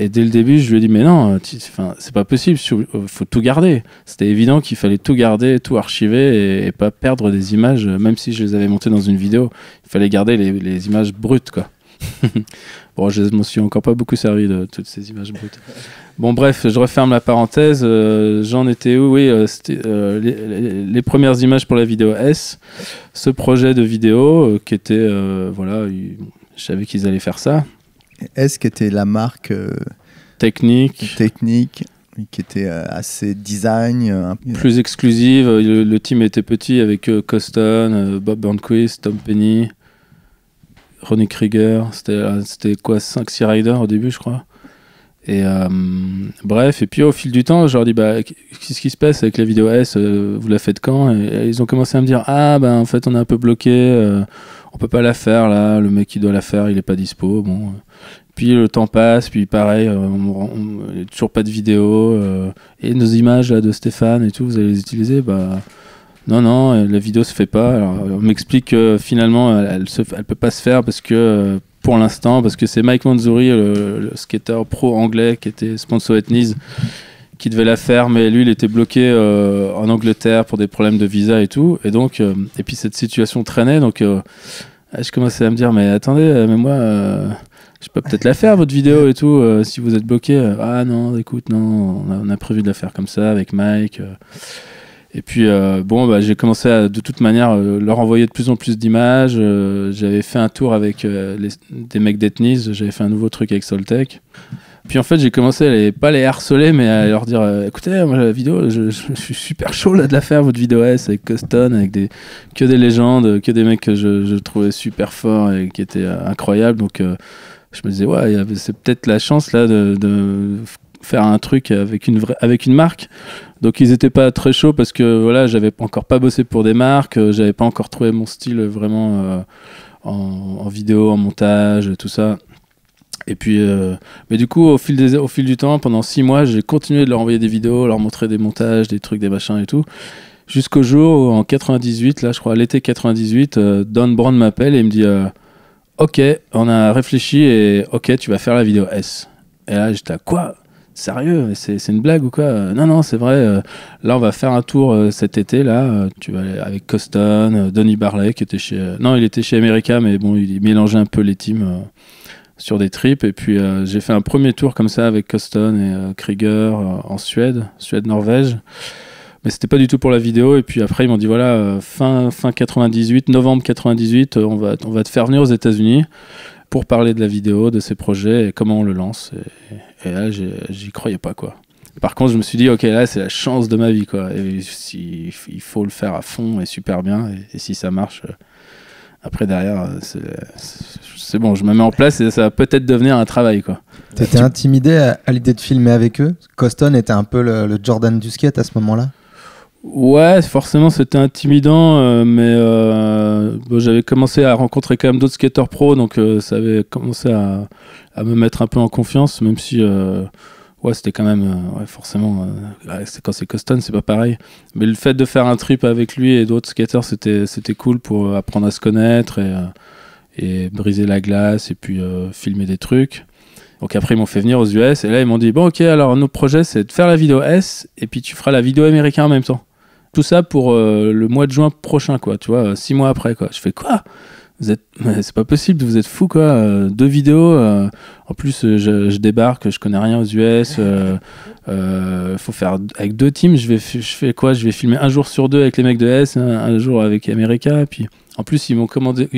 Et dès le début, je lui ai dit, mais non, c'est pas possible, il euh, faut tout garder. C'était évident qu'il fallait tout garder, tout archiver et, pas perdre des images, euh, même si je les avais montées dans une vidéo. Il fallait garder les, images brutes, quoi. bon, je m'en suis encore pas beaucoup servi de toutes ces images brutes. Bon, bref, je referme la parenthèse. Euh, j'en étais où Oui, euh, c'était euh, les, premières images pour la vidéo S. Ce projet de vidéo qui était, voilà, je savais qu'ils allaient faire ça. S qui était la marque technique. Technique qui était assez design. Plus exclusive. Le, team était petit avec Coston, Bob Burnquist, Tom Penny, Ronnie Krieger. C'était quoi 5-6 riders au début, je crois. Et euh, bref, et puis au fil du temps, je leur dis bah, qu'est-ce qui se passe avec la vidéo S euh, Vous la faites quand et, ils ont commencé à me dire ah ben bah, en fait on est un peu bloqué, euh, on peut pas la faire là, le mec qui doit la faire il est pas dispo. Bon, puis le temps passe, puis pareil, on, a toujours pas de vidéo et nos images là, de Stéphane et tout, vous allez les utiliser bah non, non, la vidéo se fait pas. Alors, on m'explique que finalement, elle, ne peut pas se faire parce que pour l'instant parce que c'est Mike Manzuri, le, skater pro anglais qui était sponsor Etnies, qui devait la faire, mais lui il était bloqué euh, en Angleterre pour des problèmes de visa et tout. Et donc, euh, et puis cette situation traînait, donc euh, ah, je commençais à me dire, mais attendez, mais moi, je peux peut-être la faire votre vidéo et tout, si vous êtes bloqué. ah non, écoute, non, on a, prévu de la faire comme ça avec Mike. Et puis, euh, bon, bah, j'ai commencé à, de toute manière, euh, leur envoyer de plus en plus d'images. Euh, j'avais fait un tour avec des mecs d'Ethnies, j'avais fait un nouveau truc avec Soltech. Puis en fait, j'ai commencé à les, pas les harceler, mais à leur dire écoutez, moi, la vidéo, je, suis super chaud là de la faire, votre vidéo S avec Coston, avec des, que des légendes, que des mecs que je, trouvais super forts et qui étaient incroyables. Donc, je me disais ouais, c'est peut-être la chance là de, faire un truc avec une, avec une marque. Donc ils n'étaient pas très chauds parce que voilà, j'avais encore pas bossé pour des marques, euh, j'avais pas encore trouvé mon style vraiment euh, en, vidéo, en montage, tout ça. Et puis, euh, mais du coup, au fil, du temps, pendant six mois, j'ai continué de leur envoyer des vidéos, leur montrer des montages, des trucs, des machins et tout. Jusqu'au jour en 98, là, je crois, l'été 98, Don Brand m'appelle et il me dit Ok, on a réfléchi et ok, tu vas faire la vidéo S. Et là, j'étais à quoi sérieux, c'est une blague ou quoi Non, non, c'est vrai. Euh, là, on va faire un tour euh, cet été. Là, euh, tu vas avec Coston, Donny Barley, qui était chez. non, il était chez America, mais bon, il mélangeait un peu les teams sur des trips. Et puis, j'ai fait un premier tour comme ça avec Coston et Krieger en Suède, Suède-Norvège mais c'était pas du tout pour la vidéo et puis après ils m'ont dit voilà fin fin 98 novembre 98 on va on va te faire venir aux États-Unis pour parler de la vidéo, de ses projets et comment on le lance. Et, là, j'y croyais pas, quoi. Par contre, je me suis dit, ok, là, c'est la chance de ma vie, quoi. il faut le faire à fond et super bien. Et, si ça marche, euh, après, derrière, euh, c'est bon, je me mets en place et ça va peut-être devenir un travail, quoi. T'étais intimidé à, l'idée de filmer avec eux Coston était un peu le, le Jordan du skate à ce moment-là Ouais, forcément, c'était intimidant, euh, mais euh, j'avais commencé à rencontrer quand même d'autres skateurs pro, donc euh, ça avait commencé à, me mettre un peu en confiance, même si, ouais, c'était quand même, forcément, c'est quand c'est custom c'est pas pareil. Mais le fait de faire un trip avec lui et d'autres skateurs, c'était, c'était cool pour apprendre à se connaître et, briser la glace et puis filmer des trucs. Donc après, ils m'ont fait venir aux US et là, ils m'ont dit Bon, ok, alors notre projet c'est de faire la vidéo S et puis tu feras la vidéo américaine en même temps ça pour euh, le mois de juin prochain, quoi, tu vois, six mois après, quoi. Je fais quoi vous êtes, c'est pas possible, vous êtes fou quoi. Euh, deux vidéos, euh, en plus je, débarque, je connais rien aux US. faut faire avec deux teams. Je vais, je fais quoi Je vais filmer un jour sur deux avec les mecs de S, un, jour avec America, puis en plus, ils m'ont commandé,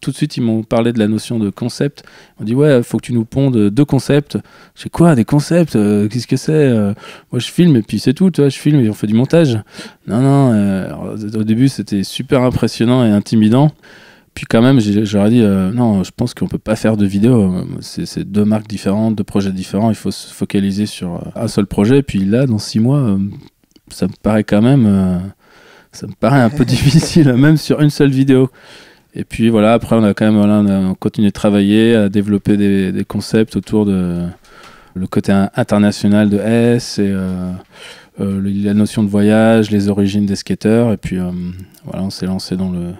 tout de suite, ils m'ont parlé de la notion de concept. Ils m'ont dit ouais, faut que tu nous pondes deux concepts. J'ai quoi des concepts euh, Qu'est-ce que c'est euh? Moi, je filme et puis c'est tout. je filme et on fait du montage. Non, non. Euh, au début, c'était super impressionnant et intimidant. Puis quand même, j'aurais dit non, je pense qu'on peut pas faire de vidéo. C'est deux marques différentes, deux projets différents. Il faut se focaliser sur un seul projet. Puis là, dans six mois, ça me paraît quand même ça me paraît un peu difficile, même sur une seule vidéo. Et puis voilà, après, on a quand même on, a, continué de travailler, à développer des, concepts autour de le côté international de S et euh, euh, la notion de voyage, les origines des skateurs. Et puis euh, voilà, on s'est lancé dans le,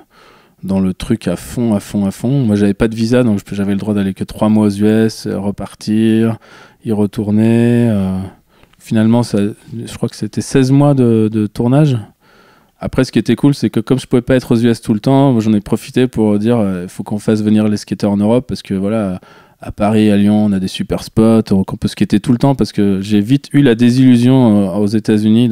dans le truc à fond, à fond, à fond. Moi, j'avais pas de visa, donc j'avais le droit d'aller que trois mois aux US, repartir, y retourner. finalement, je crois que c'était 16 mois de, de tournage. Après, ce qui était cool, c'est que comme je pouvais pas être aux US tout le temps, j'en ai profité pour dire il euh, faut qu'on fasse venir les skateurs en Europe parce que voilà, à Paris, à Lyon, on a des super spots, on peut skater tout le temps parce que j'ai vite eu la désillusion euh, aux États-Unis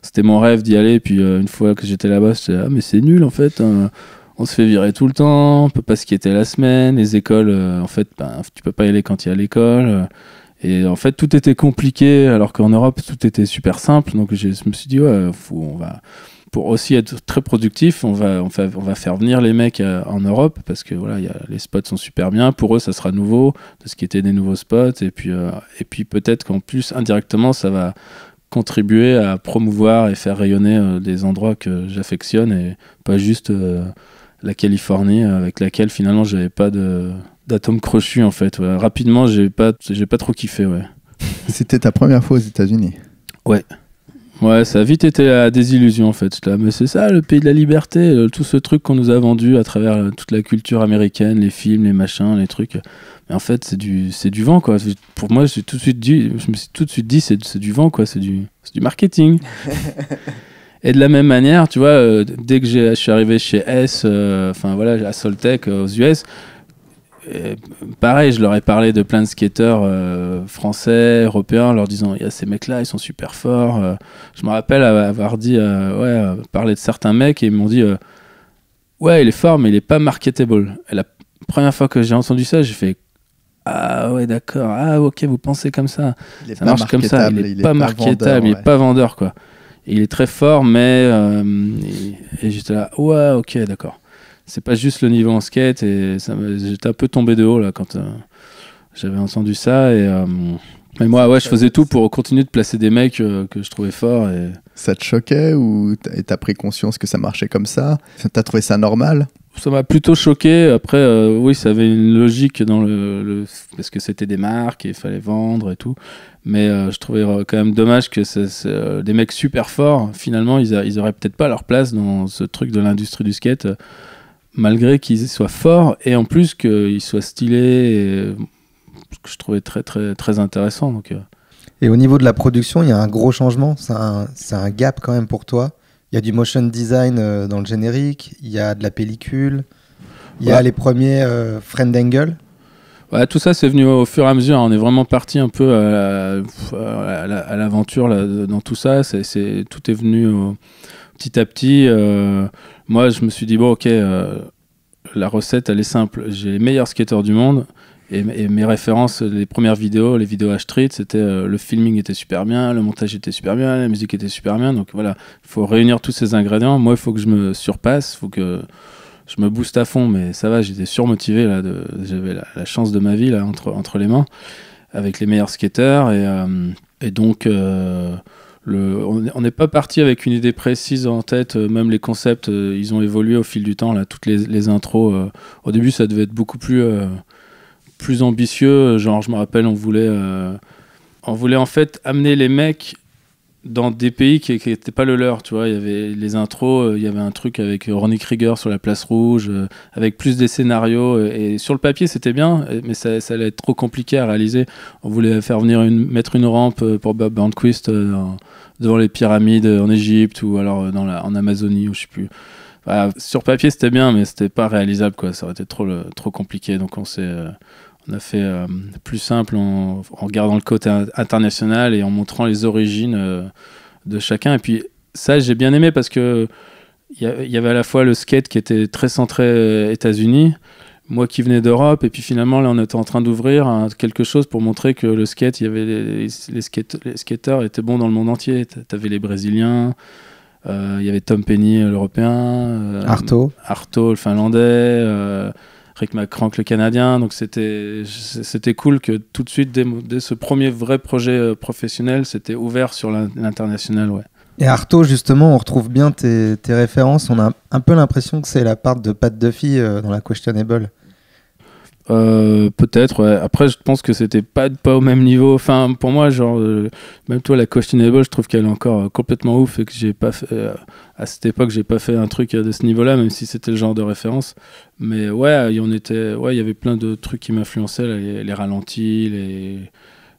C'était mon rêve d'y aller, puis euh, une fois que j'étais là-bas, j'étais ah, mais c'est nul en fait. Hein. On se fait virer tout le temps, on peut pas skater la semaine, les écoles, en fait, ben, tu peux pas y aller quand il y a l'école. Et en fait, tout était compliqué, alors qu'en Europe, tout était super simple. Donc, je me suis dit, ouais, on va, pour aussi être très productif, on va, on on va faire venir les mecs euh, en Europe parce que voilà, les spots sont super bien. Pour eux, ça sera nouveau, de ce qui était des nouveaux spots. Et puis, euh, et puis peut-être qu'en plus, indirectement, ça va contribuer à promouvoir et faire rayonner euh, des endroits que j'affectionne et pas juste la Californie avec laquelle finalement j'avais pas d'atome crochu en fait. Rapidement, j'ai pas, j'ai pas trop kiffé. Ouais. C'était ta première fois aux États-Unis. Ouais. Ouais, ça a vite été la désillusion en fait. Là, mais c'est ça, le pays de la liberté, euh, tout ce truc qu'on nous a vendu à travers euh, toute la culture américaine, les films, les machins, les trucs. Mais en fait, c'est du, c'est du vent quoi. Pour moi, je, tout de suite dit, je me suis tout de suite dit, c'est, du vent quoi, c'est du, du marketing. Et de la même manière, tu vois, euh, dès que je suis arrivé chez S, enfin voilà, à Soltech aux US, euh, pareil, je leur ai parlé de plein de skateurs euh, français, européens, leur disant il y a ces mecs-là, ils sont super forts. Euh. je me rappelle avoir dit, ouais, parler de certains mecs et ils m'ont dit ouais, il est fort, mais il est pas marketable. Et la première fois que j'ai entendu ça, j'ai fait ah ouais, d'accord, ah ok, vous pensez comme ça. ça marche comme ça, il est, pas, marketable, il est pas vendeur quoi. il est très fort, mais. et, et là, ouais, ok, d'accord c'est pas juste le niveau en skate. Et j'étais un peu tombé de haut là quand euh, j'avais entendu ça. Et euh, mais moi, ouais, je faisais tout pour continuer de placer des mecs euh, que je trouvais forts. Et... Ça te choquait ou t'as pris conscience que ça marchait comme ça T'as trouvé ça normal ça m'a plutôt choqué. Après, oui, ça avait une logique dans le, parce que c'était des marques et il fallait vendre et tout. Mais je trouvais quand même dommage que des mecs super forts, finalement, ils, n'auraient ils auraient peut-être pas leur place dans ce truc de l'industrie du skate malgré qu'ils soient forts et en plus qu'ils soient stylés, ce que je trouvais très très très intéressant. Donc, euh. Et au niveau de la production, il y a un gros changement, c'est un, un, gap quand même pour toi. Il y a du motion design euh, dans le générique, il y a de la pellicule, il y a les premiers euh, friend angle. tout ça, c'est venu au fur et à mesure. On est vraiment parti un peu à l'aventure dans tout ça. C'est tout est venu petit à petit. Moi, je me suis dit, bon, ok, euh, la recette, elle est simple. J'ai les meilleurs skateurs du monde. Et, mes références, les premières vidéos, les vidéos à Street, c'était euh, le filming était super bien, le montage était super bien, la musique était super bien. Donc voilà, il faut réunir tous ces ingrédients. Moi, il faut que je me surpasse, il faut que je me booste à fond. Mais ça va, j'étais surmotivé là. J'avais la, chance de ma vie là entre entre les mains avec les meilleurs skateurs et, euh, et donc on n'est pas parti avec une idée précise en tête, euh, même les concepts, euh, ils ont évolué au fil du temps, là, toutes les, intros. Euh, au début, ça devait être beaucoup plus, plus ambitieux, genre je me rappelle, on voulait, on voulait en fait amener les mecs dans des pays qui n'étaient pas le leur, tu vois, il y avait les intros, euh, il y avait un truc avec euh, Ronnie Krieger sur la place rouge, euh, avec plus des scénarios, et sur le papier c'était bien, mais ça, allait être trop compliqué à réaliser. On voulait faire venir une, mettre une rampe pour Bob Bandquist devant les pyramides en Égypte ou alors dans la, en Amazonie ou je sais plus. sur papier c'était bien, mais c'était pas réalisable, quoi, ça aurait été trop, trop compliqué, donc on s'est on a fait euh, plus simple en, en, regardant le côté international et en montrant les origines euh, de chacun. Et puis ça, j'ai bien aimé parce que il y, avait à la fois le skate qui était très centré euh, États-Unis, moi qui venais d'Europe, et puis finalement là, on était en train d'ouvrir quelque chose pour montrer que le skate, il y avait les, skateurs étaient bons dans le monde entier. Tu avais les Brésiliens. Il y avait Tom Penny, l'Européen. Arto. Arto, le Finlandais. Rick McCrank le Canadien. Donc c'était cool que tout de suite dès, ce premier vrai projet euh, professionnel, c'était ouvert sur l'international, ouais. Et Arto, justement, on retrouve bien tes, références. On a un peu l'impression que c'est la part de Pat Duffy euh, dans la Questionable. Euh, peut-être. Après, je pense que c'était pas pas au même niveau. Enfin, pour moi, genre euh, même toi, la questionable, je trouve qu'elle est encore euh, complètement ouf et que j'ai pas fait, à cette époque, j'ai pas fait un truc de ce niveau-là, même si c'était le genre de référence. Mais ouais, était, ouais, il y avait plein de trucs qui m'influençaient, les, ralentis, les,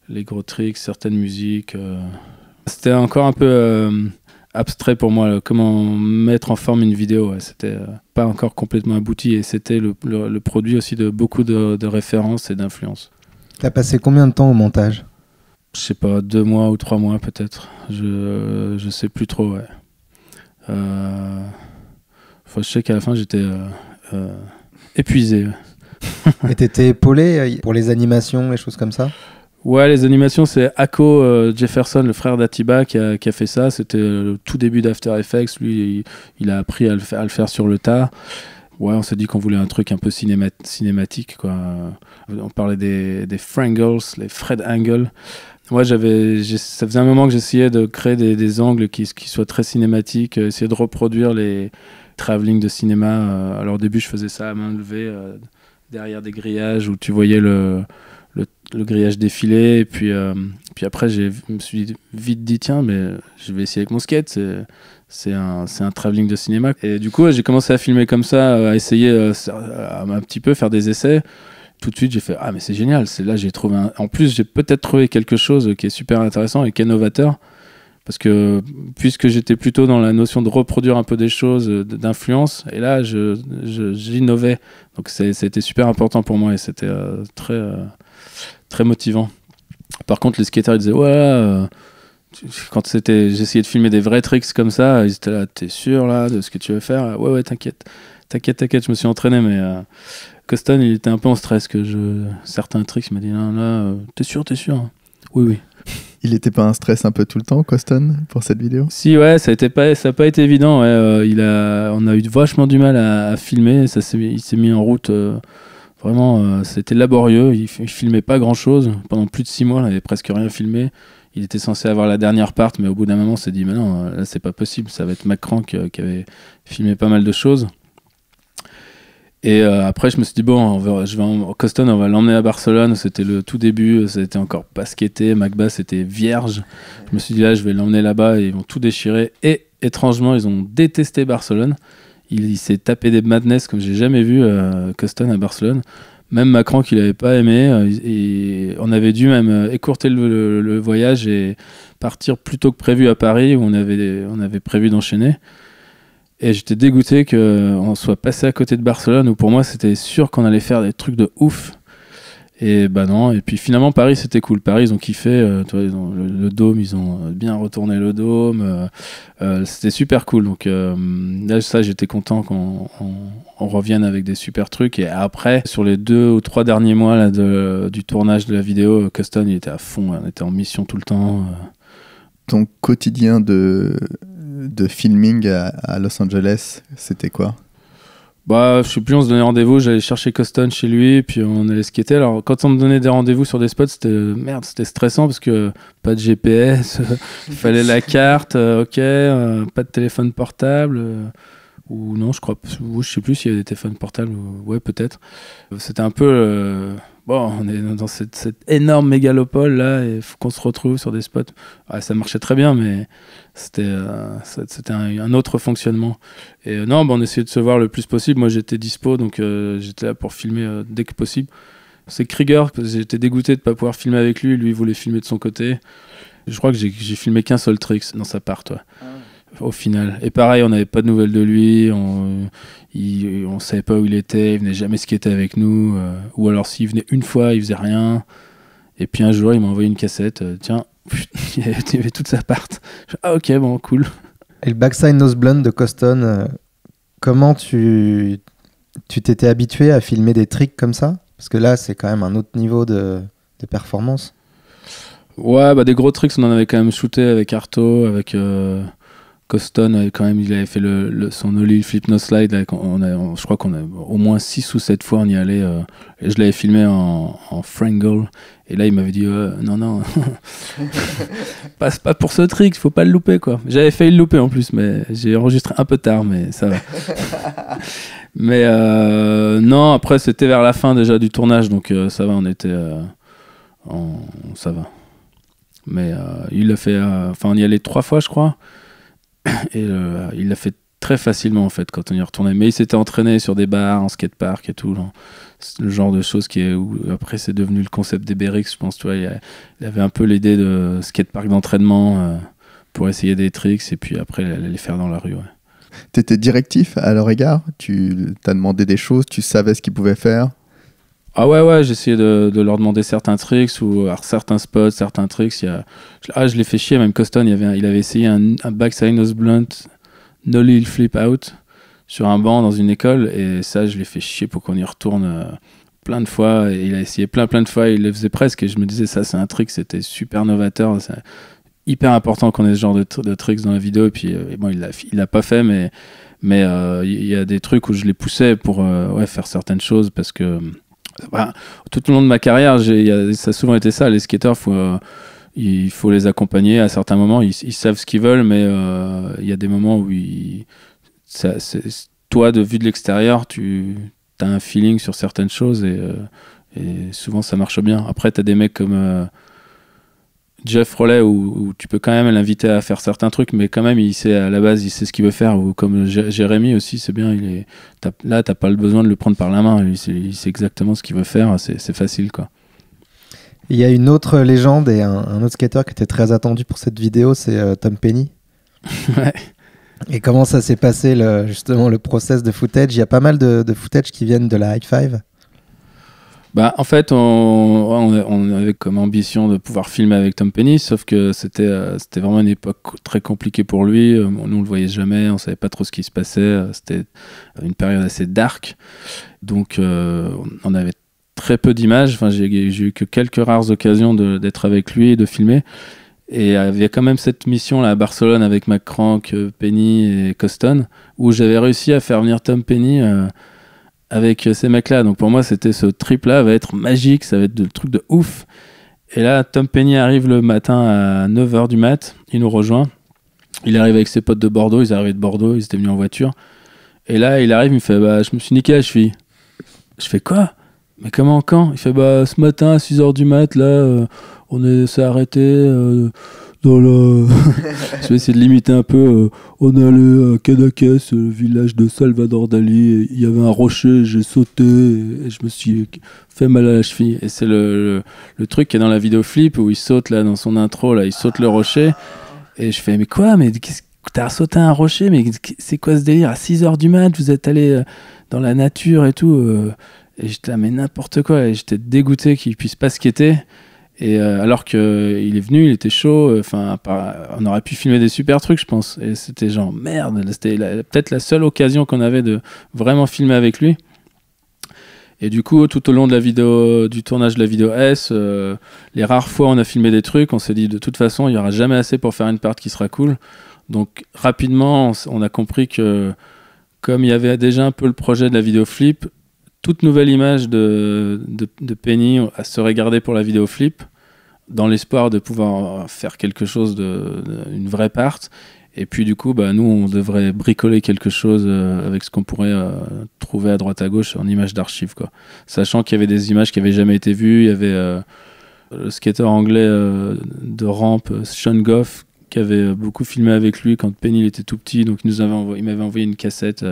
les gros tricks, certaines musiques. C'était encore un peu abstrait pour moi, comment mettre en forme une vidéo. C'était euh, pas encore complètement abouti et c'était le, produit aussi de beaucoup de, références et d'influences. T'as passé combien de temps au montage Je sais pas, deux mois ou trois mois peut-être. Je, je sais plus trop, ouais. Euh, je sais qu'à la fin j'étais euh, épuisé. et t'étais épaulé pour les animations, les choses comme ça Ouais, les animations, c'est Ako euh, Jefferson, le frère d'Atiba, qui, qui a, fait ça. C'était le tout début d'After Effects. Lui, il, a appris à le, faire sur le tas. Ouais, on s'est dit qu'on voulait un truc un peu cinéma cinématique. Quoi. On parlait des, des Frangles, les Fred Angle. Moi, j'avais, ça faisait un moment que j'essayais de créer des, des angles qui, qui, soient très cinématiques, euh, essayer de reproduire les travelling de cinéma. Euh, alors au début, je faisais ça à main levée, derrière des grillages où tu voyais le, le grillage défilé. Et puis, euh, puis après, je me suis vite dit, tiens, mais je vais essayer avec mon skate. C'est un, un travelling de cinéma. Et du coup, j'ai commencé à filmer comme ça, euh, à essayer euh, un petit peu faire des essais. Tout de suite, j'ai fait ah mais c'est génial. C'est là j'ai trouvé. En plus, j'ai peut-être trouvé quelque chose qui est super intéressant et qui est novateur parce que puisque j'étais plutôt dans la notion de reproduire un peu des choses, d'influence, et là j'innovais. Donc c'était super important pour moi et c'était très, très motivant. Par contre, les skaters ils disaient ouais. Euh, quand c'était, j'essayais de filmer des vrais tricks comme ça, ils étaient là, t'es sûr là de ce que tu veux faire Ouais, ouais, t'inquiète, t'inquiète, t'inquiète, je me suis entraîné, mais euh, il était un peu en stress que je certains tricks, il m'a dit là, euh, t'es sûr, t'es sûr hein. Oui, oui. Il n'était pas un stress un peu tout le temps, Coston, pour cette vidéo Si, ouais, ça n'a pas, pas été évident. Euh, il a, on a eu vachement du mal à, filmer. Ça il s'est mis en route Vraiment, euh, c'était laborieux. Il, filmait pas grand chose. Pendant plus de six mois, il avait presque rien filmé. Il était censé avoir la dernière part, mais au bout d'un moment, on s'est dit, non, euh, là, c'est pas possible. Ça va être Macron qui, euh, avait filmé pas mal de choses. Et après, je me suis dit, bon, je vais en, Coston, on va l'emmener à Barcelone. C'était le tout début, c'était encore basketé Macbeth, c'était vierge. Je me suis dit, là, je vais l'emmener là-bas et ils vont tout déchirer. Et étrangement, ils ont détesté Barcelone il, s'est tapé des madness comme j'ai jamais vu à euh, à Barcelone. Même Macron qu'il n'avait pas aimé, euh, et on avait dû même euh, écourter le, voyage et partir plus tôt que prévu à Paris où on avait, on avait prévu d'enchaîner. Et j'étais dégoûté qu'on soit passé à côté de Barcelone où pour moi c'était sûr qu'on allait faire des trucs de ouf. Et bah non, et puis finalement Paris c'était cool. Paris ils ont kiffé, euh, le, dôme, ils ont euh, bien retourné le dôme, euh, c'était super cool. Donc là, ça j'étais content qu'on revienne avec des super trucs. Et après, sur les deux ou trois derniers mois là, du tournage de la vidéo, Custom il était à fond, hein. on était en mission tout le temps. Ton quotidien de, de filming à Los Angeles, c'était quoi bah, je sais plus, on se donnait rendez-vous, j'allais chercher Coston chez lui, puis on allait skater. Alors, quand on me donnait des rendez-vous sur des spots, c'était euh, merde, c'était stressant parce que euh, pas de GPS, il euh, fallait la carte, ok, pas de téléphone portable. ou non, je crois, je sais plus s'il y avait des téléphones portables, ou, ouais, peut-être. C'était un peu bon, on est dans cette, énorme mégalopole là, et faut qu'on se retrouve sur des spots. ça marchait très bien, mais c'était euh, c'était un, autre fonctionnement. Et euh, non, bah, on essayait de se voir le plus possible. Moi, j'étais dispo, donc euh, j'étais là pour filmer dès que possible. C'est Krieger, j'étais dégoûté de ne pas pouvoir filmer avec lui. Lui, il voulait filmer de son côté. Je crois que j'ai filmé qu'un seul trick dans sa part, toi. Ah au final. Et pareil, on n'avait pas de nouvelles de lui, on ne savait pas où il était, il venait jamais skater avec nous, euh, ou alors s'il venait une fois, il faisait rien. Et puis un jour, il m'a envoyé une cassette, euh, tiens, il avait toute sa part. Ah ok, bon, cool. Et le Backside Nose Blonde de Coston, euh, comment tu tu t'étais habitué à filmer des tricks comme ça Parce que là, c'est quand même un autre niveau de, performance. Ouais, bah des gros tricks, on en avait quand même shooté avec Arto, avec Coston, euh, quand même, il avait fait le, son Oli Flip No Slide. on, je crois qu'on a au moins 6 ou 7 fois on y allait. Euh, et je l'avais filmé en, Frangle. Et là, il m'avait dit euh, Non, non, passe pas pour ce trick, faut pas le louper. quoi. J'avais failli le louper en plus, mais j'ai enregistré un peu tard, mais ça va. mais non, après, c'était vers la fin déjà du tournage, donc ça va, on était. ça va. Mais il l'a fait. Enfin, on y allait trois fois, je crois. Et euh, il l'a fait très facilement en fait quand on y retournait. Mais il s'était entraîné sur des bars, en skate park et tout, le genre de choses qui est où après c'est devenu le concept des BRX, je pense. Tu il, avait un peu l'idée de skate skatepark d'entraînement euh, pour essayer des tricks et puis après les faire dans la rue. T'étais Tu directif à leur égard, tu t'as demandé des choses, tu savais ce qu'ils pouvaient faire, ah ouais, ouais, j'ai essayé de, leur demander certains tricks ou certains spots, certains tricks. a... Ah, je l'ai fait chier, même Coston, il avait, il avait essayé un, un backside nose blunt, il flip out sur un banc dans une école et ça, je l'ai fait chier pour qu'on y retourne. Euh, plein de fois, et il a essayé plein plein de fois, il le faisait presque, et je me disais ça c'est un trick, c'était super novateur, c'est hyper important qu'on ait ce genre de, de, tricks dans la vidéo. Et puis, bon, euh, il l'a, il l'a pas fait, mais mais euh, il y, a des trucs où je les poussais pour ouais, faire certaines choses parce que bah, tout au long de ma carrière, ça a souvent été ça. Les skateurs, faut, euh, il faut les accompagner. À certains moments, ils, savent ce qu'ils veulent, mais euh, il y a des moments où toi, de vue de l'extérieur, tu as un feeling sur certaines choses et, euh, et souvent ça marche bien. Après, tu as des mecs comme. Jeff Rollet où, tu peux quand même l'inviter à faire certains trucs, mais quand même, il sait à la base, il sait ce qu'il veut faire. Ou comme Jérémy aussi, c'est bien. Il est n'as là, t'as pas le besoin de le prendre par la main. Il sait, exactement ce qu'il veut faire. C'est facile, quoi. Il y a une autre légende et un, autre skateur qui était très attendu pour cette vidéo, c'est euh, Tom Penny. ouais. Et comment ça s'est passé justement le process de footage Il y a pas mal de, de footage qui viennent de la High Five. Bah, en fait, on, avait comme ambition de pouvoir filmer avec Tom Penny, sauf que c'était euh, c'était vraiment une époque très compliquée pour lui. Euh, nous, on le voyait jamais, on savait pas trop ce qui se passait. Euh, c'était une période assez dark. Donc, on avait très peu d'images. Enfin, j'ai eu que quelques rares occasions d'être avec lui et de filmer. Et il y avait quand même cette mission là à Barcelone avec McCrank, Penny et Coston, où j'avais réussi à faire venir Tom Penny avec euh, ces mecs-là. Donc pour moi, c'était ce trip-là va être magique, ça va être le truc de ouf. Et là, Tom Penny arrive le matin à 9h du mat, il nous rejoint. Il arrive avec ses potes de Bordeaux, ils arrivaient de Bordeaux, ils étaient venus en voiture. Et là, il arrive, il me fait bah, Je me suis niqué je suis Je fais quoi Mais comment, quand Il fait bah, Ce matin à 6h du mat, là, euh, on s'est arrêté. Euh, je vais essayer de limiter un peu. Euh, on allé à Cadaqués, euh, le village de Salvador Dali. Il y avait un rocher, j'ai sauté et je me suis fait mal à la cheville. Et c'est le, truc qui est dans la vidéo flip où il saute là dans son intro, là, il saute le ah. rocher. Et je fais, mais quoi Mais T'as sauté un rocher, mais c'est quoi ce délire À 6h du mat, vous êtes allé euh, dans la nature et tout. Et j'étais là, mais n'importe quoi. Et j'étais dégoûté qu'il puisse pas skater. Et euh, alors qu'il est venu, il était chaud. Euh, enfin, on aurait pu filmer des super trucs, je pense. Et c'était genre merde. C'était peut-être la seule occasion qu'on avait de vraiment filmer avec lui. Et du coup, tout au long de la vidéo, du tournage de la vidéo S, euh, les rares fois où on a filmé des trucs, on s'est dit de toute façon, il n'y aura jamais assez pour faire une part qui sera cool. Donc rapidement, on a compris que comme il y avait déjà un peu le projet de la vidéo flip, toute nouvelle image de, de, de Penny à se regarder pour la vidéo flip dans l'espoir de pouvoir faire quelque chose de, une vraie part. Et puis du coup, bah, nous, on devrait bricoler quelque chose euh, avec ce qu'on pourrait euh, trouver à droite à gauche en images d'archives, quoi. Sachant qu'il y avait des images qui n'avaient jamais été vues, il y avait euh, le skater anglais de rampe, Sean Goff, qui avait beaucoup filmé avec lui quand Penny était tout petit, donc il nous avait il m'avait envoyé une cassette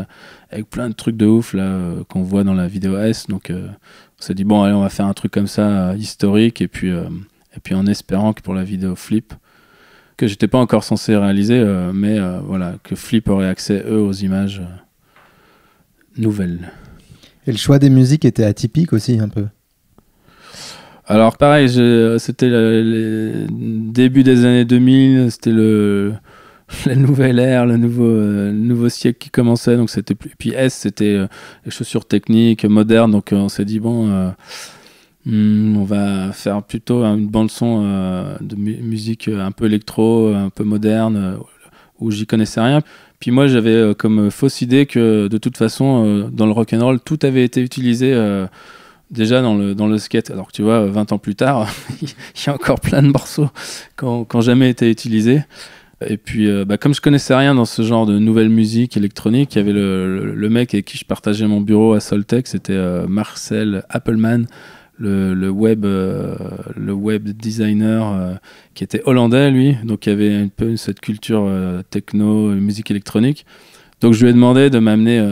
avec plein de trucs de ouf là qu'on voit dans la vidéo S. Donc on s'est dit bon, allez, on va faire un truc comme ça historique et puis et puis en espérant que pour la vidéo Flip, que j'étais pas encore censé réaliser, euh, mais euh, voilà, que Flip aurait accès eux aux images euh, nouvelles. Et le choix des musiques était atypique aussi un peu. Alors pareil, c'était le, début des années 2000, c'était le la nouvelle ère, le nouveau, nouveau siècle qui commençait, donc c'était plus. Puis S, c'était les chaussures techniques modernes, donc on s'est dit bon Hmm, on va faire plutôt une bande son euh, de musique euh, un peu électro, euh, un peu moderne, où j'y connaissais rien. Puis moi, j'avais comme fausse idée que de toute façon, dans le rock and roll, tout avait été utilisé déjà dans le, dans skate. Alors que tu vois, 20 ans plus tard, il y a encore plein de morceaux qui n'ont jamais été utilisés. Et puis, bah, comme je connaissais rien dans ce genre de nouvelle musique électronique, il y avait le, mec avec qui je partageais mon bureau à Soltech, c'était Marcel Appleman, le, le, web, euh, le web designer euh, qui était hollandais, lui, donc qui avait un peu cette culture euh, techno, musique électronique. Donc je lui ai demandé de m'amener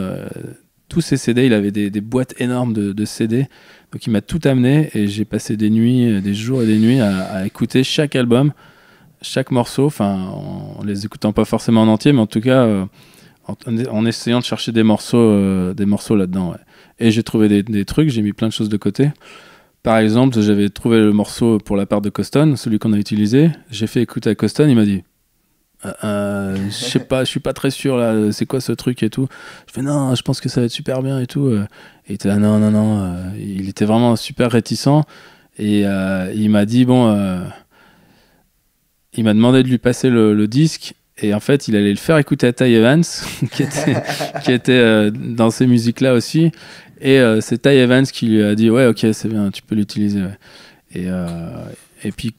tous ses CD. Il avait des, boîtes énormes de, CD. Donc il m'a tout amené et j'ai passé des nuits, des jours et des nuits à, écouter chaque album, chaque morceau, enfin en, les écoutant pas forcément en entier, mais en tout cas en, essayant de chercher des morceaux, des morceaux là-dedans. Et j'ai trouvé des trucs, j'ai mis plein de choses de côté. Par exemple, j'avais trouvé le morceau pour la part de Coston, celui qu'on a utilisé. J'ai fait écouter à Coston, il m'a dit ah, ah, je sais pas, je suis pas très sûr c'est quoi ce truc et tout. Je fais non, je pense que ça va être super bien et tout. Euh. il était non, non, non. Euh, il était vraiment super réticent et euh, il m'a dit bon, il m'a demandé de lui passer le, disque et en fait il allait le faire écouter à Ty Evans qui était dans ces musiques là aussi et euh, c'est Ty Evans qui lui a dit Ouais, ok, c'est bien, tu peux l'utiliser. Et, euh, et puis,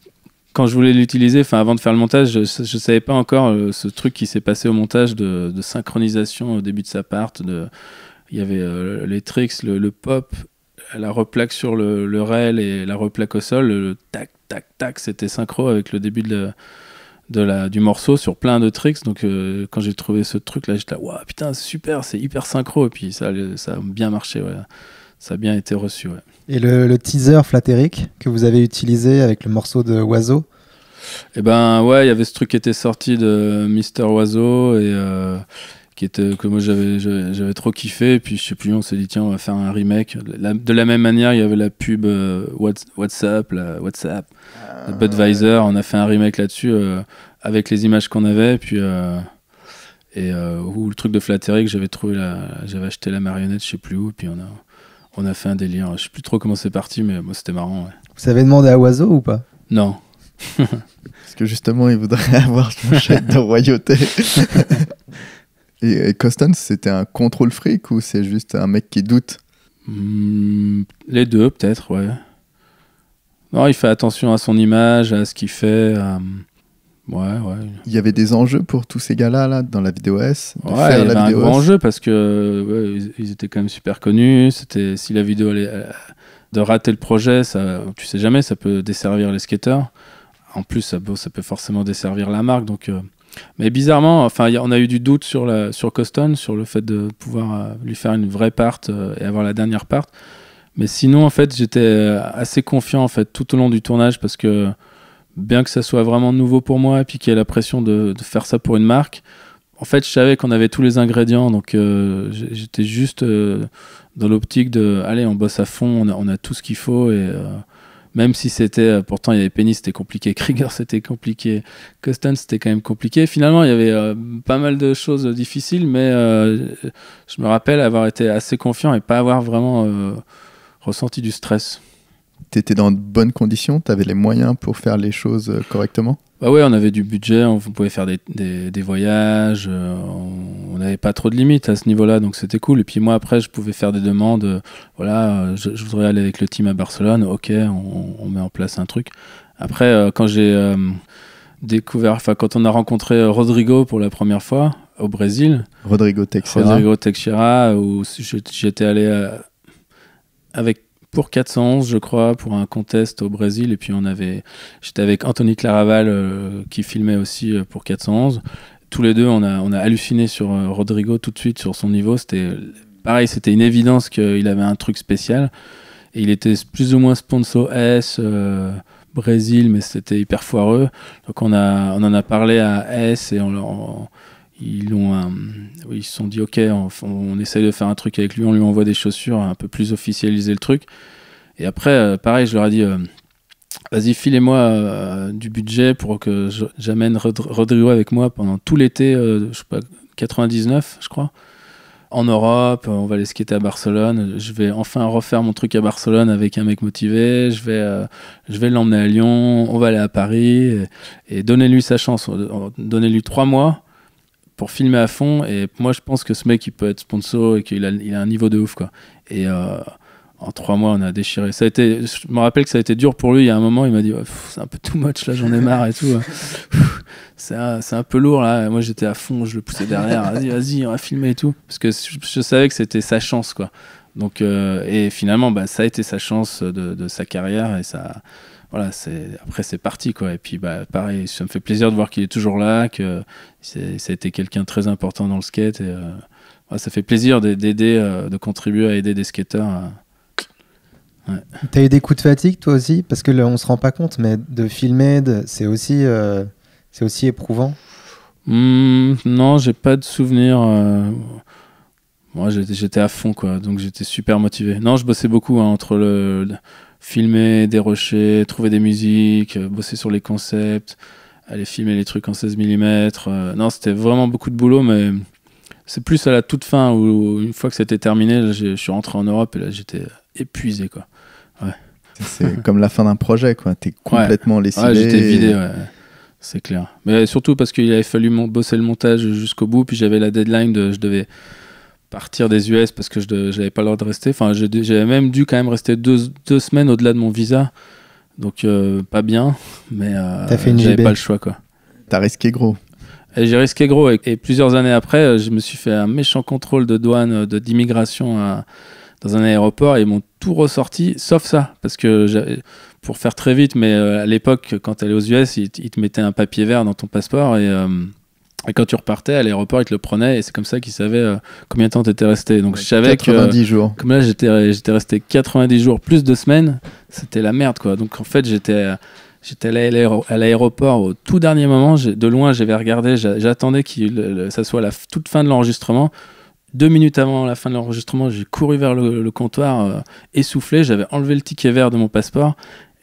quand je voulais l'utiliser, enfin, avant de faire le montage, je ne savais pas encore euh, ce truc qui s'est passé au montage de, synchronisation au début de sa part. De, il y avait les tricks, le, pop, la replaque sur le, rail et la replaque au sol. Le, tac, tac, tac, c'était synchro avec le début de la de la, du morceau sur plein de tricks. Donc euh, quand j'ai trouvé ce truc là, j'étais là, waouh, putain, super, c'est hyper synchro. Et puis ça, ça a bien marché, ça a bien été reçu. Et le, teaser flatterique que vous avez utilisé avec le morceau de Oiseau Et eh ben ouais, il y avait ce truc qui était sorti de Mister Oiseau et. Euh, qui était que moi j'avais j'avais trop kiffé et puis je sais plus on s'est dit tiens on va faire un remake de la même manière il y avait la pub euh, WhatsApp la WhatsApp ah. on a fait un remake là-dessus euh, avec les images qu'on avait puis euh, et ou le truc de Flattery que j'avais trouvé j'avais acheté la marionnette je sais plus où puis on a on a fait un délire je sais plus trop comment c'est parti mais moi c'était marrant vous avez demandé à Oiseau ou pas non parce que justement il voudrait avoir son chèque de royauté Et, c'était un contrôle freak ou c'est juste un mec qui doute hmm, Les deux, peut-être, ouais. Non, il fait attention à son image, à ce qu'il fait. Ouais, ouais. Il y avait des enjeux pour tous ces gars-là là, dans la vidéo S Ouais, il y avait un grand enjeu parce que ils, étaient quand même super connus. C'était si la vidéo allait, euh, de rater le projet, ça, tu sais jamais, ça peut desservir les skateurs. En plus, ça, peut forcément desservir la marque. Donc, euh, mais bizarrement, enfin, on a eu du doute sur, la, sur Coston, sur le fait de pouvoir euh, lui faire une vraie part euh, et avoir la dernière part. Mais sinon, en fait, j'étais euh, assez confiant en fait tout au long du tournage parce que bien que ça soit vraiment nouveau pour moi et puis qu'il y ait la pression de, faire ça pour une marque, en fait, je savais qu'on avait tous les ingrédients, donc j'étais juste dans l'optique de allez, on bosse à fond, on a, tout ce qu'il faut et même si c'était euh, pourtant il y avait Penny c'était compliqué Krieger c'était compliqué Costan c'était quand même compliqué finalement il y avait euh, pas mal de choses difficiles mais euh, je me rappelle avoir été assez confiant et pas avoir vraiment ressenti du stress T'étais dans de bonnes conditions T'avais les moyens pour faire les choses correctement bah ouais, on avait du budget, on pouvait faire des, voyages, euh, on n'avait pas trop de limites à ce niveau-là, donc c'était cool. Et puis moi, après, je pouvais faire des demandes, euh, voilà, euh, je, voudrais aller avec le team à Barcelone, ok, on, met en place un truc. Après, quand j'ai découvert, enfin, quand on a rencontré Rodrigo pour la première fois au Brésil, Rodrigo Teixeira, Rodrigo Teixeira, où j'étais allé avec pour 411, je crois, pour un contest au Brésil. Et puis on avait, j'étais avec Anthony Claraval euh, qui filmait aussi euh, pour 411. Tous les deux, on a, on a halluciné sur euh, Rodrigo tout de suite sur son niveau. C'était pareil, c'était une évidence qu'il avait un truc spécial. Et il était plus ou moins sponsor S. Brésil, mais c'était hyper foireux. Donc on, a, on en a parlé à S et on, on ils ils se sont dit ok on, essaye de faire un truc avec lui on lui envoie des chaussures un peu plus officialiser le truc et après euh, pareil je leur ai dit euh, vas-y filez-moi euh, du budget pour que j'amène Rodrigo avec moi pendant tout l'été je sais pas 99 je crois en Europe, on va aller skater à Barcelone. Je vais enfin refaire mon truc à Barcelone avec un mec motivé. Je vais, je vais l'emmener à Lyon. On va aller à Paris et, et donnez-lui sa chance. Donnez-lui trois mois pour filmer à fond. Et moi, je pense que ce mec, il peut être sponsor et qu'il a, il a un niveau de ouf, quoi. Et euh, en trois mois, on a déchiré. Ça a été, je me rappelle que ça a été dur pour lui. Il y a un moment, il m'a dit C'est un peu too much, là, j'en ai marre et tout. Hein. c'est un, un, peu lourd, là. moi, j'étais à fond, je le poussais derrière. Vas-y, vas-y, on va filmer et tout. Parce que je, savais que c'était sa chance, quoi. Donc, euh, et finalement, bah, ça a été sa chance de, de sa carrière et ça voilà, c'est après c'est parti quoi. Et puis bah pareil, ça me fait plaisir de voir qu'il est toujours là, que c'était ça quelqu'un très important dans le skate. Euh, ça fait plaisir d'aider, euh, de contribuer à aider des skateurs. T'as eu des coups de fatigue toi aussi, parce que on se rend pas compte, mais de filmer, c'est aussi euh, c'est aussi éprouvant. Mmh, non, j'ai pas de souvenir. Moi, j'étais à fond quoi, donc j'étais super motivé. Non, je bossais beaucoup hein, entre le filmer des rochers, trouver des musiques, euh, bosser sur les concepts, aller filmer les trucs en 16 mm. Euh, non, c'était vraiment beaucoup de boulot, mais c'est plus à la toute fin où, une fois que c'était terminé, je suis rentré en Europe et là j'étais épuisé quoi. Ouais. C'est comme la fin d'un projet quoi. T'es complètement laissé. lessivé. j'étais vidé. C'est clair. Mais surtout parce qu'il avait fallu bosser le montage jusqu'au bout, puis j'avais la deadline de je devais partir des US parce que je n'avais pas le droit de rester. Enfin, j'avais même dû quand même rester deux, semaines au-delà de mon visa. Donc, euh, pas bien, mais je euh, j'avais pas le choix. quoi. T'as risqué gros. J'ai risqué gros. Et, plusieurs années après, euh, je me suis fait un méchant contrôle de douane, d'immigration dans un aéroport. Et ils m'ont tout ressorti, sauf ça. Parce que, pour faire très vite, mais à l'époque, quand t'allais aux US, ils, ils, te mettaient un papier vert dans ton passeport. Et et quand tu repartais à l'aéroport, ils te le prenaient et c'est comme ça qu'ils savaient euh, combien de temps tu étais resté. Donc j'avais je savais 90 que, euh, jours. Comme là, j'étais, j'étais resté 90 jours plus deux semaines, c'était la merde quoi. Donc en fait, j'étais, j'étais à l'aéroport au tout dernier moment. De loin, j'avais regardé, j'attendais que ça soit la toute fin de l'enregistrement. Deux minutes avant la fin de l'enregistrement, j'ai couru vers le, comptoir euh, essoufflé. J'avais enlevé le ticket vert de mon passeport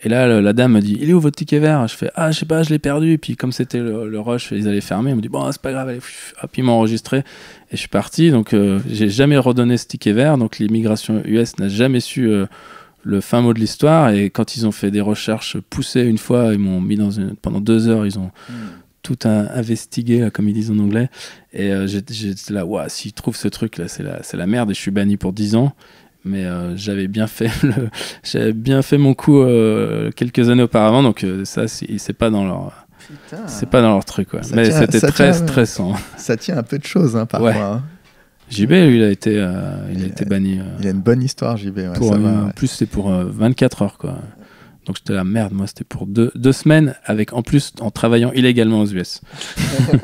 et là, la dame me dit Il est où votre ticket vert Je fais Ah, je sais pas, je l'ai perdu. Et puis, comme c'était le, rush, ils allaient fermer. Elle me dit Bon, c'est pas grave, allez. puis, ils m'ont enregistré. Et je suis parti. Donc, je euh, j'ai jamais redonné ce ticket vert. Donc, l'immigration US n'a jamais su euh, le fin mot de l'histoire. Et quand ils ont fait des recherches poussées une fois, ils m'ont mis dans Pendant deux heures, ils ont. Hmm. tout investigué, comme ils disent en anglais. Et euh, j'étais là, waouh, s'ils trouvent ce truc, là, c'est la, la merde et je suis banni pour dix ans mais euh, j'avais bien fait le, j'avais bien fait mon coup euh, quelques années auparavant donc euh, ça c'est pas dans leur c'est pas dans leur truc mais c'était très stressant ça tient un peu de choses hein, parfois hein. JB lui, il a été il, été banni il a une bonne histoire JB en plus c'est pour 24 heures quoi donc j'étais la merde, moi c'était pour deux, semaines, avec en plus en travaillant illégalement aux US.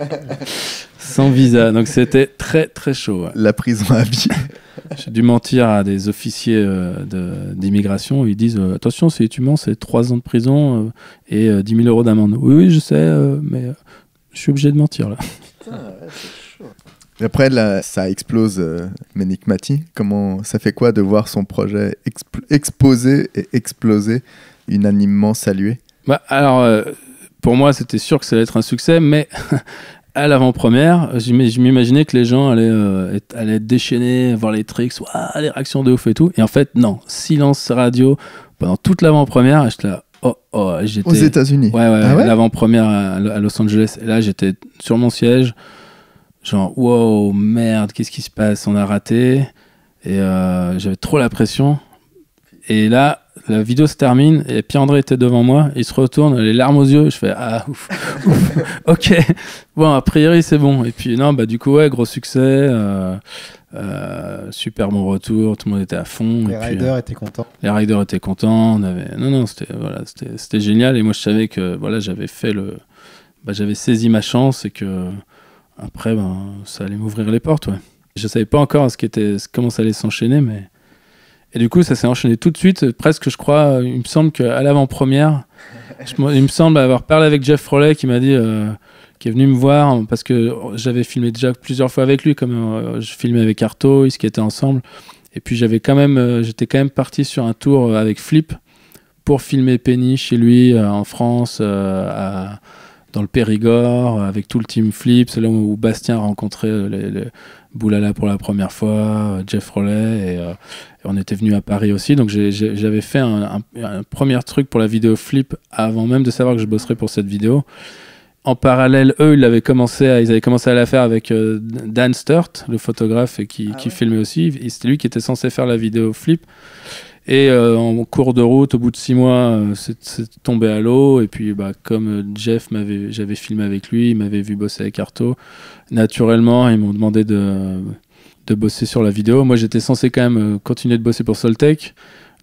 Sans visa, donc c'était très très chaud. La prison à vie. J'ai dû mentir à des officiers euh, d'immigration, ils disent euh, attention si tu mens c'est trois ans de prison euh, et 10 000 euros d'amende. Oui, oui je sais, mais je suis obligé de mentir là. Putain, Après, là, ça explose euh, Comment, ça fait quoi de voir son projet exploser exposé et exploser unanimement salué bah, Alors, euh, pour moi, c'était sûr que ça allait être un succès, mais à l'avant-première, je m'imaginais que les gens allaient, euh, être, déchaînés, voir les tricks, les réactions de ouf et tout. Et en fait, non, silence radio pendant toute l'avant-première. J'étais là, oh, oh Aux États-Unis. Ouais, ouais, ah l'avant-première à, Los Angeles. Et là, j'étais sur mon siège, genre, wow, merde, qu'est-ce qui se passe On a raté. Et euh, j'avais trop la pression. Et là, la vidéo se termine et Pierre-André était devant moi, il se retourne, les larmes aux yeux, je fais ah ouf, ok, bon a priori c'est bon. Et puis non, bah du coup ouais, gros succès, euh, euh, super bon retour, tout le monde était à fond. Les et riders puis, euh, étaient contents. Les riders étaient contents, on avait non non c'était voilà c'était génial et moi je savais que voilà j'avais fait le, bah, j'avais saisi ma chance et que après ben, ça allait m'ouvrir les portes ouais. Je savais pas encore ce qui était comment ça allait s'enchaîner mais et du coup, ça s'est enchaîné tout de suite. Presque, je crois, il me semble qu'à l'avant-première, il me semble avoir parlé avec Jeff Rollet qui m'a dit, euh, qui est venu me voir, hein, parce que j'avais filmé déjà plusieurs fois avec lui, comme euh, je filmais avec Arto, ils étaient ensemble. Et puis j'avais quand même, euh, j'étais quand même parti sur un tour avec Flip pour filmer Penny chez lui en France, dans le Périgord, avec tout le team Flip. C'est là où Bastien a rencontré les, Boulala pour la première fois, Jeff Rollet. Et, on était venu à Paris aussi. Donc j'avais fait un, premier truc pour la vidéo flip avant même de savoir que je bosserais pour cette vidéo. En parallèle, eux, ils avaient commencé à, ils commencé à la faire avec euh, Dan Sturt, le photographe qui, ah filmait aussi. C'était lui qui était censé faire la vidéo flip. Et euh, en cours de route, au bout de six mois, euh, c'est tombé à l'eau. Et puis, bah, comme Jeff m'avait, j'avais filmé avec lui, il m'avait vu bosser avec Arto. Naturellement, ils m'ont demandé de de bosser sur la vidéo. Moi, j'étais censé quand même euh, continuer de bosser pour Soltech.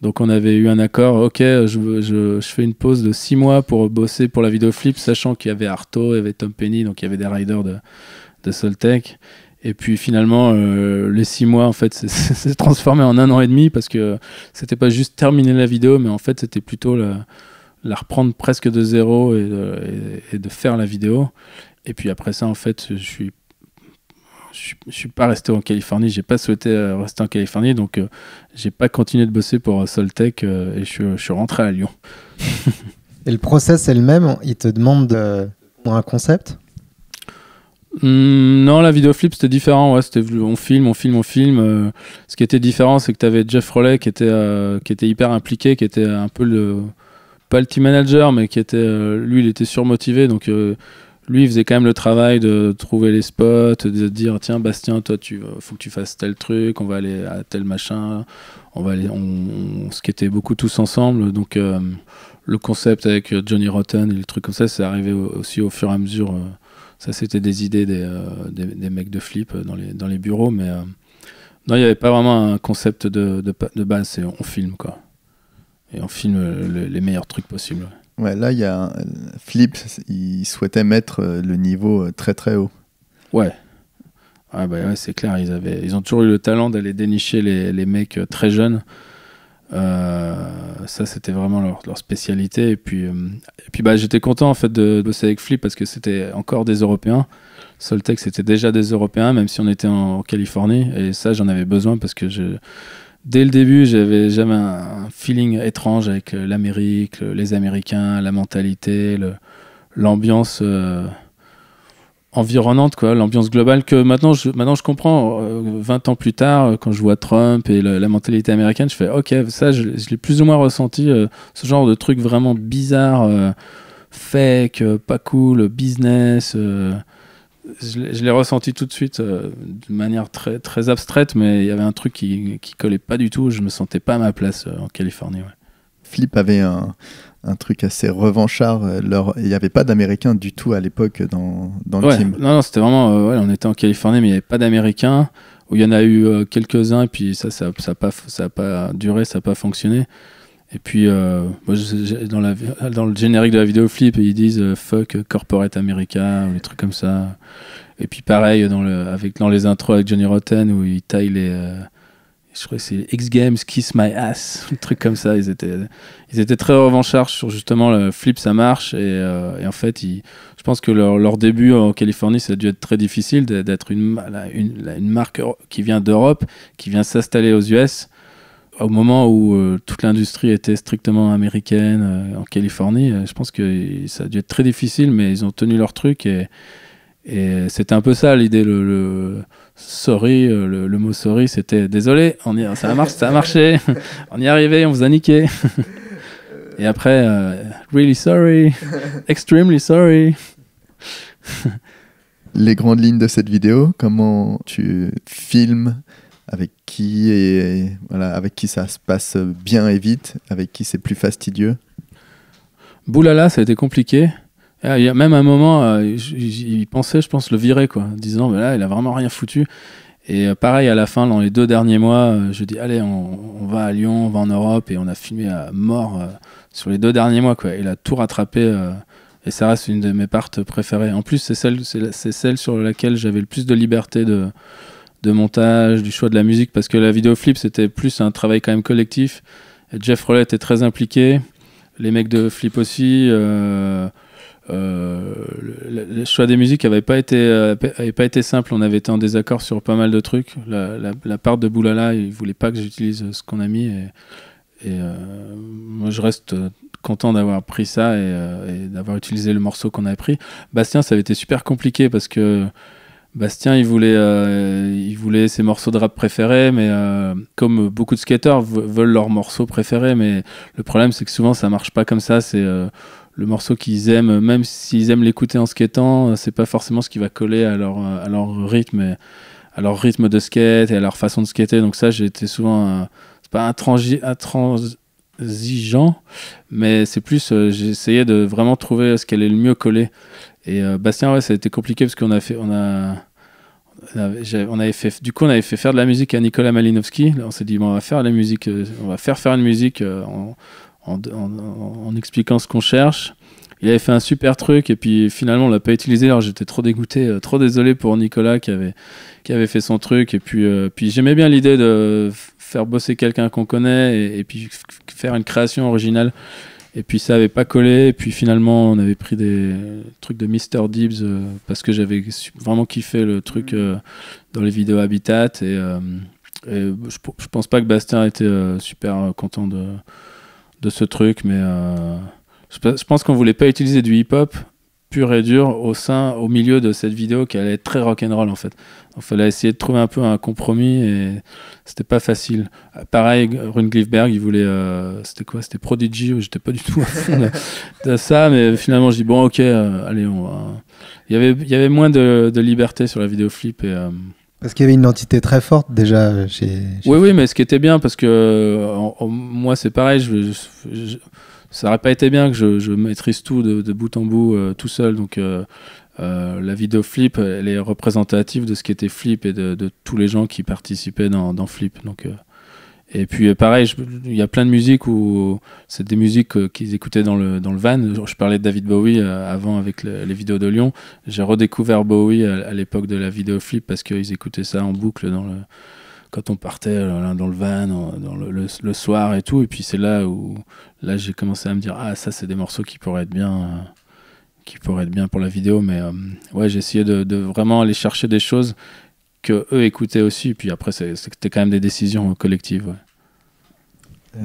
Donc, on avait eu un accord. Ok, je, je, fais une pause de six mois pour bosser pour la vidéo Flip, sachant qu'il y avait Arto, et avait Tom Penny, donc il y avait des riders de, de Soltech. Et puis finalement, euh, les six mois, en fait, s'est transformé en un an et demi parce que c'était pas juste terminer la vidéo, mais en fait, c'était plutôt la, la, reprendre presque de zéro et de, et de faire la vidéo. Et puis après ça, en fait, je suis je ne suis pas resté en Californie, j'ai pas souhaité euh, rester en Californie, donc je euh, j'ai pas continué de bosser pour euh, Soltech et je, suis rentré à Lyon. et le process est le même Il te demande un concept mmh, non, la vidéo flip c'était différent. Ouais, c'était on filme, on filme, on filme. ce qui était différent, c'est que tu avais Jeff Rollet qui était qui était hyper impliqué, qui était un peu le pas le team manager, mais qui était lui, il était surmotivé. Donc lui il faisait quand même le travail de trouver les spots, de dire tiens Bastien toi tu euh, faut que tu fasses tel truc, on va aller à tel machin, on va aller, on, qui skatait beaucoup tous ensemble donc euh, le concept avec Johnny Rotten et le truc comme ça c'est arrivé aussi au fur et à mesure. Euh, ça c'était des idées des, des, mecs de flip dans les, dans les bureaux mais non il n'y avait pas vraiment un concept de, de, base c'est on filme quoi et on filme les meilleurs trucs possibles. Ouais, là, il y a Flip, il souhaitait mettre euh, le niveau euh, très très haut. Ah, bah, ouais. c'est clair, ils, avaient, ils ont toujours eu le talent d'aller dénicher les, les, mecs euh, très jeunes. ça, c'était vraiment leur, leur, spécialité. Et puis, puis bah, j'étais content en fait de bosser avec Flip parce que c'était encore des Européens. Soltech, c'était déjà des Européens, même si on était en Californie. Et ça, j'en avais besoin parce que je dès le début, j'avais jamais un feeling étrange avec euh, l'Amérique, les Américains, la mentalité, l'ambiance euh, environnante, l'ambiance globale que maintenant je, maintenant je comprends. 20 euh, ans plus tard, quand je vois Trump et la mentalité américaine, je fais OK, ça, je, l'ai plus ou moins ressenti, ce genre de truc vraiment bizarre, fake, pas cool, business je, l'ai ressenti tout de suite euh, de manière très, très abstraite, mais il y avait un truc qui, qui collait pas du tout. Je me sentais pas à ma place euh, en Californie. Flip avait un, truc assez revanchard. Euh, il n'y avait pas d'Américains du tout à l'époque dans, le team. Non, non c'était vraiment. on était en Californie, mais il n'y avait pas d'Américains. il y en a eu quelques-uns, et puis ça, ça n'a pas, pas duré, ça n'a pas fonctionné. Et puis, euh, dans, dans, le générique de la vidéo flip, ils disent euh, fuck corporate America ou des trucs comme ça. Et puis, pareil, dans, le, avec, dans les intros avec Johnny Rotten où ils taillent les. Euh, je crois que c'est X Games Kiss My Ass, des trucs comme ça. Ils étaient, ils étaient très revanchards sur justement le flip, ça marche. Et, en fait, je pense que leur, début en Californie, ça a dû être très difficile d'être une, une marque qui vient d'Europe, qui vient s'installer aux US au moment où euh, toute l'industrie était strictement américaine euh, en Californie, euh, je pense que ça a dû être très difficile, mais ils ont tenu leur truc et, c'était un peu ça l'idée. Le, sorry, le, mot sorry, c'était désolé, on y, ça, a marché, ça a marché, on y est arrivé, on vous a niqué. et après, really sorry, extremely sorry. Les grandes lignes de cette vidéo, comment tu filmes avec qui et voilà, avec qui ça se passe bien et vite, avec qui c'est plus fastidieux. Boulala, ça a été compliqué. Ah, il y a même un moment, euh, il pensait, je pense, le virer, quoi, disant, là, il a vraiment rien foutu. Et euh, pareil, à la fin, dans les deux derniers mois, euh, je dis, allez, on, va à Lyon, on va en Europe, et on a filmé à mort sur les deux derniers mois, quoi. Il a tout rattrapé, et ça reste une de mes parts préférées. En plus, c'est celle, c'est celle sur laquelle j'avais le plus de liberté de, de montage, du choix de la musique, parce que la vidéo flip c'était plus un travail quand même collectif. Jeff Rollet était très impliqué, les mecs de Flip aussi. Euh, euh, le, choix des musiques n'avait pas, été, euh, avait pas été simple, on avait été en désaccord sur pas mal de trucs. La, part de Boulala, il voulait pas que j'utilise ce qu'on a mis. Et, moi, je reste content d'avoir pris ça et, et d'avoir utilisé le morceau qu'on a pris. Bastien, ça avait été super compliqué parce que Bastien, il voulait, euh, il voulait ses morceaux de rap préférés, mais euh, comme beaucoup de skateurs veulent leurs morceaux préférés, mais le problème c'est que souvent ça marche pas comme ça. C'est euh, le morceau qu'ils aiment, même s'ils aiment l'écouter en skatant, c'est pas forcément ce qui va coller à leur, rythme, à leur rythme de skate et à leur façon de skater. Donc ça, j'étais été souvent, c'est pas intransigeant, mais c'est plus, j'essayais de vraiment trouver ce qu'elle est le mieux coller. Et Bastien, ouais, ça a été compliqué parce qu'on a fait, on a on avait fait, du coup, on avait fait faire de la musique à Nicolas Malinowski. on s'est dit, on va faire la musique, euh, on va faire faire une musique euh, en, expliquant ce qu'on cherche. Il avait fait un super truc et puis finalement on l'a pas utilisé. Alors j'étais trop dégoûté, euh, trop désolé pour Nicolas qui avait qui avait fait son truc. Et puis puis j'aimais bien l'idée de faire bosser quelqu'un qu'on connaît et, et, puis faire une création originale. Et puis ça avait pas collé. Et puis finalement, on avait pris des trucs de Mister Dibs euh, parce que j'avais vraiment kiffé le truc mhm. euh, dans les vidéos Habitat. Et, euh, je, pense pas que Bastien était super content de, ce truc, mais je, je pense qu'on voulait pas utiliser du hip-hop pur et dur au sein, au milieu de cette vidéo qui allait être très rock'n'roll en fait. Il fallait essayer de trouver un peu un compromis et c'était pas facile. Pareil, Rune Glifberg, il voulait, euh, c'était quoi C'était Prodigy, j'étais pas du tout à fond de, ça, mais finalement je dis bon ok, euh, allez on va. Il y avait, il y avait moins de, liberté sur la vidéo flip et. Euh, parce qu'il y avait une identité très forte déjà chez. oui, oui, mais ce qui était bien, parce que moi c'est pareil, je ça n'aurait pas été bien que je, maîtrise tout de, bout en bout euh, tout seul. Donc euh, euh, la vidéo Flip, elle est représentative de ce qui était Flip et de, tous les gens qui participaient dans, Flip. Donc, et puis pareil, il y a plein de musiques où c'est des musiques qu'ils écoutaient dans le, dans le van. Je parlais de David Bowie avant avec les vidéos de Lyon. J'ai redécouvert Bowie à, à l'époque de la vidéo Flip parce qu'ils écoutaient ça en boucle dans le quand on partait euh, dans le van, dans le, soir et tout. Et puis c'est là où là j'ai commencé à me dire ah ça c'est des morceaux qui pourraient être bien, euh, qui pourraient être bien pour la vidéo. Mais euh, ouais j'ai de, de vraiment aller chercher des choses que eux écoutaient aussi. Et puis après c'était quand même des décisions collectives.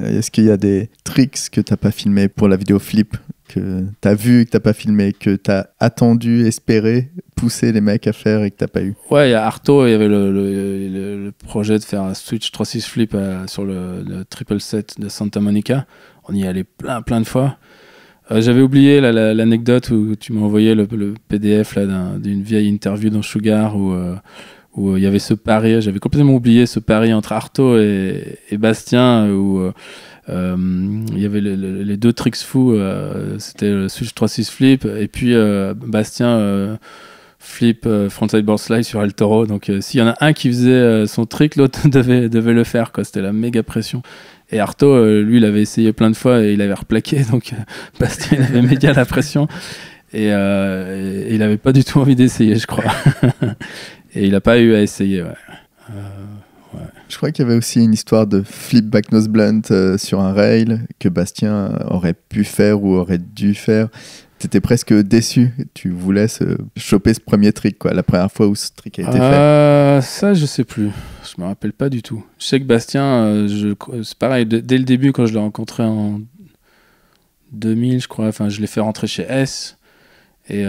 Est-ce qu'il y a des tricks que t'as pas filmé pour la vidéo flip que as vu et que t'as pas filmé, que tu as attendu, espéré, poussé les mecs à faire et que t'as pas eu Ouais, il y a Arto, il y avait le, le, projet de faire un switch 3-6 flip euh, sur le, triple set de Santa Monica. On y allait plein, plein de fois. Euh, j'avais oublié l'anecdote la, où tu m'as envoyé le, PDF d'une vieille interview dans Sugar où. Euh, où il y avait ce pari, j'avais complètement oublié ce pari entre Arto et, et Bastien, où euh, il y avait les deux tricks fous, euh, c'était le switch 3-6 flip, et puis euh, Bastien flip frontside board slide sur El Toro. Donc s'il y en a un qui faisait son trick, l'autre devait, devait le faire. Quoi. C'était la méga pression. Et Arto, lui, il avait essayé plein de fois et il avait replaqué. Donc Bastien, avait méga la pression. Et, il n'avait pas du tout envie d'essayer, je crois. et il n'a pas eu à essayer. Ouais. Je crois qu'il y avait aussi une histoire de flip back nose blunt euh, sur un rail que Bastien aurait pu faire ou aurait dû faire. Tu étais presque déçu. Tu voulais choper ce premier trick, quoi, la première fois où ce trick a été fait. Euh, ça, je sais plus. Je me rappelle pas du tout. Je sais que Bastien, euh, c'est pareil, dès le début, quand je l'ai rencontré en 2000, je crois, enfin, je l'ai fait rentrer chez S et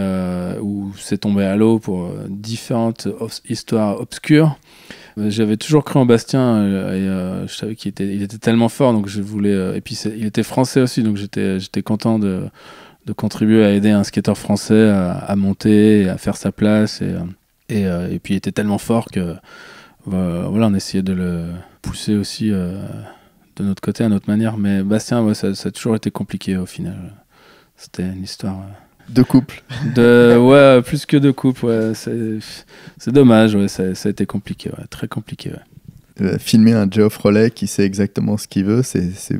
où c'est tombé à l'eau pour différentes histoires obscures. Euh, j'avais toujours cru en Bastien, euh, et, euh, je savais qu'il était, il était tellement fort, donc je voulais. et puis il était français aussi, donc j'étais, j'étais content de, contribuer à aider un skateur français à, monter, à faire sa place. Et, et, puis il était tellement fort que voilà, on essayait de le pousser aussi de notre côté, à notre manière. Mais Bastien, ça, a toujours été compliqué au final. C'était une histoire. De couples De, ouais, plus que de couples. C'est dommage, ouais, ça, a été compliqué, très compliqué. Euh, filmer un Geoff Rollet qui sait exactement ce qu'il veut, c'est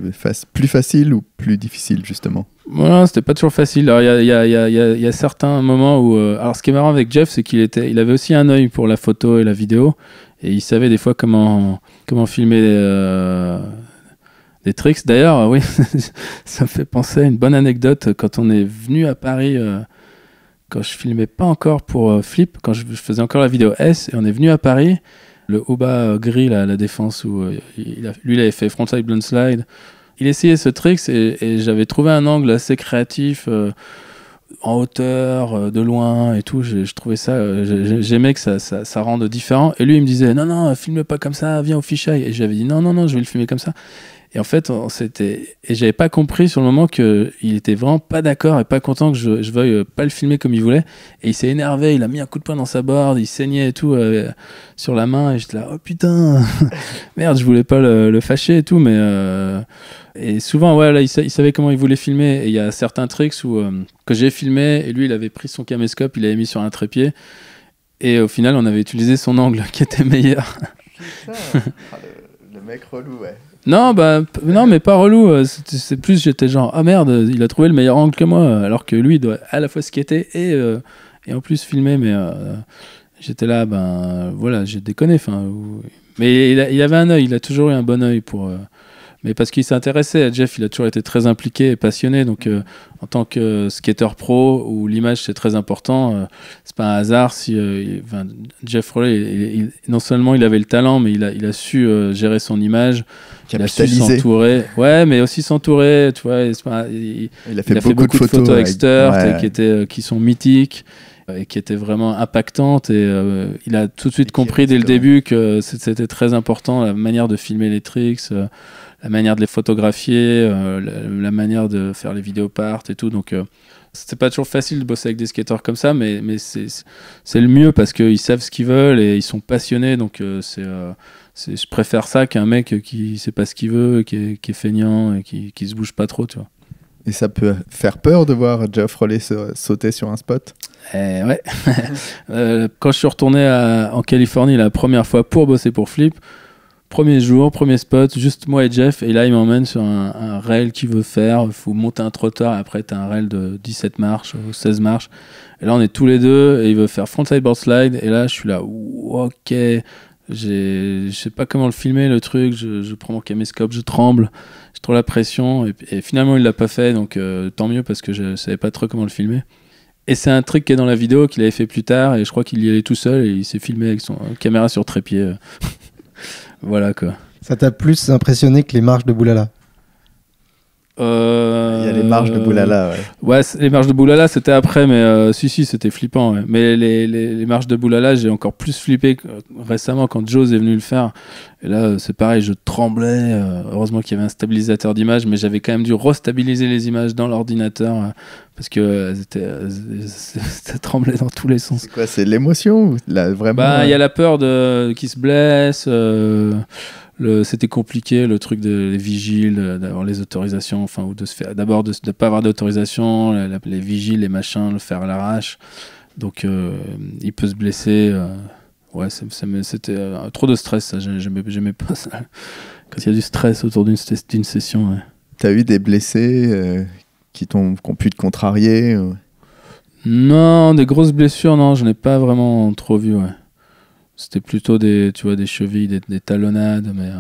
plus facile ou plus difficile justement Voilà, c'était pas toujours facile. il y, a, certains moments où. Euh, alors ce qui est marrant avec Jeff, c'est qu'il était, il avait aussi un œil pour la photo et la vidéo, et il savait des fois comment filmer. Euh, des tricks. D'ailleurs, euh, oui, ça me fait penser à une bonne anecdote quand on est venu à Paris, euh, quand je filmais pas encore pour euh, Flip, quand je, faisais encore la vidéo S, et on est venu à Paris, le haut bas gris, la défense, où il a, lui, il avait fait frontside blunt slide. Il essayait ce tricks et, j'avais trouvé un angle assez créatif en hauteur, de loin et tout. Je, trouvais ça, j'aimais que ça, ça, ça, rende différent. Et lui, il me disait non, non, filme pas comme ça, viens au fisheye. Et j'avais dit non, non, non, je vais le filmer comme ça. Et en fait, c'était et j'avais pas compris sur le moment que il était vraiment pas d'accord et pas content que je, veuille euh, pas le filmer comme il voulait. Et il s'est énervé, il a mis un coup de poing dans sa board, il saignait et tout euh, sur la main. Et j'étais là, oh putain, merde, je voulais pas le, le fâcher et tout, mais euh, et souvent ouais il, savait comment il voulait filmer. Et il y a certains tricks où que j'ai filmé et lui il avait pris son caméscope, il l'avait mis sur un trépied. Et au final, on avait utilisé son angle qui était meilleur. Ah, le mec relou, ouais. Non, bah, non, mais pas relou. Euh, c'est plus, j'étais genre, ah merde, il a trouvé le meilleur angle que moi, euh, alors que lui, doit à la fois skater et, euh, et en plus filmer. Mais j'étais là, ben voilà, j'ai déconné. Fin, mais il, avait un œil, il a toujours eu un bon œil pour, mais parce qu'il s'intéressait à Jeff, il a toujours été très impliqué et passionné. Donc, euh, en tant que skater pro, où l'image c'est très important, euh, c'est pas un hasard si euh, Jeff Rollet, non seulement il avait le talent, mais il a, su gérer son image, il a su s'entourer. Ouais, mais aussi s'entourer, vois. il, a fait, beaucoup, de photos, qui, étaient, qui sont mythiques et qui étaient vraiment impactantes, Et il a tout de suite compris dès le début que c'était très important la manière de filmer les tricks la manière de les photographier, euh, la, manière de faire les vidéos parts et tout. Donc, euh, c'est pas toujours facile de bosser avec des skateurs comme ça, mais, mais c'est le mieux parce qu'ils savent ce qu'ils veulent et ils sont passionnés. Donc, euh, c'est je préfère ça qu'un mec qui sait pas ce qu'il veut, qui est, qui est, feignant et qui, qui se bouge pas trop, tu vois. Et ça peut faire peur de voir Geoff Rollet sauter sur un spot eh Ouais. quand je suis retourné en Californie la première fois pour bosser pour Flip, Premier jour, premier spot, juste moi et Jeff. Et là, il m'emmène sur un, rail qu'il veut faire. Il faut monter un trottoir. Et après, tu un rail de 17 marches ou 16 marches. Et là, on est tous les deux. Et il veut faire frontside board slide. Et là, je suis là, ok. Je sais pas comment le filmer, le truc. Je, prends mon caméscope, je tremble. J'ai trop la pression. Et, finalement, il l'a pas fait. Donc, euh, tant mieux parce que je savais pas trop comment le filmer. Et c'est un truc qui est dans la vidéo qu'il avait fait plus tard, et je crois qu'il y allait tout seul, et il s'est filmé avec son euh, caméra sur trépied. Euh. Voilà quoi. Ça t'a plus impressionné que les marches de Boulala euh, Il y a les marches de Boulala, ouais. Ouais, les marches de Boulala, c'était après, mais euh, si, si, c'était flippant. Mais les, les, marches de Boulala, j'ai encore plus flippé récemment quand Joe est venu le faire. Et là, euh, c'est pareil, je tremblais. Euh, heureusement qu'il y avait un stabilisateur d'image, mais j'avais quand même dû restabiliser les images dans l'ordinateur hein, parce que ça euh, tremblait dans tous les sens. C'est quoi C'est l'émotion vraiment bah, il y a la peur de qui se blesse. c'était compliqué le truc des vigiles, d'avoir les autorisations, enfin, ou de se faire, d'abord de ne pas avoir d'autorisation, les vigiles, les machins, le faire l'arrache. Donc, il peut se blesser ouais, c'était euh, trop de stress, ça. J'aimais pas ça. Quand il y a du stress autour d'une session. Ouais. T'as eu des blessés euh, qui ont pu te contrarier euh? Non, des grosses blessures, non, je n'ai pas vraiment trop vu. Ouais. C'était plutôt des, tu vois, des chevilles, des, talonnades, mais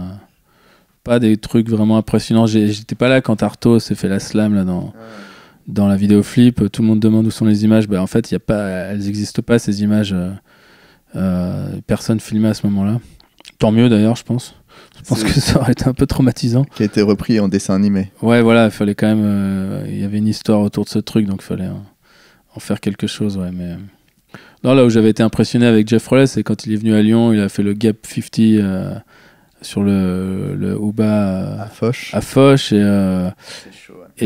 pas des trucs vraiment impressionnants. J'étais pas là quand Arto s'est fait la slam là ah. dans. la vidéo flip, tout le monde demande où sont les images. ben en fait, y a pas, elles n'existent pas, ces images. Euh, personne filmait à ce moment-là. Tant mieux d'ailleurs, je pense. Je pense que ça aurait été un peu traumatisant. Qui a été repris en dessin animé. Ouais, voilà, il fallait quand même. Euh, il y avait une histoire autour de ce truc, donc il fallait en faire quelque chose, ouais, mais. Euh. Non, là où j'avais été impressionné avec Jeff Rollet, c'est quand il est venu à Lyon, il a fait le Gap 50 sur le, le Ouba à Foch. À et,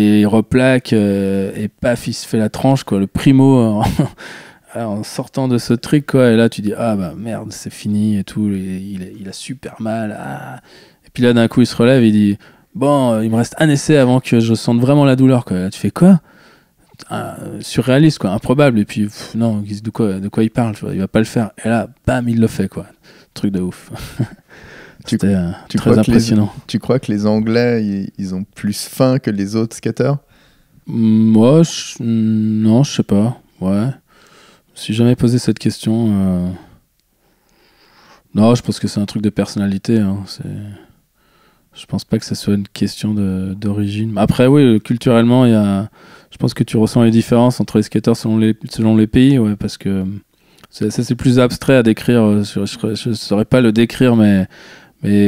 et il replaque et paf, il se fait la tranche, quoi, le primo ah, en sortant de ce truc, quoi, et là tu dis ah bah merde, c'est fini et tout, il, a super mal. Ah. Et puis là d'un coup il se relève, il dit bon, euh, il me reste un essai avant que je sente vraiment la douleur, quoi. Là, tu fais quoi Surréaliste, quoi, improbable. Et puis non, de quoi, de quoi il parle, il va pas le faire. Et là, bam, il le fait, quoi. Truc de ouf. C'était euh, très impressionnant. tu crois que les Anglais, ils, ont plus faim que les autres skateurs Moi, non, je sais pas. Ouais suis jamais posé cette question. Euh, non, je pense que c'est un truc de personnalité. Hein. Je pense pas que ce soit une question d'origine. Après, oui, culturellement, y je pense que tu ressens les différences entre les skateurs selon les, pays, parce que euh, ça, c'est plus abstrait à décrire. Euh, je ne saurais pas le décrire, mais,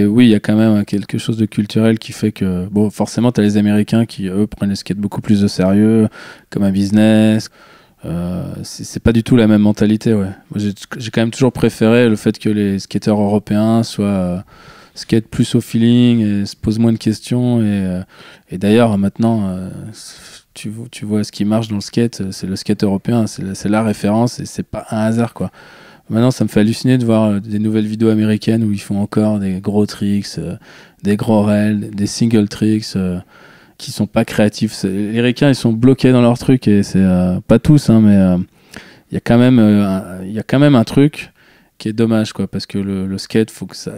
oui, il y a quand même quelque chose de culturel qui fait que, bon, forcément, tu as les Américains qui, eux, prennent le skate beaucoup plus au sérieux, comme un business. Euh, c'est pas du tout la même mentalité, ouais. J'ai quand même toujours préféré le fait que les skateurs européens soient euh, skate plus au feeling et se posent moins de questions. Et, euh, et d'ailleurs, maintenant, tu, vois ce qui marche dans le skate, c'est le skate européen, c'est la, la, référence et c'est pas un hasard, quoi. Maintenant, ça me fait halluciner de voir des nouvelles vidéos américaines où ils font encore des gros tricks, des gros rails, des single tricks qui sont pas créatifs. Les requins, ils sont bloqués dans leur truc et c'est euh, pas tous, hein, mais euh, il quand y, euh, il y, a quand même un truc qui est dommage, quoi, parce que le, skate, faut que ça,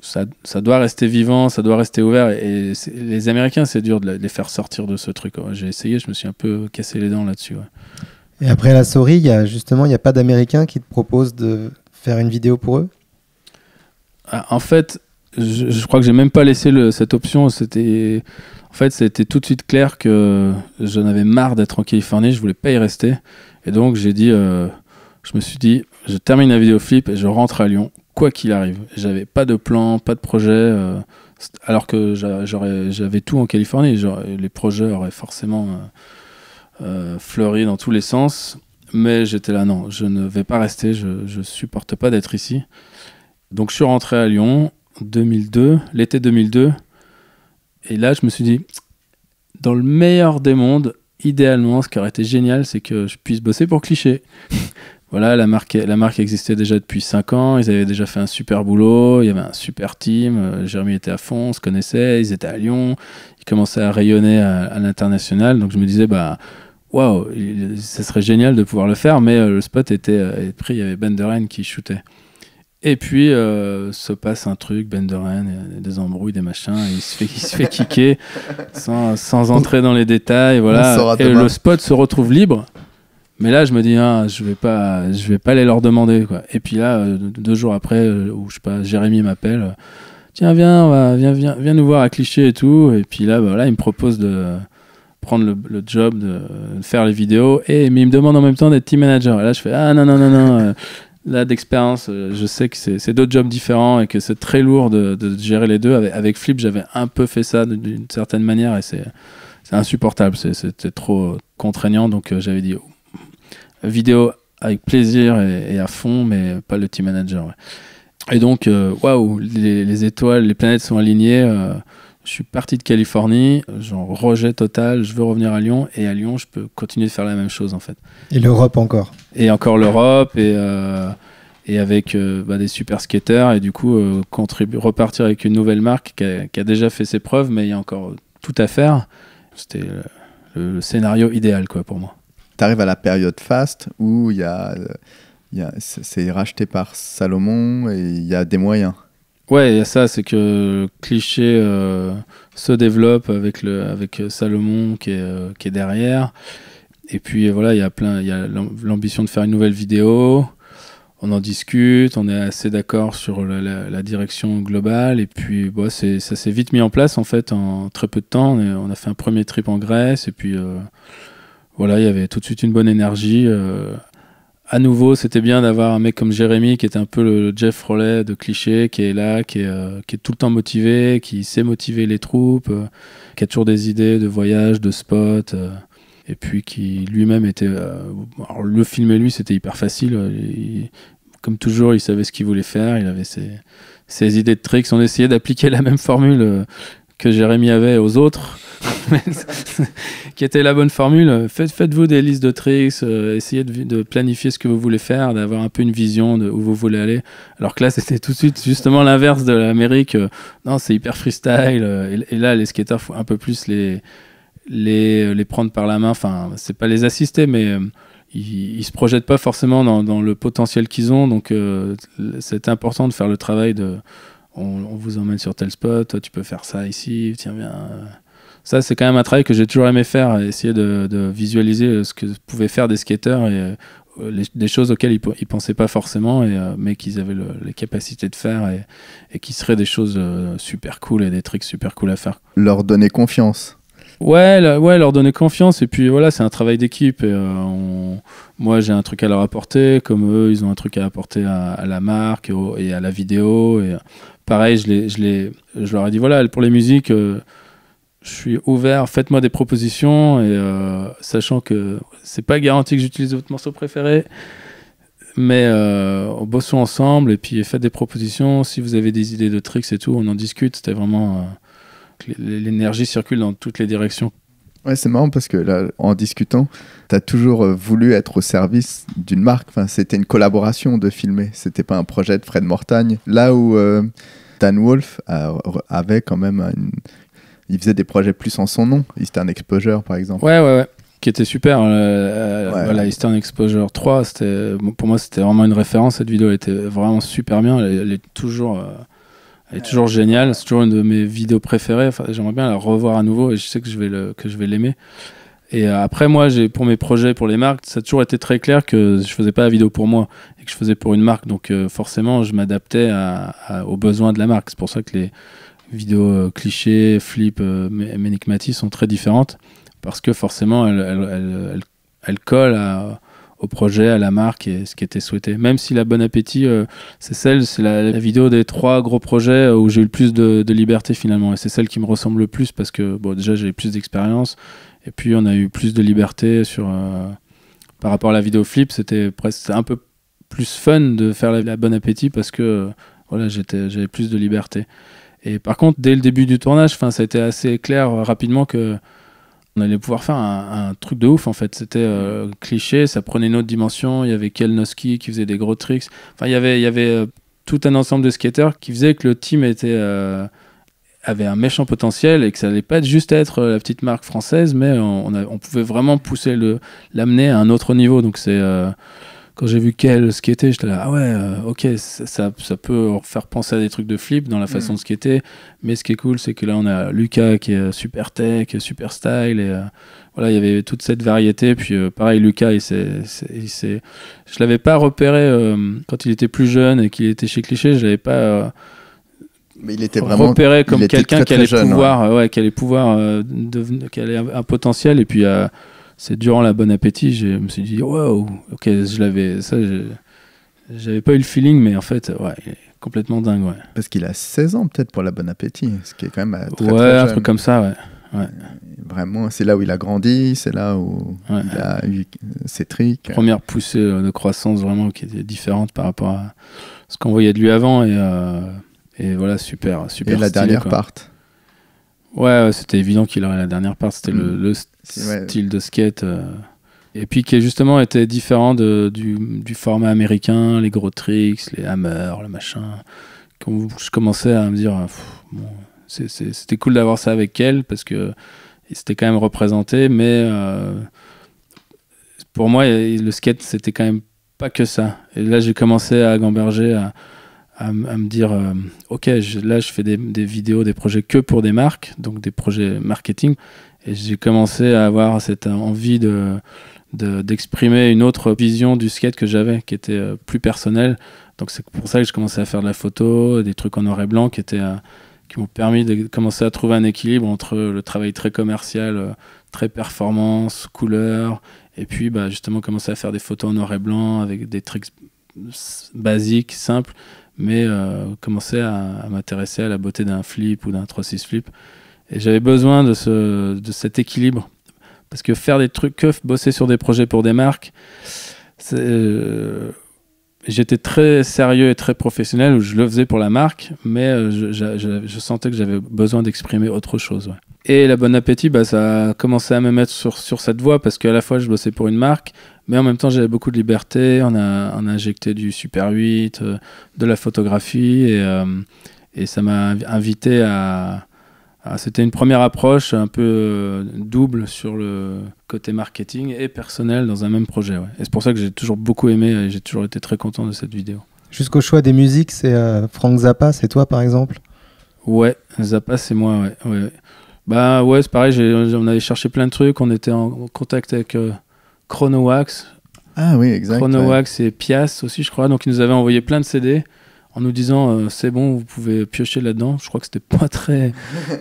ça, doit rester vivant, ça doit rester ouvert. Et, les Américains, c'est dur de les faire sortir de ce truc. J'ai essayé, je me suis un peu cassé les dents là-dessus. Et après la souris, y a, justement, il n'y a pas d'Américains qui te proposent de faire une vidéo pour eux ah, En fait, je, crois que j'ai même pas laissé cette option. C'était en fait, c'était tout de suite clair que j'en avais marre d'être en Californie, je voulais pas y rester. Et donc, j'ai dit, euh, je me suis dit, je termine la vidéo flip et je rentre à Lyon, quoi qu'il arrive. J'avais pas de plan, pas de projet, euh, alors que j'avais tout en Californie. Les projets auraient forcément euh, fleuri dans tous les sens. Mais j'étais là, non, je ne vais pas rester, je, je supporte pas d'être ici. Donc, je suis rentré à Lyon 2002, l'été 2002. Et là, je me suis dit, dans le meilleur des mondes, idéalement, ce qui aurait été génial, c'est que je puisse bosser pour Cliché. voilà, la marque, la marque existait déjà depuis 5 ans, ils avaient déjà fait un super boulot, il y avait un super team, euh, Jérémy était à fond, on se connaissait, ils étaient à Lyon, ils commençaient à rayonner à, l'international, donc je me disais, bah, waouh, ça serait génial de pouvoir le faire, mais euh, le spot était euh, pris, il y avait ben Rennes qui shootait. Et puis euh, se passe un truc, Benderen, des embrouilles, des machins, il se fait, il se fait kicker sans, entrer dans les détails, voilà. Et le spot se retrouve libre. Mais là, je me dis, ah, je vais pas, je vais pas aller leur demander, Et puis là, euh, deux jours après, euh, où je pas, Jérémy m'appelle, tiens, viens, viens, viens, viens, nous voir à Cliché et tout. Et puis bah, là, il me propose de prendre le, job, de, faire les vidéos, et mais il me demande en même temps d'être team manager. Et là, je fais, ah non, non, non, non là d'expérience, euh, je sais que c'est deux jobs différents et que c'est très lourd de, gérer les deux. Avec, Flip, j'avais un peu fait ça d'une certaine manière et c'est insupportable, c'était trop contraignant. Donc euh, j'avais dit euh, vidéo avec plaisir et, à fond, mais pas le team manager. Et donc, waouh, les, étoiles, les planètes sont alignées je suis parti de Californie, j'en rejet total, je veux revenir à Lyon, et à Lyon, je peux continuer de faire la même chose en fait. Et l'Europe encore Et encore l'Europe, et, euh, et avec euh, bah, des super skateurs, et du coup, euh, repartir avec une nouvelle marque qui a, déjà fait ses preuves, mais il y a encore tout à faire. C'était le, scénario idéal quoi, pour moi. Tu arrives à la période fast où il y a, euh, y a c'est racheté par Salomon et il y a des moyens. Ouais, il y a ça, c'est que cliché euh, se développe avec, le, avec euh, Salomon qui est, euh, qui est derrière. Et puis voilà, il y a plein, il y a l'ambition de faire une nouvelle vidéo. On en discute, on est assez d'accord sur la, direction globale. Et puis, bon, c'est, ça s'est vite mis en place en fait en très peu de temps. On, a fait un premier trip en Grèce et puis. voilà, il y avait tout de suite une bonne énergie à nouveau, c'était bien d'avoir un mec comme Jérémy qui était un peu le Jeff Rollet de cliché, qui est là, euh, qui est, tout le temps motivé, qui sait motiver les troupes, euh, qui a toujours des idées de voyage, de spots. Euh, et puis qui lui-même était. le filmer lui, c'était hyper facile. comme toujours, il savait ce qu'il voulait faire. Il avait ses, ses idées de tricks. On essayait d'appliquer la même formule que Jérémy avait aux autres, qui était la bonne formule. Faites, vous des listes de tricks, euh, essayez de, planifier ce que vous voulez faire, d'avoir un peu une vision de où vous voulez aller. Alors que là, c'était tout de suite justement l'inverse de l'Amérique. non, c'est hyper freestyle. et, là, les skaters, faut un peu plus les, les, prendre par la main. Enfin, c'est pas les assister, mais euh, ils, se projettent pas forcément dans le potentiel qu'ils ont. Donc, euh, c'est important de faire le travail de on, vous emmène sur tel spot, toi, tu peux faire ça ici, tiens, viens. Ça, c'est quand même un travail que j'ai toujours aimé faire, essayer de, visualiser euh, ce que pouvaient faire des skateurs et euh, des choses auxquelles ils, pensaient pas forcément, et, euh, mais qu'ils avaient les capacités de faire et, qui seraient des choses super cool et des trucs super cool à faire. Leur donner confiance. Ouais, ouais, leur donner confiance. Et puis voilà, c'est un travail d'équipe. Et, euh, Moi, j'ai un truc à leur apporter, comme eux, ils ont un truc à apporter à, la marque et, à la vidéo. Et pareil, je, je, je leur ai dit voilà, pour les musiques. Euh, je suis ouvert, faites-moi des propositions et euh, sachant que c'est pas garanti que j'utilise votre morceau préféré, mais euh, bossons ensemble et puis faites des propositions. Si vous avez des idées de tricks et tout, on en discute. C'était vraiment l'énergie circule dans toutes les directions. Ouais, c'est marrant parce que là, en discutant, tu as toujours euh, voulu être au service d'une marque. Enfin, c'était une collaboration de filmer, c'était pas un projet de Fred Mortagne. Là où euh, Dan Wolf avait quand même Il faisait des projets plus en son nom. Eastern Exposure, par exemple. Ouais, ouais, ouais. Qui était super. Euh, voilà, Eastern Exposure 3, pour moi, c'était vraiment une référence. Cette vidéo était vraiment super bien. Elle, est toujours. Elle est toujours génial, c'est toujours une de mes vidéos préférées. j'aimerais bien la revoir à nouveau et je sais que je vais que je vais l'aimer. Et euh, après, moi, j'ai pour mes projets, pour les marques, ça a toujours été très clair que je faisais pas la vidéo pour moi et que je faisais pour une marque. Donc, euh, forcément, je m'adaptais aux besoins de la marque. C'est pour ça que les vidéos euh, clichés, flip, euh, sont très différentes parce que forcément, elles, elles collent à au projet, à la marque et ce qui était souhaité. Même si la bonne Appétit, euh, c'est celle, c'est la, vidéo des trois gros projets euh, où j'ai eu le plus de, liberté finalement. Et c'est celle qui me ressemble le plus parce que, bon, déjà, j'ai plus d'expérience et puis on a eu plus de liberté sur. Euh, par rapport à la vidéo flip, c'était presque un peu plus fun de faire la, bonne Appétit parce que voilà, j'avais plus de liberté. Et par contre, dès le début du tournage, ça a été assez clair rapidement que on allait pouvoir faire un, truc de ouf en fait. C'était euh, cliché, ça prenait une autre dimension. Il y avait Kelnoski qui faisait des gros tricks. Enfin, il y avait, il y avait euh, tout un ensemble de skateurs qui faisait que le team était, euh, avait un méchant potentiel et que ça allait pas juste être la petite marque française, mais on, on pouvait vraiment pousser le, l'amener à un autre niveau. Donc c'est quand j'ai vu quel skater, j'étais là, ah ouais, euh, ok, ça, ça, peut faire penser à des trucs de flip dans la mm. façon ce de skater. Mais ce qui est cool, c'est que là, on a Lucas qui est super tech, super style. Et euh, voilà, il y avait toute cette variété. Puis euh, pareil, Lucas, il s'est, je l'avais pas repéré quand il était plus jeune et qu'il était chez Cliché, je l'avais pas. Mais il était vraiment repéré comme quelqu'un qui allait, pouvoir, ouais, qui allait pouvoir, qui allait un potentiel. Et puis, c'est durant la Bon Appétit, je me suis dit, waouh, ok, je l'avais, ça, j'avais pas eu le feeling, mais en fait, ouais, complètement dingue, ouais. Parce qu'il a 16 ans peut-être pour la Bon Appétit, ce qui est quand même euh, très, Ouais, très jeune. un truc comme ça, ouais. Ouais. Vraiment, c'est là où il a grandi, c'est là où il a eu ses tricks. Première poussée euh, de croissance vraiment qui était différente par rapport à ce qu'on voyait de lui avant. Et, euh, et voilà, super, super. Et la dernière part. Ouais, c'était évident qu'il aurait la dernière part. C'était le, mm. le, style de skate. Euh, et puis qui justement était différent du, format américain, les gros tricks, les hammers, le machin. Quand je commençais à me dire, euh, c'était cool d'avoir ça avec elle parce que c'était quand même représenté, mais euh, pour moi, le skate, c'était quand même pas que ça. Et là, j'ai commencé à gamberger, à, me dire, ok, là, je fais des, vidéos, des projets que pour des marques, donc des projets marketing. Et j'ai commencé à avoir cette euh, envie de d'exprimer une autre vision du skate que j'avais, qui était euh, plus personnelle. Donc c'est pour ça que j'ai commencé à faire de la photo, des trucs en noir et blanc qui étaient euh, qui m'ont permis de commencer à trouver un équilibre entre le travail très commercial, très performance, couleur, et puis bah, justement commencer à faire des photos en noir et blanc avec des trucs basiques, simples, mais commencer à, à m'intéresser à la beauté d'un flip ou d'un 3-6 flip. Et j'avais besoin de, ce, de cet équilibre. Parce que faire des trucs que bosser sur des projets pour des marques, euh, j'étais très sérieux et très professionnel, où je le faisais pour la marque, mais euh, je, sentais que j'avais besoin d'exprimer autre chose. Et la Bon Appétit, bah, ça a commencé à me mettre sur, sur cette voie, parce qu'à la fois je bossais pour une marque, mais en même temps j'avais beaucoup de liberté, on a, on a injecté du Super 8, euh, de la photographie, et, et ça m'a invité à ah, c'était une première approche un peu euh, double sur le côté marketing et personnel dans un même projet. Et c'est pour ça que j'ai toujours beaucoup aimé et j'ai toujours été très content de cette vidéo. Jusqu'au choix des musiques, c'est Franck euh, Frank Zappa, c'est toi par exemple Ouais, Zappa, c'est moi, ouais. ouais. Bah ouais, c'est pareil, on avait cherché plein de trucs, on était en contact avec chronoax euh, Chronowax. Ah oui, exactement. Chronowax et Pias aussi, je crois. Donc ils nous avaient envoyé plein de CD en nous disant euh, c'est bon, vous pouvez piocher là-dedans. Je crois que c'était pas très.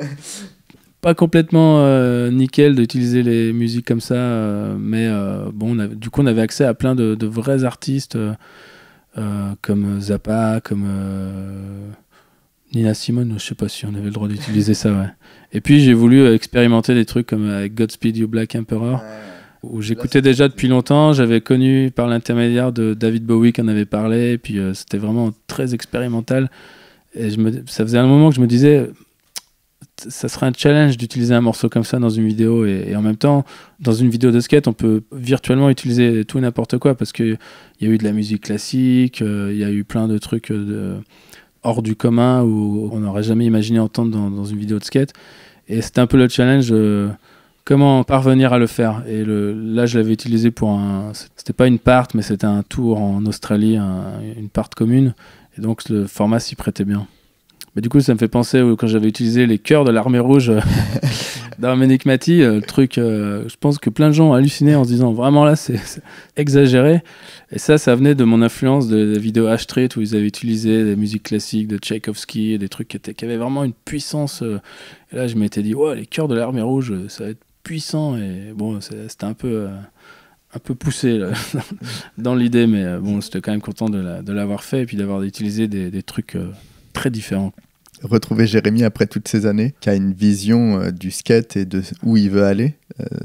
pas complètement euh, nickel d'utiliser les musiques comme ça, euh, mais bon, du coup, on avait accès à plein de, vrais artistes comme Zappa, comme. Nina Simone, je sais pas si on avait le droit d'utiliser ça, ouais. Et puis j'ai voulu expérimenter des trucs comme avec Godspeed You Black Emperor où j'écoutais déjà depuis longtemps. J'avais connu par l'intermédiaire de David Bowie qu'on en avait parlé, et puis euh, c'était vraiment très expérimental. Et je me, ça faisait un moment que je me disais, ça serait un challenge d'utiliser un morceau comme ça dans une vidéo, et, en même temps, dans une vidéo de skate, on peut virtuellement utiliser tout et n'importe quoi, parce qu'il y a eu de la musique classique, euh, il y a eu plein de trucs euh, hors du commun où on n'aurait jamais imaginé entendre dans, une vidéo de skate. Et c'était un peu le challenge comment parvenir à le faire. Et là, je l'avais utilisé pour un. C'était pas une part, mais c'était un tour en Australie, une part commune. Et donc, le format s'y prêtait bien. Mais du coup, ça me fait penser quand j'avais utilisé les cœurs de l'armée rouge euh, d'Arménique Mati, euh, le truc, euh, je pense que plein de gens ont halluciné en se disant vraiment là, c'est exagéré. Et ça, ça venait de mon influence de, la vidéo H-Street où ils avaient utilisé des musiques classiques de Tchaïkovski, des trucs qui, avaient vraiment une puissance. et là, je m'étais dit, ouais, les cœurs de l'armée rouge, ça va être puissant et bon, c'était un peu euh, un peu poussé dans l'idée, mais euh, bon, c'était quand même content de l'avoir fait et puis d'avoir utilisé des, trucs euh, très différents. Retrouver Jérémy après toutes ces années, qui a une vision du skate et de où il veut aller,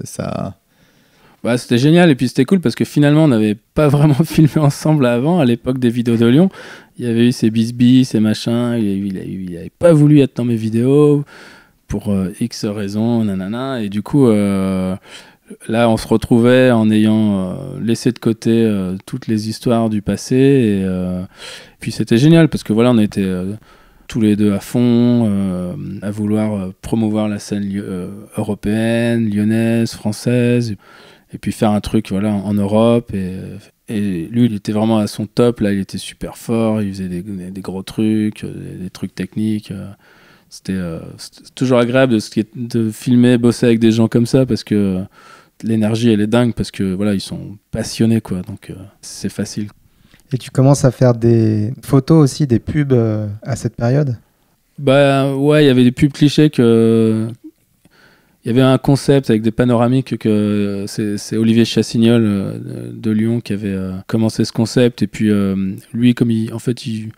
ça. Bah, c'était génial et puis c'était cool parce que finalement on n'avait pas vraiment filmé ensemble avant, à l'époque des vidéos de Lyon. Il y avait eu ses bisbis, ses machins, il, n'avait avait pas voulu être dans mes vidéos pour euh, X raisons, nanana. Et du coup, euh, là, on se retrouvait en ayant euh, laissé de côté toutes les histoires du passé. Et, puis c'était génial parce que voilà, on était tous les deux à fond, à vouloir promouvoir la scène européenne, lyonnaise, française. Et puis faire un truc voilà, en Europe et lui, il était vraiment à son top. Là, il était super fort. Il faisait des, gros trucs, des trucs techniques. Euh, c'était toujours agréable de, de, filmer, bosser avec des gens comme ça parce que l'énergie elle est dingue parce que voilà ils sont passionnés quoi donc euh, c'est facile. Et tu commences à faire des photos aussi, des pubs euh, à cette période Bah ouais, il y avait des pubs clichés que. Il y avait un concept avec des panoramiques que c'est Olivier Chassignol de Lyon qui avait commencé ce concept. Et puis lui, comme il, en fait, il,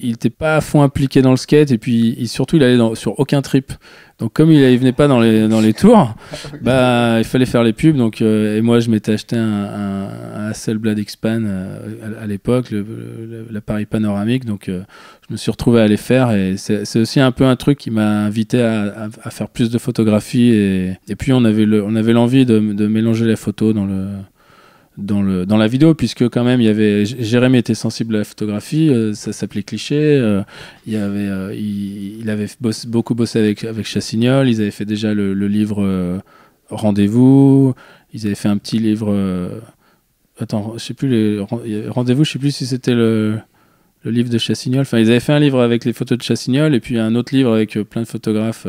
il n'était pas à fond impliqué dans le skate et puis surtout il allait sur aucun trip. Donc comme il, ne venait pas dans les, dans les tours, ah, bah il fallait faire les pubs. Donc euh, et moi je m'étais acheté un, un, Hasselblad X-Pan euh, à, l'époque l'époque, l'appareil panoramique. Donc euh, je me suis retrouvé à les faire et c'est aussi un peu un truc qui m'a invité à, faire plus de photographies. et, et puis on avait le, on avait l'envie de, de mélanger les photos dans le dans, le, dans la vidéo, puisque quand même, il y avait, Jérémy était sensible à la photographie, euh, ça s'appelait Cliché, euh, euh, il, avait, il, avait beaucoup bossé avec, avec Chassignol, ils avaient fait déjà le, livre Rendez-vous, ils avaient fait un petit livre... attends, je sais plus, Rendez-vous, je sais plus si c'était le, le, livre de Chassignol, enfin ils avaient fait un livre avec les photos de Chassignol, et puis un autre livre avec plein de photographes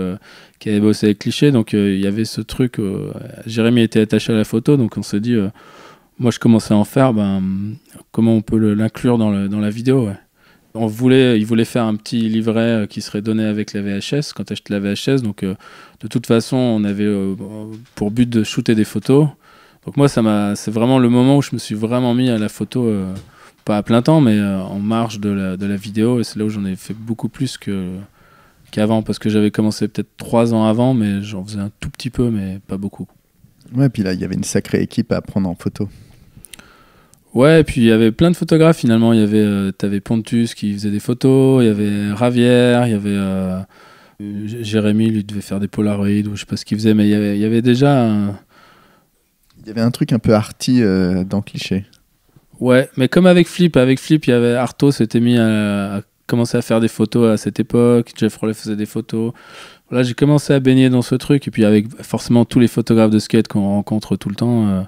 qui avaient bossé avec Cliché, donc il y avait ce truc, Jérémy était attaché à la photo, donc on se dit moi, je commençais à en faire. Ben, comment on peut l'inclure dans, la vidéo On voulait, ils voulaient faire un petit livret euh, qui serait donné avec la VHS quand tu la VHS. Donc, euh, de toute façon, on avait euh, pour but de shooter des photos. Donc, moi, ça m'a, c'est vraiment le moment où je me suis vraiment mis à la photo, pas à plein temps, mais en marge de la, vidéo. Et c'est là où j'en ai fait beaucoup plus que, qu'avant, parce que j'avais commencé peut-être trois ans avant, mais j'en faisais un tout petit peu, mais pas beaucoup. Ouais, et puis là, il y avait une sacrée équipe à prendre en photo. Ouais, et puis il y avait plein de photographes finalement. Il y avait, euh, avais Pontus qui faisait des photos, il y avait Ravière, il y avait euh, Jérémy, lui devait faire des Polaroids ou je sais pas ce qu'il faisait, mais il y avait, déjà. Un... Il y avait un truc un peu arty euh, dans Cliché. Ouais, mais comme avec Flip, avec Flip, il y avait Arto s'était mis à, commencer à faire des photos à cette époque. Jeff Rollet faisait des photos. Là, j'ai commencé à baigner dans ce truc et puis avec forcément tous les photographes de skate qu'on rencontre tout le temps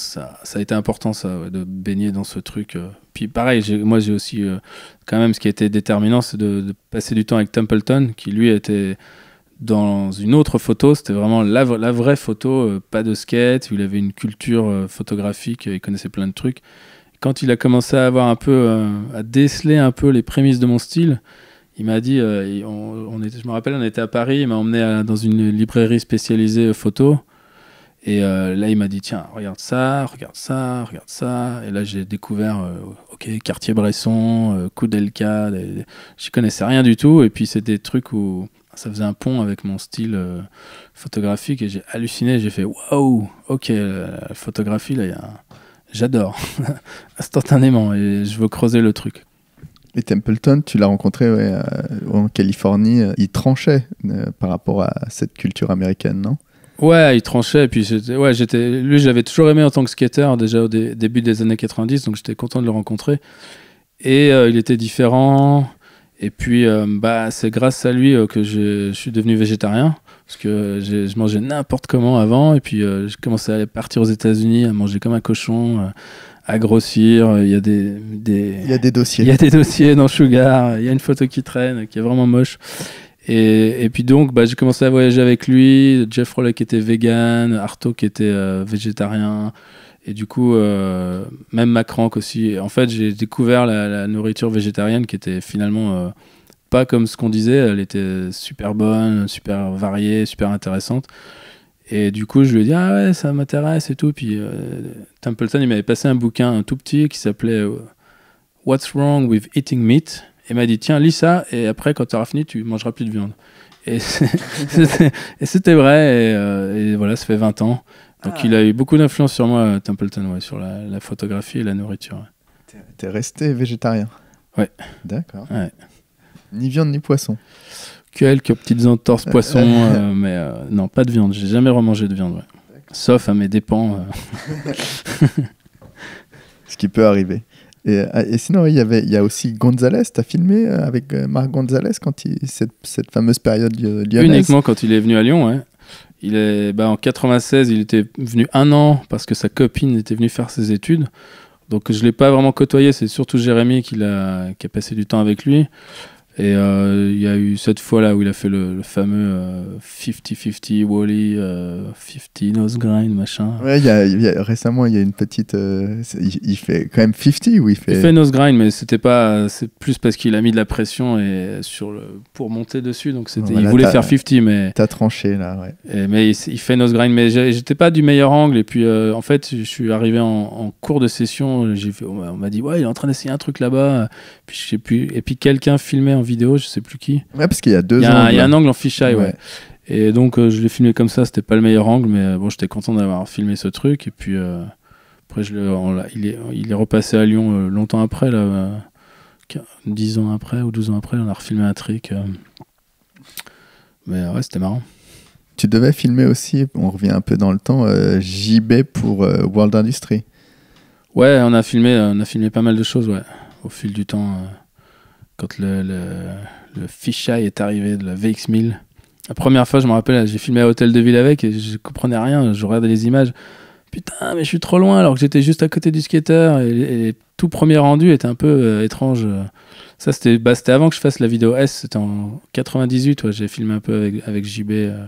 ça, a été important ça, de baigner dans ce truc. Euh. Puis pareil, moi j'ai aussi euh, quand même ce qui a été déterminant, c'est de, passer du temps avec Templeton, qui lui était dans une autre photo. C'était vraiment la, vraie photo, euh, pas de skate. Il avait une culture photographique, il connaissait plein de trucs. quand il a commencé à avoir un peu, à déceler un peu les prémices de mon style, il m'a dit, on, était, je me rappelle, on était à Paris, il m'a emmené dans une librairie spécialisée photo. Et euh, là, il m'a dit tiens, regarde ça, regarde ça, regarde ça. Et là, j'ai découvert euh, ok Cartier Bresson, euh, Koudelka. J'y connaissais rien du tout. Et puis c'est des trucs où ça faisait un pont avec mon style euh, photographique. Et j'ai halluciné. J'ai fait waouh, ok, la photographie là, j'adore instantanément. Et je veux creuser le truc. Et Templeton, tu l'as rencontré en Californie. Il tranchait par rapport à cette culture américaine, non Ouais, il tranchait. Et puis, ouais, j'étais, lui, j'avais toujours aimé en tant que skater, déjà au début des années 90, donc j'étais content de le rencontrer. Et euh, il était différent. Et puis, euh, bah, c'est grâce à lui euh, que je suis devenu végétarien. Parce que je mangeais n'importe comment avant. Et puis, je commençais à partir aux États-Unis, à manger comme un cochon, à grossir. Il y, a des, des, il y a des dossiers. Il y a des dossiers dans Sugar. Il y a une photo qui traîne, qui est vraiment moche. Et, puis donc, bah, j'ai commencé à voyager avec lui, Jeff Rollet qui était vegan, Arto qui était euh, végétarien, et du coup, euh, même Macron aussi. En fait, j'ai découvert la, nourriture végétarienne qui était finalement euh, pas comme ce qu'on disait, elle était super bonne, super variée, super intéressante. Et du coup, je lui ai dit, ah ouais, ça m'intéresse et tout. Puis euh, Templeton, il m'avait passé un bouquin, un tout petit, qui s'appelait What's Wrong with Eating Meat et m'a dit tiens lis ça et après quand tu auras fini tu mangeras plus de viande et c'était vrai euh, et, voilà ça fait 20 ans donc ah. il a eu beaucoup d'influence sur moi Templeton sur la, photographie et la nourriture Tu t'es resté végétarien ouais d'accord ni viande ni poisson quelques petites entorses euh, poisson euh, mais non pas de viande j'ai jamais remangé de viande sauf à mes dépens ce qui peut arriver et, sinon, il y avait, il y a aussi Gonzalez. as filmé euh, avec euh, Marc Gonzalez quand il, cette, cette fameuse période lyonnaise. Uniquement quand il est venu à Lyon, ouais. Il est, bah, en 96, il était venu un an parce que sa copine était venue faire ses études. Donc je l'ai pas vraiment côtoyé. C'est surtout Jérémy qui a, qui a passé du temps avec lui. Et euh, il y a eu cette fois-là où il a fait le, fameux 50-50 euh, Wally, 50 euh, nose grind, machin. Ouais, y a, récemment, il y a une petite. Il, fait quand même 50 ou il fait. Il fait nose grind, mais c'était pas. C'est plus parce qu'il a mis de la pression et sur le, pour monter dessus. Donc c'était, il voulait faire 50, mais. T'as tranché là, ouais. mais il, fait nose grind, mais j'étais pas du meilleur angle. Et puis en fait, je suis arrivé en, cours de session. J'ai, on m'a dit, ouais, il est en train d'essayer un truc là-bas. Puis, et puis quelqu'un filmait vidéo, je sais plus qui. Ouais, parce qu'il y a deux Il y a, Il y a un angle en fisheye, ouais. Et donc, euh, je l'ai filmé comme ça, c'était pas le meilleur angle, mais euh, bon, j'étais content d'avoir filmé ce truc. Et puis, euh, après, je le il, est, il, est, repassé à Lyon longtemps après, là, 10 ans après ou 12 ans après, on a refilmé un truc. Mais ouais, c'était marrant. Tu devais filmer aussi, on revient un peu dans le temps, JB pour World Industry. Ouais, on a filmé, on a filmé pas mal de choses, ouais, au fil du temps quand le, le, fisheye est arrivé de la VX1000. La première fois, je me rappelle, j'ai filmé à Hôtel de Ville avec et je comprenais rien. Je regardais les images. Putain, mais je suis trop loin alors que j'étais juste à côté du skater et, tout premier rendu était un peu euh, étrange. Ça, c'était bah, avant que je fasse la vidéo S, c'était en 98. j'ai filmé un peu avec, avec JB euh,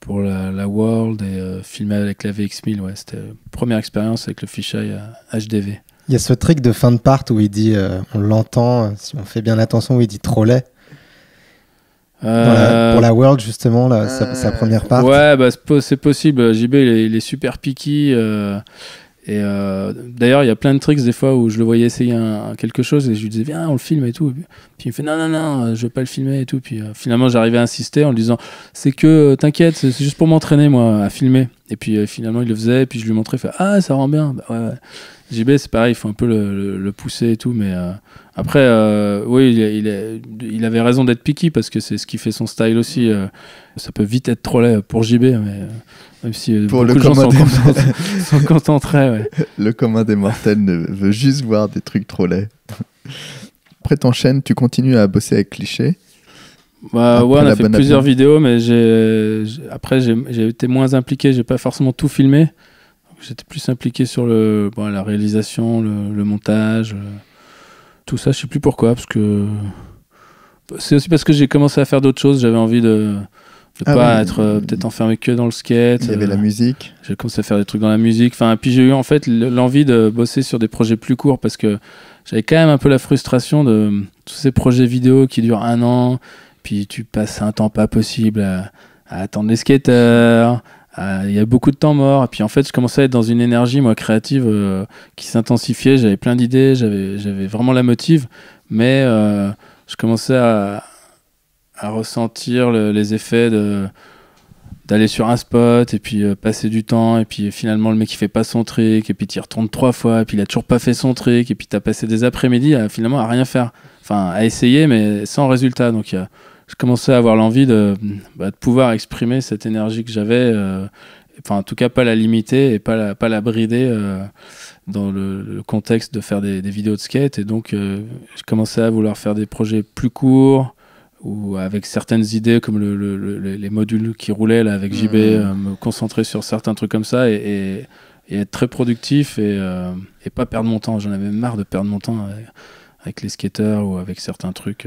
pour la, World et euh, filmé avec la VX1000. Ouais, c'était première expérience avec le fisheye HDV. Il y a ce trick de fin de part où il dit, euh, on l'entend, si on fait bien attention, où il dit trop laid. Euh, pour la World, justement, là, sa, euh, première part. Ouais, bah, c'est possible. JB, il est, super picky. Et d'ailleurs, il y a plein de tricks des fois où je le voyais essayer quelque chose et je lui disais viens, on le filme et tout. Puis il me fait non, non, non, je veux pas le filmer et tout. Puis finalement, j'arrivais à insister en lui disant c'est que t'inquiète, c'est juste pour m'entraîner moi à filmer. Et puis finalement, il le faisait. puis je lui montrais, ah, ça rend bien. Bah, ouais, ouais. JB, c'est pareil, il faut un peu le, pousser et tout, mais euh, après, euh, oui, il, avait raison d'être picky parce que c'est ce qui fait son style aussi. Euh, ça peut vite être trop laid pour JB, mais même si pour beaucoup le de gens sont, contenteraient. Le commun des mortels ne veut juste voir des trucs trop laids. Après, t'enchaînes, tu continues à bosser avec Cliché. Bah, ouais, on a fait plusieurs vidéos, mais après j'ai été moins impliqué, j'ai pas forcément tout filmé. J'étais plus impliqué sur le, bon, la réalisation, le, montage, euh, tout ça. Je sais plus pourquoi, parce que c'est aussi parce que j'ai commencé à faire d'autres choses. J'avais envie de ne ah pas être euh, peut-être enfermé que dans le skate. Il y avait la euh, musique. J'ai commencé à faire des trucs dans la musique. Enfin, puis j'ai eu en fait l'envie de bosser sur des projets plus courts parce que j'avais quand même un peu la frustration de tous ces projets vidéo qui durent un an, puis tu passes un temps pas possible à attendre les skateurs, euh, il y a beaucoup de temps mort. Et puis en fait, je commençais à être dans une énergie, moi, créative euh, qui s'intensifiait. J'avais plein d'idées, j'avais vraiment la motive, mais euh, je commençais à, ressentir les effets de d'aller sur un spot et puis passer du temps et puis finalement le mec il fait pas son truc et puis y retournes trois fois et puis il a toujours pas fait son truc et puis tu as passé des après-midi à finalement à rien faire enfin à essayer mais sans résultat donc il y a je commençais à avoir l'envie de, bah, de, pouvoir exprimer cette énergie que j'avais, euh, enfin en tout cas pas la limiter et pas la, pas la brider euh, dans le, contexte de faire des, vidéos de skate. Et donc euh, je commençais à vouloir faire des projets plus courts, ou avec certaines idées comme les modules qui roulaient là avec JB, mmh. me concentrer sur certains trucs comme ça et, être très productif et, pas perdre mon temps. J'en avais marre de perdre mon temps avec, les skateurs ou avec certains trucs.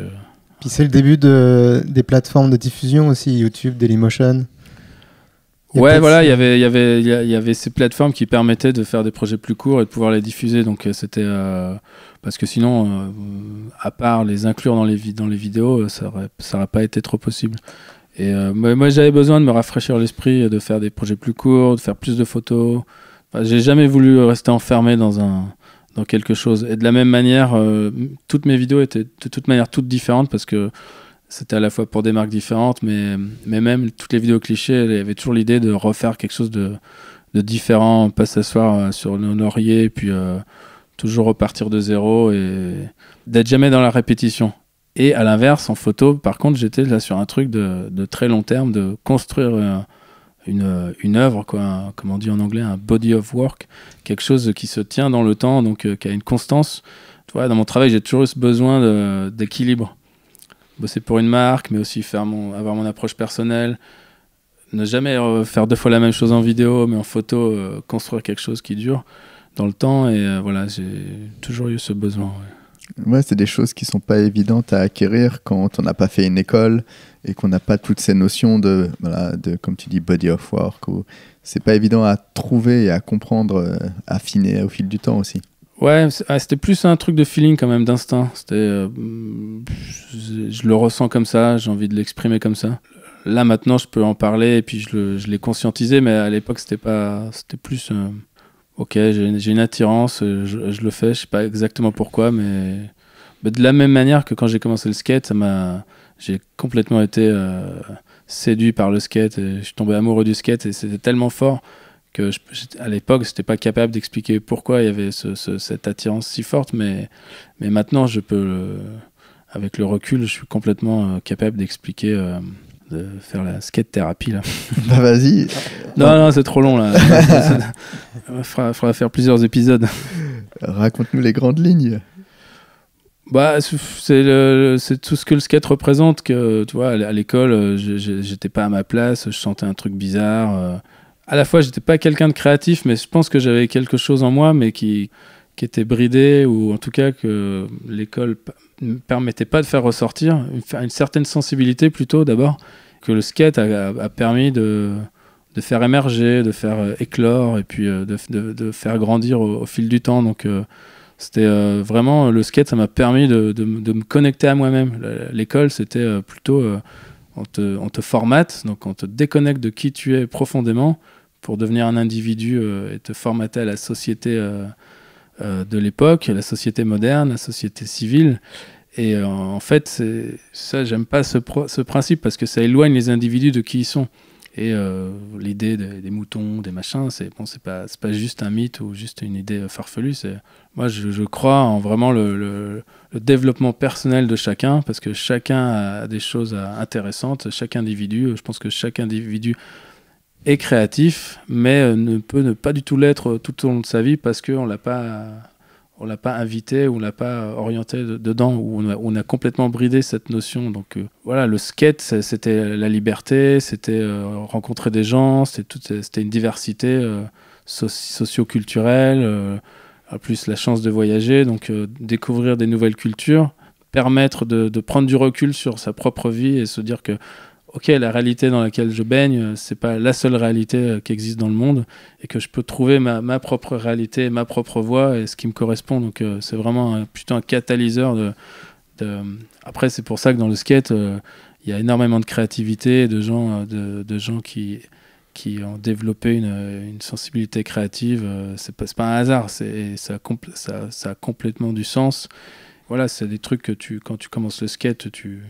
Puis c'est le début de, des plateformes de diffusion aussi, YouTube, Dailymotion. Ouais, voilà, il y avait, il y avait, il y avait ces plateformes qui permettaient de faire des projets plus courts et de pouvoir les diffuser. Donc euh, c'était euh, parce que sinon, euh, à part les inclure dans les, dans les vidéos, ça n'aurait pas été trop possible. Et moi, j'avais besoin de me rafraîchir l'esprit, de faire des projets plus courts, de faire plus de photos. J'ai jamais voulu rester enfermé dans un dans quelque chose. Et de la même manière, euh, toutes mes vidéos étaient de toute manière toutes différentes parce que c'était à la fois pour des marques différentes, mais, mais même toutes les vidéos clichés, il y avait toujours l'idée de refaire quelque chose de, de différent, pas s'asseoir euh, sur nos lauriers, puis euh, toujours repartir de zéro et d'être jamais dans la répétition. Et à l'inverse, en photo, par contre, j'étais là sur un truc de, de, très long terme, de construire. Euh, une, œuvre, quoi, comment on dit en anglais, un body of work, quelque chose qui se tient dans le temps, donc euh, qui a une constance. dans mon travail, j'ai toujours eu ce besoin d'équilibre. Bosser pour une marque, mais aussi faire mon, avoir mon approche personnelle. Ne jamais euh, faire deux fois la même chose en vidéo, mais en photo, construire quelque chose qui dure dans le temps. Et voilà, j'ai toujours eu ce besoin. c'est des choses qui sont pas évidentes à acquérir quand on n'a pas fait une école, et qu'on n'a pas toutes ces notions de, de, comme tu dis, body of work. C'est pas évident à trouver et à comprendre, euh, affiner au fil du temps aussi. Ouais, ah, c'était plus un truc de feeling quand même, d'instinct. C'était, euh, je, le ressens comme ça, j'ai envie de l'exprimer comme ça. Là maintenant, je peux en parler et puis je, l'ai conscientisé, mais à l'époque, c'était pas, c'était plus, euh, ok, j'ai, une attirance, je, le fais, je sais pas exactement pourquoi, mais, mais de la même manière que quand j'ai commencé le skate, ça m'a, j'ai complètement été euh, séduit par le skate. Et je suis tombé amoureux du skate et c'était tellement fort que je, à l'époque, pas capable d'expliquer pourquoi il y avait cette attirance si forte. Mais, mais maintenant, je peux, euh, avec le recul, je suis complètement euh, capable d'expliquer. de faire la skate thérapie là. Bah vas-y. non non c'est trop long là. faudra, faudra faire plusieurs épisodes. Raconte-nous les grandes lignes bah, c'est tout ce que le skate représente. Que, tu vois, à l'école, euh, j'étais pas à ma place, je sentais un truc bizarre. Euh. À la fois, j'étais pas quelqu'un de créatif, mais je pense que j'avais quelque chose en moi, mais qui, était bridé, ou en tout cas que l'école ne permettait pas de faire ressortir. Une, certaine sensibilité plutôt, d'abord, que le skate a, permis de, faire émerger, de faire euh, éclore, et puis de, faire grandir au, fil du temps. Donc. C'était euh, vraiment le skate, ça m'a permis de, de, me connecter à moi-même. L'école, c'était euh, plutôt euh, on, te, te, formate, donc on te déconnecte de qui tu es profondément pour devenir un individu et te formater à la société de l'époque, la société moderne, la société civile. Et en fait, ça, j'aime pas ce, ce principe parce que ça éloigne les individus de qui ils sont. Et euh, l'idée des, moutons, des machins, c'est bon, c'est pas, pas juste un mythe ou juste une idée euh, farfelue. Moi, je, crois en vraiment le, développement personnel de chacun, parce que chacun a des choses euh, intéressantes, chaque individu. Je pense que chaque individu est créatif, mais ne peut ne pas du tout l'être tout au long de sa vie parce qu'on l'a pas on l'a pas invité, on l'a pas orienté dedans, on a, complètement bridé cette notion. Donc euh, voilà, le skate, c'était la liberté, c'était euh, rencontrer des gens, c'était une diversité euh, socio-culturelle, plus la chance de voyager, donc découvrir des nouvelles cultures, permettre de, prendre du recul sur sa propre vie et se dire que ok, la réalité dans laquelle je baigne, euh, c'est pas la seule réalité euh, qui existe dans le monde et que je peux trouver ma, propre réalité, ma propre voie et ce qui me correspond. Donc euh, c'est vraiment plutôt un catalyseur de. Après, c'est pour ça que dans le skate, il y a énormément de créativité de gens, de, gens qui, qui ont développé une, sensibilité créative. c'est pas, pas un hasard, c'est, ça, ça, a complètement du sens. Voilà, c'est des trucs que tu, quand tu commences le skate, tu,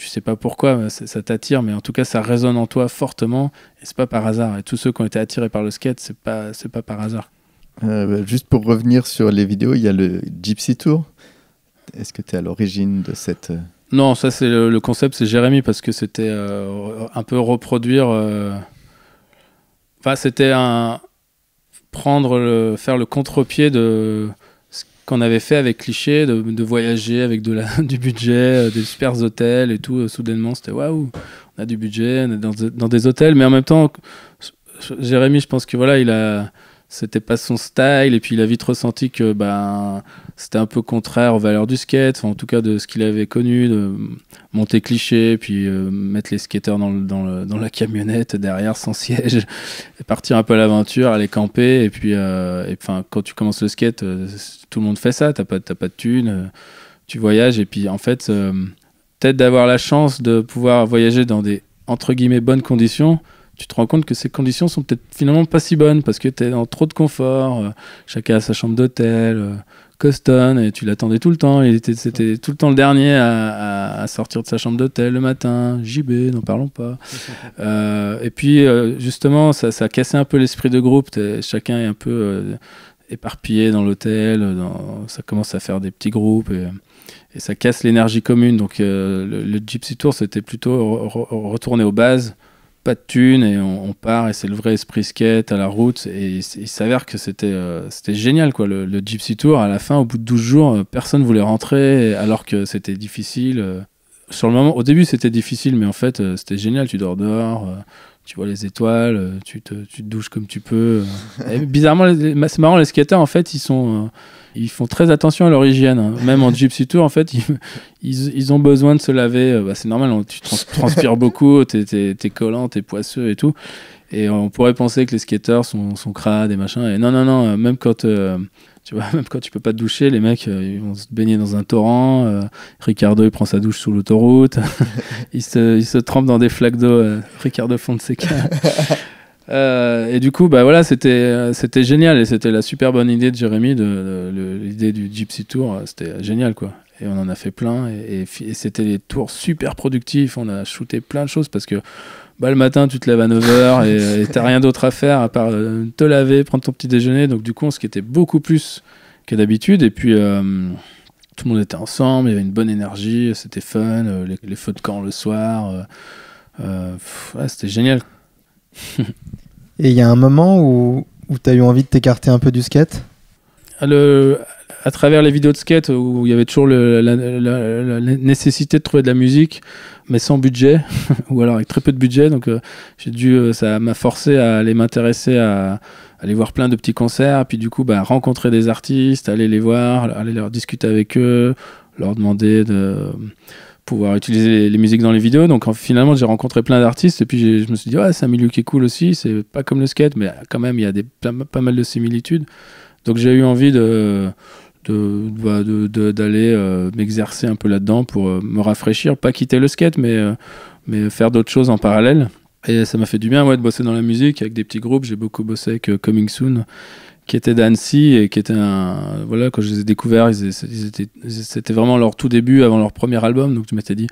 tu sais pas pourquoi, euh, ça, t'attire, mais en tout cas, ça résonne en toi fortement, et c'est pas par hasard. Et tous ceux qui ont été attirés par le skate, c'est pas, pas par hasard. Euh, bah, juste pour revenir sur les vidéos, il y a le Gypsy Tour. Est-ce que tu es à l'origine de cette... Euh, non, ça c'est le, concept, c'est Jérémy, parce que c'était un peu reproduire... Enfin, c'était un... prendre le... faire le contre-pied de qu'on avait fait avec Cliché, de, voyager avec du budget, euh, des super hôtels et tout. Euh, soudainement, c'était waouh, on a du budget, on est dans, dans des hôtels. Mais en même temps, Jérémy, je pense que voilà, il a c'était pas son style et puis il a vite ressenti que ben c'était un peu contraire aux valeurs du skate en tout cas de ce qu'il avait connu de monter cliché puis euh, mettre les skateurs dans, la camionnette derrière sans siège et partir un peu à l'aventure aller camper et puis euh, enfin quand tu commences le skate euh, tout le monde fait ça t'as pas pas de thunes tu voyages et puis en fait peut-être d'avoir la chance de pouvoir voyager dans des entre guillemets bonnes conditions tu te rends compte que ces conditions sont peut-être finalement pas si bonnes parce que tu es dans trop de confort, euh, chacun a sa chambre d'hôtel, euh, Coston, et tu l'attendais tout le temps, il était, c'était tout le temps le dernier à, sortir de sa chambre d'hôtel le matin, JB, n'en parlons pas. Euh, et puis justement, ça, ça cassait un peu l'esprit de groupe, chacun est un peu éparpillé dans l'hôtel, dans... ça commence à faire des petits groupes. Et ça casse l'énergie commune. Donc le, Gypsy Tour, c'était plutôt retourner aux bases, de thunes et on, part et c'est le vrai esprit skate à la route. Et il, s'avère que c'était euh, c'était génial quoi. Le, Gypsy Tour, à la fin, au bout de 12 jours, euh, personne voulait rentrer alors que c'était difficile. Euh. Sur le moment, au début c'était difficile, mais en fait c'était génial. Tu dors dehors tu vois les étoiles, euh, tu te, tu douches comme tu peux. Euh. bizarrement, c'est marrant, les skateurs, en fait, ils sont. Euh, ils font très attention à leur hygiène. Hein. Même en gypsy tour, en fait, ils, ils, ont besoin de se laver. Bah, c'est normal, tu transpires beaucoup, t'es es, es, collant, t'es poisseux et tout. Et on pourrait penser que les skateurs sont, sont crades et machin. Et non, non, non, même quand tu vois, même quand tu peux pas te doucher, les mecs, euh, ils vont se baigner dans un torrent. Euh, Ricardo, il prend sa douche sous l'autoroute. il, se, se trempe dans des flaques d'eau. Euh, Ricardo Fonseca. Euh, et du coup, bah voilà, c'était c'était génial et c'était la super bonne idée de Jérémy, de, l'idée du Gypsy Tour, c'était génial quoi. Et on en a fait plein et c'était des tours super productifs. On a shooté plein de choses parce que bah, le matin, tu te lèves à 9h euh, et t'as rien d'autre à faire à part euh, te laver, prendre ton petit déjeuner. Donc, du coup, on se quittait beaucoup plus que d'habitude. Et puis, euh, tout le monde était ensemble, il y avait une bonne énergie, c'était fun. les, feux de camp le soir, c'était génial. et il y a un moment où, où as eu envie de t'écarter un peu du skate ah, à travers les vidéos de skate où il y avait toujours la, nécessité de trouver de la musique, mais sans budget, ou alors avec très peu de budget. Donc euh, j'ai dû, euh, ça m'a forcé à aller m'intéresser à, aller voir plein de petits concerts, puis du coup bah, rencontrer des artistes, aller les voir, aller leur discuter avec eux, leur demander de pouvoir utiliser les, musiques dans les vidéos. Donc finalement, j'ai rencontré plein d'artistes et puis je me suis dit, ouais, c'est un milieu qui est cool aussi. C'est pas comme le skate, mais quand même, il y a des, pas mal de similitudes. Donc j'ai eu envie de bah, de d'aller euh, m'exercer un peu là-dedans pour euh, me rafraîchir, pas quitter le skate, mais, euh, mais faire d'autres choses en parallèle. Et ça m'a fait du bien ouais, de bosser dans la musique avec des petits groupes. J'ai beaucoup bossé avec Coming Soon, qui était d'Annecy et qui était un. Voilà, quand je les ai découverts, ils, c'était vraiment leur tout début avant leur premier album. Donc je m'étais dit,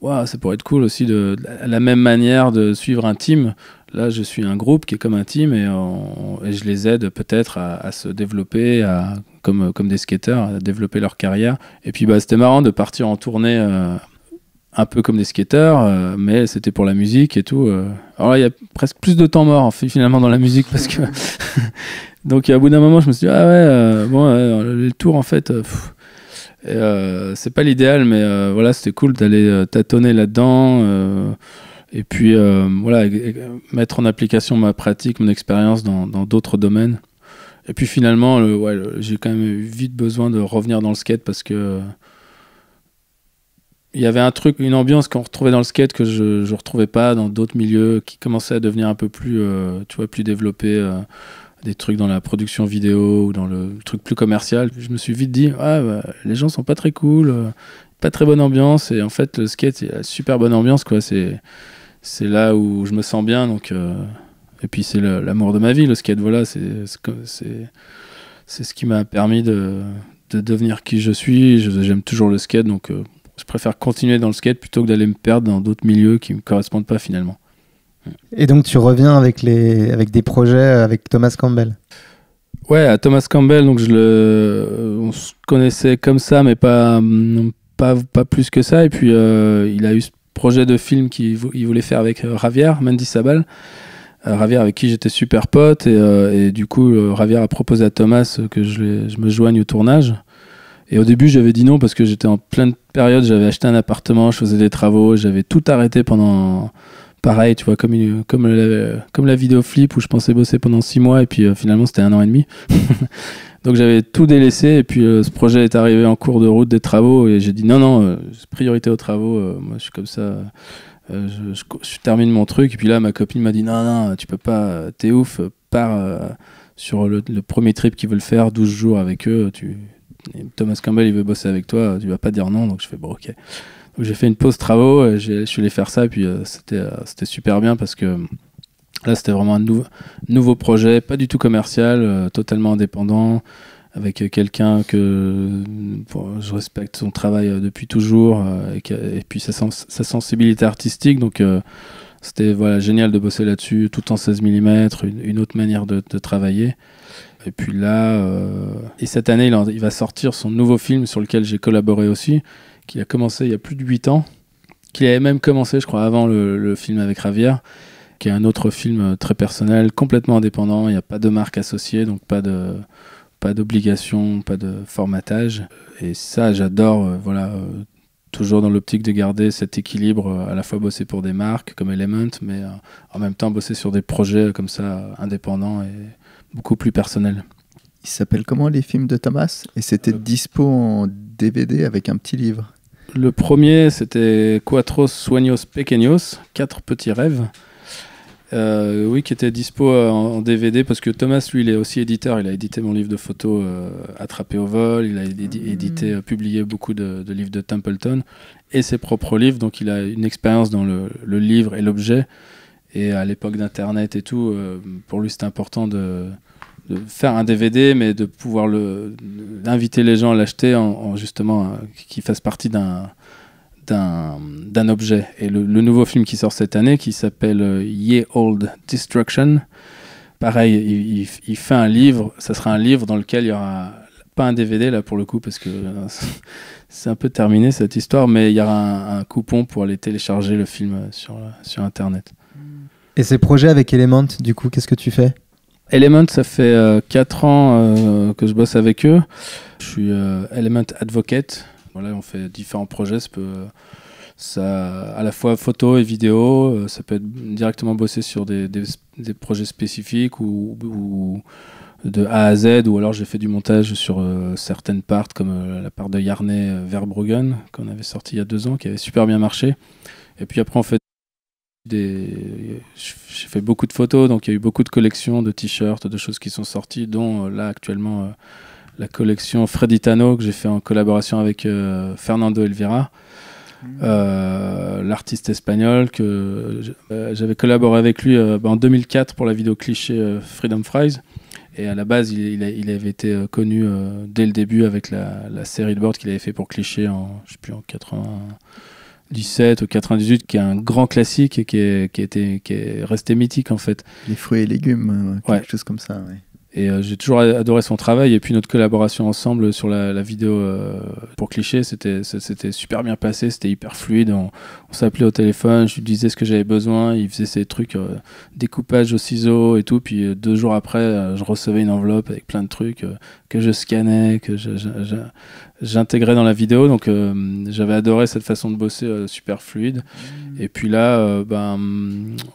waouh, ça pourrait être cool aussi de, de, la même manière de suivre un team. Là, je suis un groupe qui est comme un team et, je les aide peut-être à, se développer, à, comme, comme des skateurs, à développer leur carrière. Et puis, bah, c'était marrant de partir en tournée euh, un peu comme des skateurs, euh, mais c'était pour la musique et tout. Euh. Alors là, il y a presque plus de temps mort finalement dans la musique parce que. Donc, à bout d'un moment, je me suis dit, ah ouais, bon, le tour en fait. c'est pas l'idéal, mais voilà, c'était cool d'aller tâtonner là-dedans. Et puis, euh, voilà, mettre en application ma pratique, mon expérience dans d'autres domaines. Et puis finalement, ouais, j'ai quand même eu vite besoin de revenir dans le skate parce que il y avait un truc, une ambiance qu'on retrouvait dans le skate que je ne retrouvais pas dans d'autres milieux qui commençait à devenir un peu plus, euh, tu vois, plus développé. Euh, des trucs dans la production vidéo ou dans le truc plus commercial. Je me suis vite dit, ah, bah, les gens sont pas très cool, pas très bonne ambiance. Et en fait, le skate, il a super bonne ambiance, quoi. C'est c'est là où je me sens bien. Donc, euh, et puis c'est l'amour de ma vie, le skate. Voilà, c'est ce qui m'a permis de, de, devenir qui je suis. J'aime toujours le skate, donc euh, je préfère continuer dans le skate plutôt que d'aller me perdre dans d'autres milieux qui ne me correspondent pas finalement. Et donc tu reviens avec, les, avec des projets euh, avec Thomas Campbell Ouais, à Thomas Campbell, donc je le, on se connaissait comme ça, mais pas, pas, pas plus que ça. Et puis il a eu ce projet de film qu'il voulait faire avec Ravière, euh, Mandy Sabal. Ravière euh, avec qui j'étais super pote et, euh, du coup Ravière a proposé à Thomas que je, je me joigne au tournage. Et au début, j'avais dit non parce que j'étais en pleine période, j'avais acheté un appartement, je faisais des travaux, j'avais tout arrêté pendant. Pareil, tu vois, comme, comme, la, comme la vidéo flip où je pensais bosser pendant six mois et puis finalement c'était un an et demi. Donc j'avais tout délaissé et puis euh, ce projet est arrivé en cours de route des travaux et j'ai dit non, non, euh, priorité aux travaux, euh, moi je suis comme ça, je, termine mon truc et puis là ma copine m'a dit non, non, tu peux pas, t'es ouf, pars sur le, premier trip qu'ils veulent faire, 12 jours avec eux, tu, Thomas Campbell il veut bosser avec toi, tu vas pas dire non, donc je fais bon ok. Donc j'ai fait une pause travaux, je suis allé faire ça et puis c'était c'était super bien parce que Là, c'était vraiment un nouveau projet, pas du tout commercial, euh, totalement indépendant, avec quelqu'un que je respecte son travail euh, depuis toujours euh, et, puis sa, sensibilité artistique. Donc, c'était voilà, génial de bosser là-dessus, tout en 16 mm, une, autre manière de, travailler. Et puis là, et cette année, il, va sortir son nouveau film sur lequel j'ai collaboré aussi, qui a commencé il y a plus de 8 ans, qu'il avait même commencé, je crois, avant le, le film avec Ravière, qui est un autre film euh, très personnel, complètement indépendant. Il n'y a pas de marque associée, donc pas de pas d'obligation, pas de formatage. Et ça, j'adore. Euh, voilà, euh, toujours dans l'optique de garder cet équilibre, à la fois bosser pour des marques comme Element, mais en même temps bosser sur des projets comme ça indépendants et beaucoup plus personnels. Il s'appelle comment les films de Thomas Et c'était dispo en DVD avec un petit livre. Le premier, c'était Quatro Sueños Pequeños, quatre petits rêves. Euh, oui, qui était dispo euh, en, DVD parce que Thomas, lui, il est aussi éditeur. Il a édité mon livre de photos euh, Attrapé au vol. Il a mm. édité, publié beaucoup de, livres de Templeton et ses propres livres. Donc, il a une expérience dans le, livre et l'objet. Et à l'époque d'Internet et tout, pour lui, c'est important de, faire un DVD, mais de pouvoir l'inviter les gens à l'acheter en, justement hein, qui fasse partie d'un d'un objet. Et le, nouveau film qui sort cette année, qui s'appelle euh, Ye Old Destruction, pareil, il, fait un livre, ça sera un livre dans lequel il y aura pas un DVD là pour le coup parce que c'est un peu terminé cette histoire, mais il y aura un, coupon pour aller télécharger le film euh, sur, euh, sur internet. Mm. Et ces projets avec Element, du coup, qu'est-ce que tu fais Element, ça fait 4 ans que je bosse avec eux. Je suis Element Advocate, voilà, on fait différents projets. Ça peut, ça, à la fois photo et vidéo, euh, ça peut être directement bossé sur des, des, projets spécifiques ou, de A à Z, ou alors j'ai fait du montage sur euh, certaines parts, comme euh, la part de Yarnay Verbruggen, qu'on avait sorti il y a deux ans, qui avait super bien marché. Et puis après, on fait des... j'ai fait beaucoup de photos, donc il y a eu beaucoup de collections de t-shirts, de choses qui sont sorties, dont là actuellement la collection Tano que j'ai fait en collaboration avec euh, Fernando Elvira, mmh. euh, l'artiste espagnol que euh, j'avais collaboré avec lui en 2004 pour la vidéo cliché Freedom Fries. Et à la base, il, avait été connu dès le début avec la, série de boards qu'il avait fait pour Cliché en, je sais plus, en 97 ou 98, qui est un grand classique et qui est, qui est resté mythique en fait. Les fruits et légumes, quelque chose comme ça. Ouais. Et euh, j'ai toujours adoré son travail et puis notre collaboration ensemble sur la, vidéo euh, pour cliché, c'était super bien passé, c'était hyper fluide. On, s'appelait au téléphone, je lui disais ce que j'avais besoin, il faisait ses trucs euh, découpage au ciseau et tout. Puis deux jours après, je recevais une enveloppe avec plein de trucs que je scannais, que j'intégrais dans la vidéo. Donc euh, j'avais adoré cette façon de bosser euh, super fluide. Mm. Et puis là, euh, ben,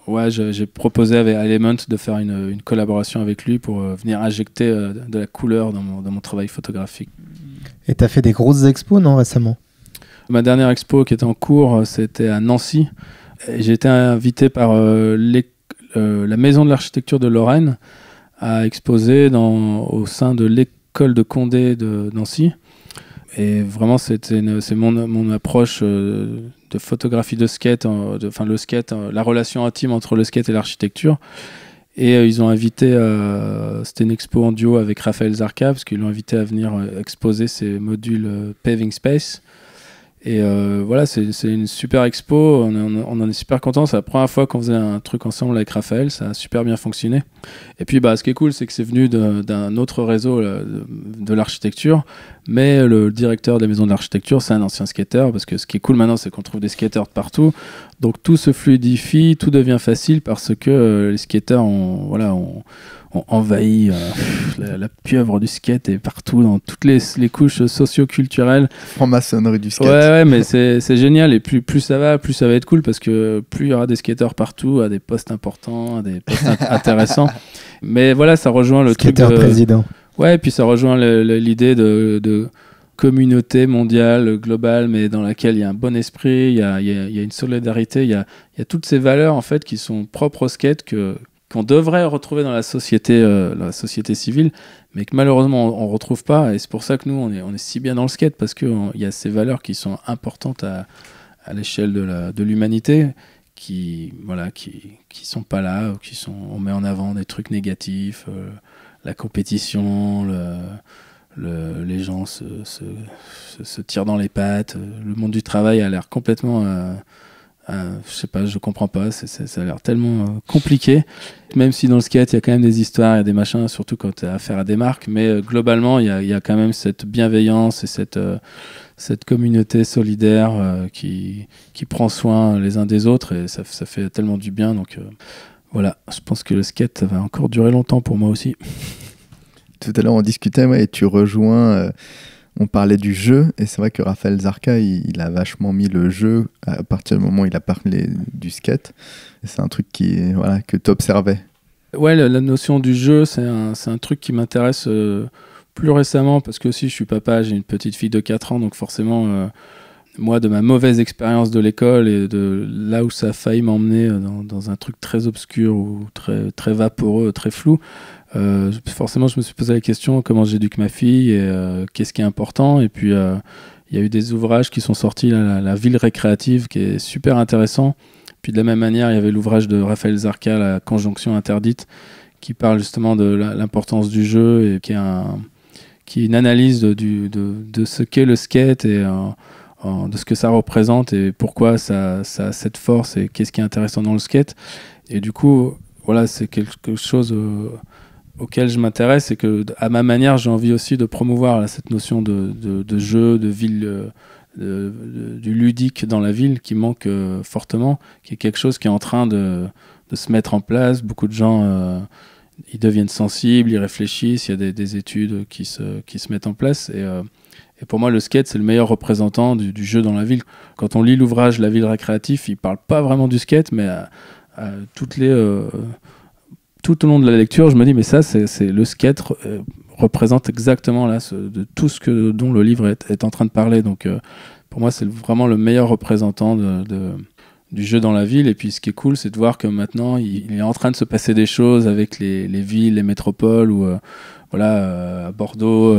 ouais, j'ai proposé avec Element de faire une, collaboration avec lui pour venir injecter de la couleur dans mon, dans mon travail photographique. Et tu as fait des grosses expos, non, récemment Ma dernière expo qui était en cours, c'était à Nancy. J'ai été invité par la Maison de l'Architecture de Lorraine à exposer dans, au sein de l'école de Condé de Nancy. Et vraiment, c'était c'est mon, mon, approche euh, de photographie de skate, enfin le skate, euh, la relation intime entre le skate et l'architecture. Et euh, ils ont invité, c'était une expo en duo avec Raphaël Zarka, parce qu'ils l'ont invité à venir exposer ses modules Paving Space. Et euh, voilà, c'est une super expo. On, en est super content. C'est la première fois qu'on faisait un truc ensemble avec Raphaël. Ça a super bien fonctionné. Et puis, bah, ce qui est cool, c'est que c'est venu d'un autre réseau euh, de, l'architecture. Mais le directeur de la maison de l'architecture, c'est un ancien skater. Parce que ce qui est cool maintenant, c'est qu'on trouve des skateurs de partout. Donc, tout se fluidifie, tout devient facile parce que euh, les skaters ont. Voilà, ont ont envahi euh, la, pieuvre du skate et partout dans toutes les, couches socio-culturelles. Franc-maçonnerie du skate. Ouais, mais c'est génial et plus, plus ça va, plus ça va être cool parce que plus il y aura des skateurs partout, à des postes importants, à des postes intéressants. Mais voilà, ça rejoint le truc président. Ouais, et puis ça rejoint l'idée de, communauté mondiale, globale, mais dans laquelle il y a un bon esprit, il y a, y a, y a une solidarité, il y a, il y a, toutes ces valeurs en fait qui sont propres au skate que, qu'on devrait retrouver dans la société, euh, la société civile, mais que malheureusement on ne retrouve pas. Et c'est pour ça que nous, on est, on est si bien dans le skate, parce qu'il y a ces valeurs qui sont importantes à, l'échelle de l'humanité, qui voilà, qui, sont pas là, ou qui sont, on met en avant des trucs négatifs, euh, la compétition, les gens se, tirent dans les pattes, euh, le monde du travail a l'air complètement... Euh, je sais pas, je comprends pas, ça a l'air tellement euh, compliqué. Même si dans le skate, il y a quand même des histoires, il y a des machins, surtout quand tu as affaire à des marques, mais euh, globalement, il y, a, quand même cette bienveillance et cette, euh, cette communauté solidaire qui, prend soin les uns des autres, et ça, fait tellement du bien. Donc voilà, je pense que le skate, va encore durer longtemps pour moi aussi. Tout à l'heure, on discutait, ouais, et tu rejoins on parlait du jeu, et c'est vrai que Raphaël Zarka, il, a vachement mis le jeu à partir du moment où il a parlé du skate. C'est un truc qui, voilà, que tu observais. Ouais, la, notion du jeu, c'est un, truc qui m'intéresse euh, plus récemment, parce que si je suis papa, j'ai une petite fille de 4 ans, donc forcément, euh, moi, de ma mauvaise expérience de l'école et de là où ça a failli m'emmener euh, dans, dans, un truc très obscur ou très, très vaporeux, très flou, euh, forcément, je me suis posé la question comment j'éduque ma fille et euh, qu'est-ce qui est important. Et puis, euh, il y a eu des ouvrages qui sont sortis, la, ville récréative, qui est super intéressant. Puis de la même manière, il y avait l'ouvrage de Raphaël Zarka, La conjonction interdite, qui parle justement de l'importance du jeu et qui est, qui une analyse de, du, de, de ce qu'est le skate et de ce que ça représente et pourquoi ça, ça a cette force et qu'est-ce qui est intéressant dans le skate. Et du coup, voilà, c'est quelque chose auquel je m'intéresse c'est que, à ma manière, j'ai envie aussi de promouvoir cette notion de, jeu, de ville, euh, du ludique dans la ville qui manque euh, fortement, qui est quelque chose qui est en train de, se mettre en place. Beaucoup de gens, euh, ils deviennent sensibles, ils réfléchissent, il y a des, études qui se, qui se mettent en place. Et, pour moi, le skate, c'est le meilleur représentant du, jeu dans la ville. Quand on lit l'ouvrage La ville récréative, il parle pas vraiment du skate, mais à toutes les tout au long de la lecture, je me dis, mais ça, c'est le skate euh, représente exactement là ce, de tout ce que, dont le livre est, en train de parler. Donc, euh, pour moi, c'est vraiment le meilleur représentant de, du jeu dans la ville. Et puis, ce qui est cool, c'est de voir que maintenant, il, est en train de se passer des choses avec les, villes, les métropoles ou euh, voilà, à Bordeaux,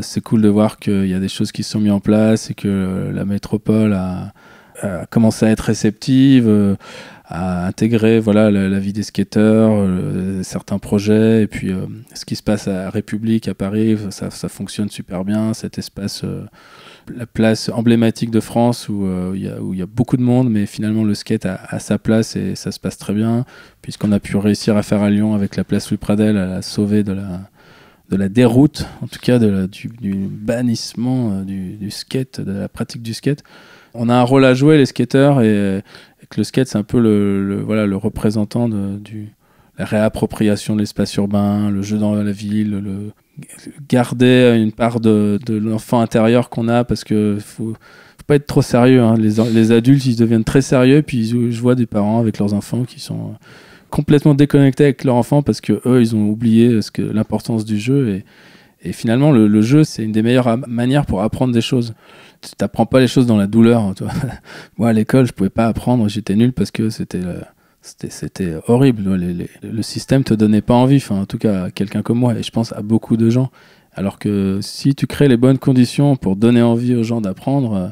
c'est cool de voir qu'il y a des choses qui sont mises en place et que la métropole a, à euh, commencer à être réceptive, euh, à intégrer voilà, la, vie des skateurs, euh, certains projets, et puis ce qui se passe à République, à Paris, ça, fonctionne super bien, cet espace, la place emblématique de France où il y, a beaucoup de monde, mais finalement le skate a, sa place et ça se passe très bien, puisqu'on a pu réussir à faire à Lyon avec la place Louis Pradel, à la sauver de la déroute, en tout cas du, bannissement du skate, de la pratique du skate on a un rôle à jouer, les skateurs, et, que le skate, c'est un peu le, voilà, le représentant de du, la réappropriation de l'espace urbain, le jeu dans la ville, le, garder une part de, l'enfant intérieur qu'on a, parce que faut, faut pas être trop sérieux. Hein. Les, adultes, ils deviennent très sérieux, puis je vois des parents avec leurs enfants qui sont complètement déconnectés avec leurs enfants parce que eux, ils ont oublié ce que l'importance du jeu et, et finalement le jeu c'est une des meilleures manières pour apprendre des choses tu n'apprends pas les choses dans la douleur. Hein, toi. Moi, à l'école, je pouvais pas apprendre, j'étais nul parce que c'était euh, c'était horrible. le système te donnait pas envie, enfin, en tout cas, quelqu'un comme moi, et je pense à beaucoup de gens. Alors que si tu crées les bonnes conditions pour donner envie aux gens d'apprendre, euh,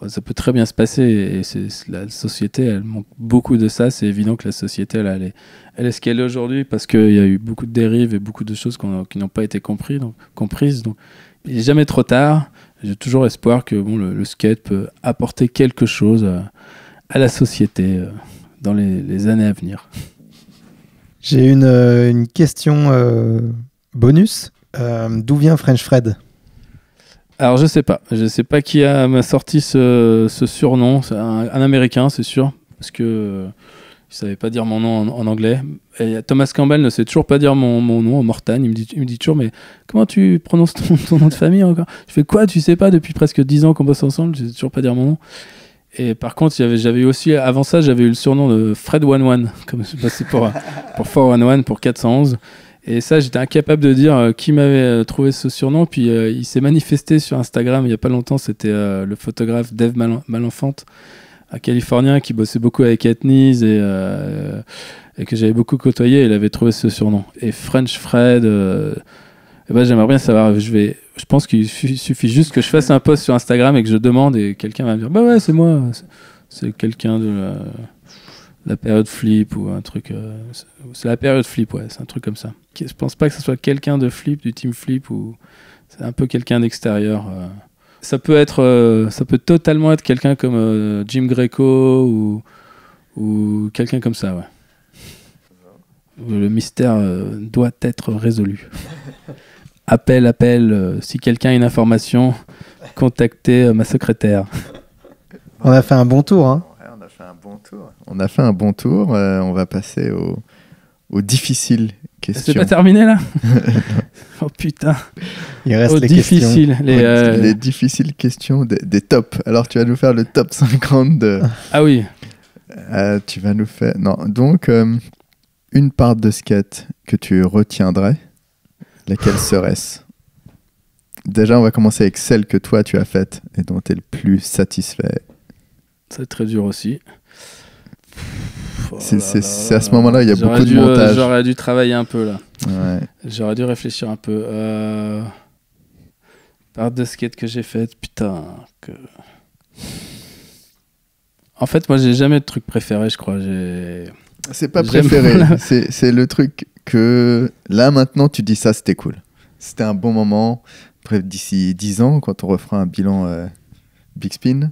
bah, ça peut très bien se passer. Et la société, elle manque beaucoup de ça. C'est évident que la société, elle, est, elle est ce qu'elle est aujourd'hui parce qu'il y a eu beaucoup de dérives et beaucoup de choses qui n'ont pas été donc, comprises. Donc, il n'est jamais trop tard j'ai toujours espoir que bon, le, skate peut apporter quelque chose euh, à la société euh, dans les, années à venir. J'ai une, euh, une, question bonus. D'où vient French Fred Alors je sais pas. Je sais pas qui m'a sorti ce, ce surnom. Un, un, Américain, c'est sûr. Parce que ne savais pas dire mon nom en, anglais. Et Thomas Campbell ne sait toujours pas dire mon, nom en Mortagne. Il me, dit, me dit toujours, mais comment tu prononces ton, nom de famille encore Je fais quoi Tu sais pas depuis presque 10 ans qu'on bosse ensemble, je sais toujours pas dire mon nom. Et par contre, j'avais eu aussi, avant ça, j'avais eu le surnom de Fred 11, comme je passais pour, pour 411, pour 411. Et ça, j'étais incapable de dire euh, qui m'avait euh, trouvé ce surnom. Puis euh, il s'est manifesté sur Instagram il n'y a pas longtemps. C'était le photographe Dave Malenfante un Californien qui bossait beaucoup avec Etnies euh, et, que j'avais beaucoup côtoyé. il avait trouvé ce surnom. Et French Fred. Euh, ben, j'aimerais bien savoir. Je vais, je pense qu'il suffit juste que je fasse un post sur Instagram et que je demande et quelqu'un va me dire, bah ouais, c'est moi, c'est quelqu'un de euh, la, période flip ou un truc. c'est la période flip, ouais, c'est un truc comme ça. Je pense pas que ce soit quelqu'un de flip, du team flip ou c'est un peu quelqu'un d'extérieur ça peut être, euh, ça peut totalement être quelqu'un comme euh, Jim Greco ou, ou quelqu'un comme ça. Ouais. Le mystère euh, doit être résolu. appel, appel. si quelqu'un a une information, contactez ma secrétaire. On a fait un bon tour. Hein. on a fait un bon tour. On a fait un bon tour. on va passer au, au difficile c'est pas terminé là Oh putain. Il reste oh, les euh, Les, difficiles questions des, tops. Alors tu vas nous faire le top 50 de... Ah oui. Euh, tu vas nous faire... Non, donc euh, une part de skate que tu retiendrais, laquelle serait-ce Déjà, on va commencer avec celle que toi tu as faite et dont tu es le plus satisfait. C'est très dur aussi. Oh c'est à ce moment-là, il y a beaucoup de euh, montage. J'aurais dû travailler un peu là. J'aurais dû réfléchir un peu. Euh... de skate que j'ai fait putain. Que... En fait, moi, j'ai jamais de truc préféré, je crois. C'est pas préféré. C'est le truc que là, maintenant, tu dis ça, c'était cool. C'était un bon moment. D'ici 10 ans, quand on refera un bilan euh, Big Spin,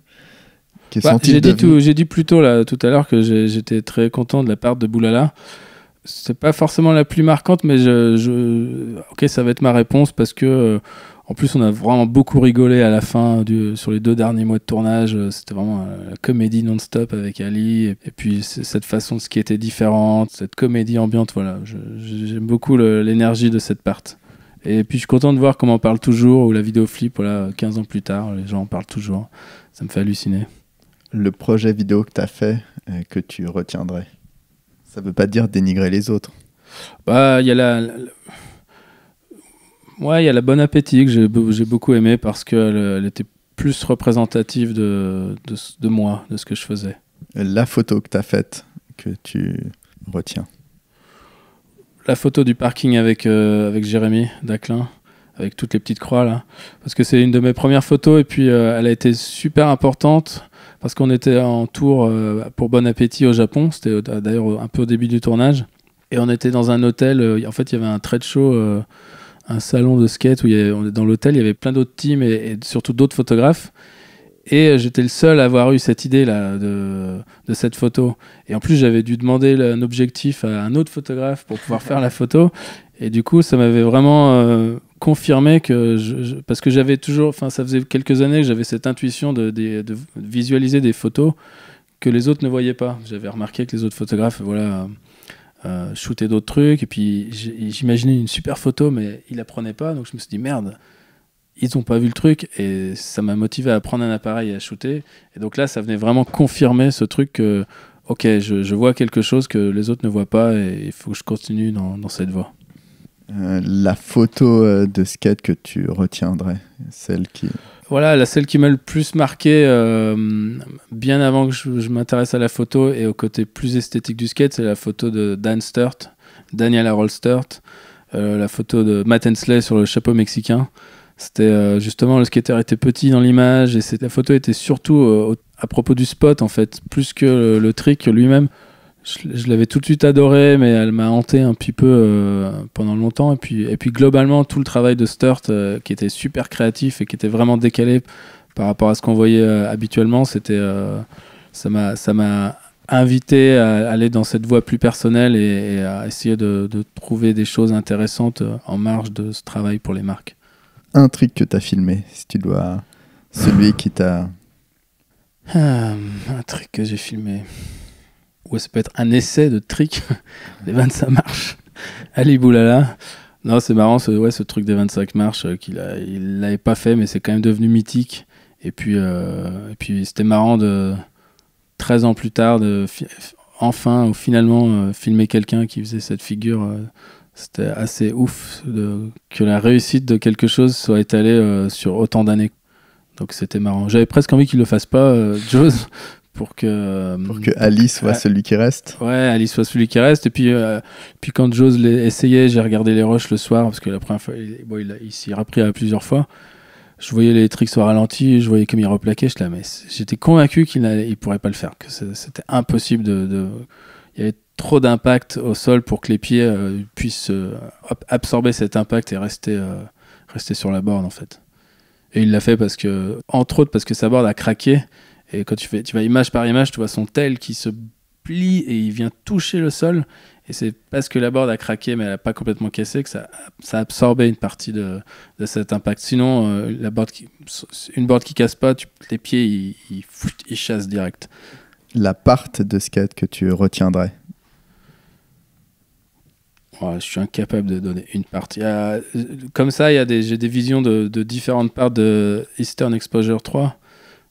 bah, j'ai dit, plus dit plutôt là, tout à l'heure que j'étais très content de la part de Boulala. C'est pas forcément la plus marquante, mais je, ok, ça va être ma réponse parce que. Euh, en plus, on a vraiment beaucoup rigolé à la fin du, sur les deux derniers mois de tournage. Euh, c'était vraiment euh, la comédie non-stop avec Ali. Et, puis cette façon de ce qui était différente, cette comédie ambiante. Voilà, j'aime beaucoup l'énergie de cette part. Et puis je suis content de voir comment on parle toujours ou la vidéo flip. Voilà, 15 ans plus tard, les gens en parlent toujours. Ça me fait halluciner le projet vidéo que tu as fait et euh, que tu retiendrais Ça ne veut pas dire dénigrer les autres. Bah, il y a la. il y a la Bonne Appétit que j'ai beaucoup aimé parce qu'elle était plus représentative de, de, moi, de ce que je faisais. La photo que tu as faite, que tu retiens La photo du parking avec, euh, avec Jérémy Daclin, avec toutes les petites croix là. Parce que c'est une de mes premières photos et puis euh, elle a été super importante parce qu'on était en tour euh, pour Bon Appétit au Japon, c'était d'ailleurs un peu au début du tournage, et on était dans un hôtel, euh, en fait il y avait un trade show, euh, un salon de skate, où dans l'hôtel il y avait plein d'autres teams et surtout d'autres photographes, et euh, j'étais le seul à avoir eu cette idée là de, cette photo. Et en plus, j'avais dû demander un objectif à un autre photographe pour pouvoir faire la photo. Et du coup, ça m'avait vraiment euh, confirmé que je, parce que j'avais toujours, enfin, ça faisait quelques années que j'avais cette intuition de, visualiser des photos que les autres ne voyaient pas. J'avais remarqué que les autres photographes, voilà. Euh, euh d'autres trucs et puis j'imaginais une super photo mais il la prenaient pas donc je me suis dit merde ils n'ont pas vu le truc et ça m'a motivé à prendre un appareil et à shooter. Et donc là, ça venait vraiment confirmer ce truc que, ok, je, vois quelque chose que les autres ne voient pas et il faut que je continue dans, cette voie. Euh, la photo euh, de skate que tu retiendrais, celle qui... Voilà, la celle qui m'a le plus marqué, euh, bien avant que je, m'intéresse à la photo et au côté plus esthétique du skate, c'est la photo de Dan Sturt, Daniel Harold Sturt, la photo de Matt Hensley sur le chapeau mexicain. C'était euh, justement le skater était petit dans l'image et la photo était surtout euh, à propos du spot en fait, plus que le, trick lui-même. Je, l'avais tout de suite adoré, mais elle m'a hanté un petit peu euh, pendant longtemps. Et puis, et puis globalement, tout le travail de Sturt, qui était super créatif et qui était vraiment décalé par rapport à ce qu'on voyait habituellement, c'était ça m'a invité à aller dans cette voie plus personnelle et, à essayer de, trouver des choses intéressantes en marge de ce travail pour les marques un truc que tu as filmé, si tu dois. Celui qui t'a. Ah, un truc que j'ai filmé. ouais, ça peut être un essai de trick. Les 25 marches. Allez, boulala. Non, c'est marrant, ce, ouais, ce truc des 25 marches euh, qu'il il l'avait pas fait, mais c'est quand même devenu mythique. Et puis, euh, puis c'était marrant de 13 ans plus tard de enfin ou finalement euh, filmer quelqu'un qui faisait cette figure c'était assez ouf que la réussite de quelque chose soit étalée euh, sur autant d'années. Donc c'était marrant. J'avais presque envie qu'il le fasse pas, euh, jose pour que euh, pour que Alice soit celui qui reste. Ouais, Alice soit celui qui reste. Et puis puis quand Jaws essayait, j'ai regardé les roches le soir parce que la première fois, il, repris à plusieurs fois. Je voyais les tricks au ralenti, je voyais comme il replaquait. Je la j'étais convaincu qu'il ne pourrait pas le faire, que c'était impossible de il y avait trop d'impact au sol pour que les pieds euh, puissent euh, absorber cet impact et rester, euh, rester sur la borne en fait. Et il l'a fait parce que, entre autres, parce que sa borne a craqué. Et quand tu fais, tu vas image par image, tu vois son tel qui se plie et il vient toucher le sol. Et c'est parce que la borne a craqué, mais elle n'a pas complètement cassé, que ça, ça absorbé une partie de, de cet impact. Sinon, la board qui, une borne qui casse pas, les pieds, ils, ils chassent direct la part de skate que tu retiendrais oh, je suis incapable de donner une partie. comme ça, il y a des, j'ai des visions de, différentes parts de Eastern Exposure 3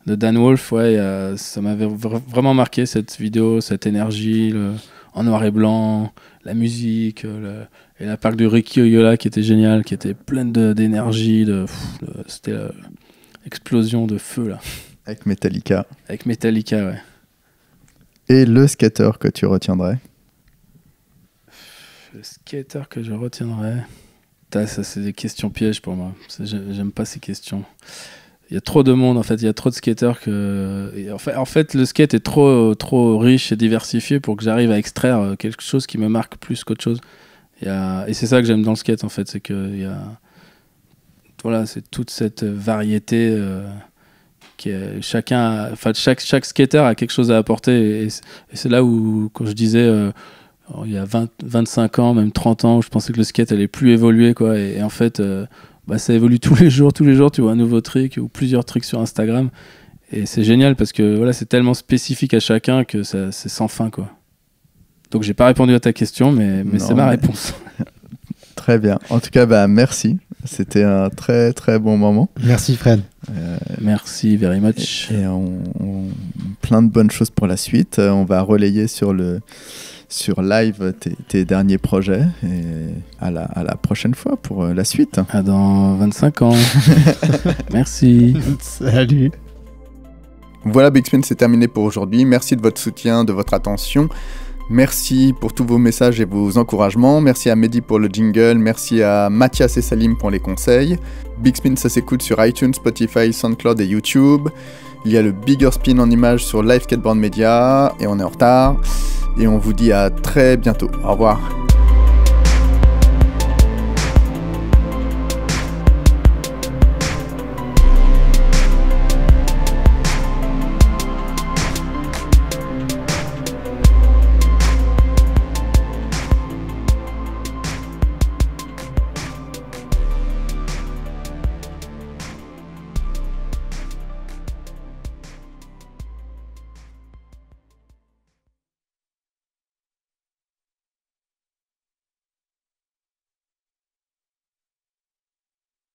de Dan Wolf. Ouais, ça m'avait vraiment marqué cette vidéo, cette énergie le, en noir et blanc, la musique, et la part du Ricky Oyola qui était géniale, qui était pleine d'énergie. De, c'était l'explosion euh, de feu là. Avec Metallica. Avec Metallica, ouais. Et le skater que tu retiendrais Le skater que je retiendrais ça, c'est des questions pièges pour moi. J'aime pas ces questions. Il y a trop de monde en fait, il y a trop de skateurs que. En fait, en fait, le skate est trop, trop riche et diversifié pour que j'arrive à extraire euh, quelque chose qui me marque plus qu'autre chose. Et c'est ça que j'aime dans le skate en fait, c'est que voilà, c'est toute cette variété. Euh, chacun, enfin chaque chaque skater a quelque chose à apporter et, c'est là où quand je disais euh, il y a 20, 25 ans, même 30 ans, où je pensais que le skate allait plus évoluer quoi et, en fait euh, bah, ça évolue tous les jours, tous les jours tu vois un nouveau trick ou plusieurs tricks sur Instagram et c'est génial parce que voilà c'est tellement spécifique à chacun que c'est sans fin quoi. Donc j'ai pas répondu à ta question mais, mais c'est ma réponse. Très bien. En tout cas, bah, merci c'était un très très bon moment. Merci Fred. Euh, Merci very much. Et, plein de bonnes choses pour la suite. Euh, on va relayer sur le sur live tes, derniers projets et à la, à la, prochaine fois pour euh, la suite. À dans 25 ans. Merci. Salut. Voilà, Big Spin, c'est terminé pour aujourd'hui. Merci de votre soutien, de votre attention. Merci pour tous vos messages et vos encouragements. Merci à Mehdi pour le jingle. Merci à Mathias et Salim pour les conseils. Big Spin, ça s'écoute sur iTunes, Spotify, SoundCloud et YouTube. Il y a le Bigger Spin en images sur Live Skateboard Media. Et on est en retard. Et on vous dit à très bientôt. Au revoir.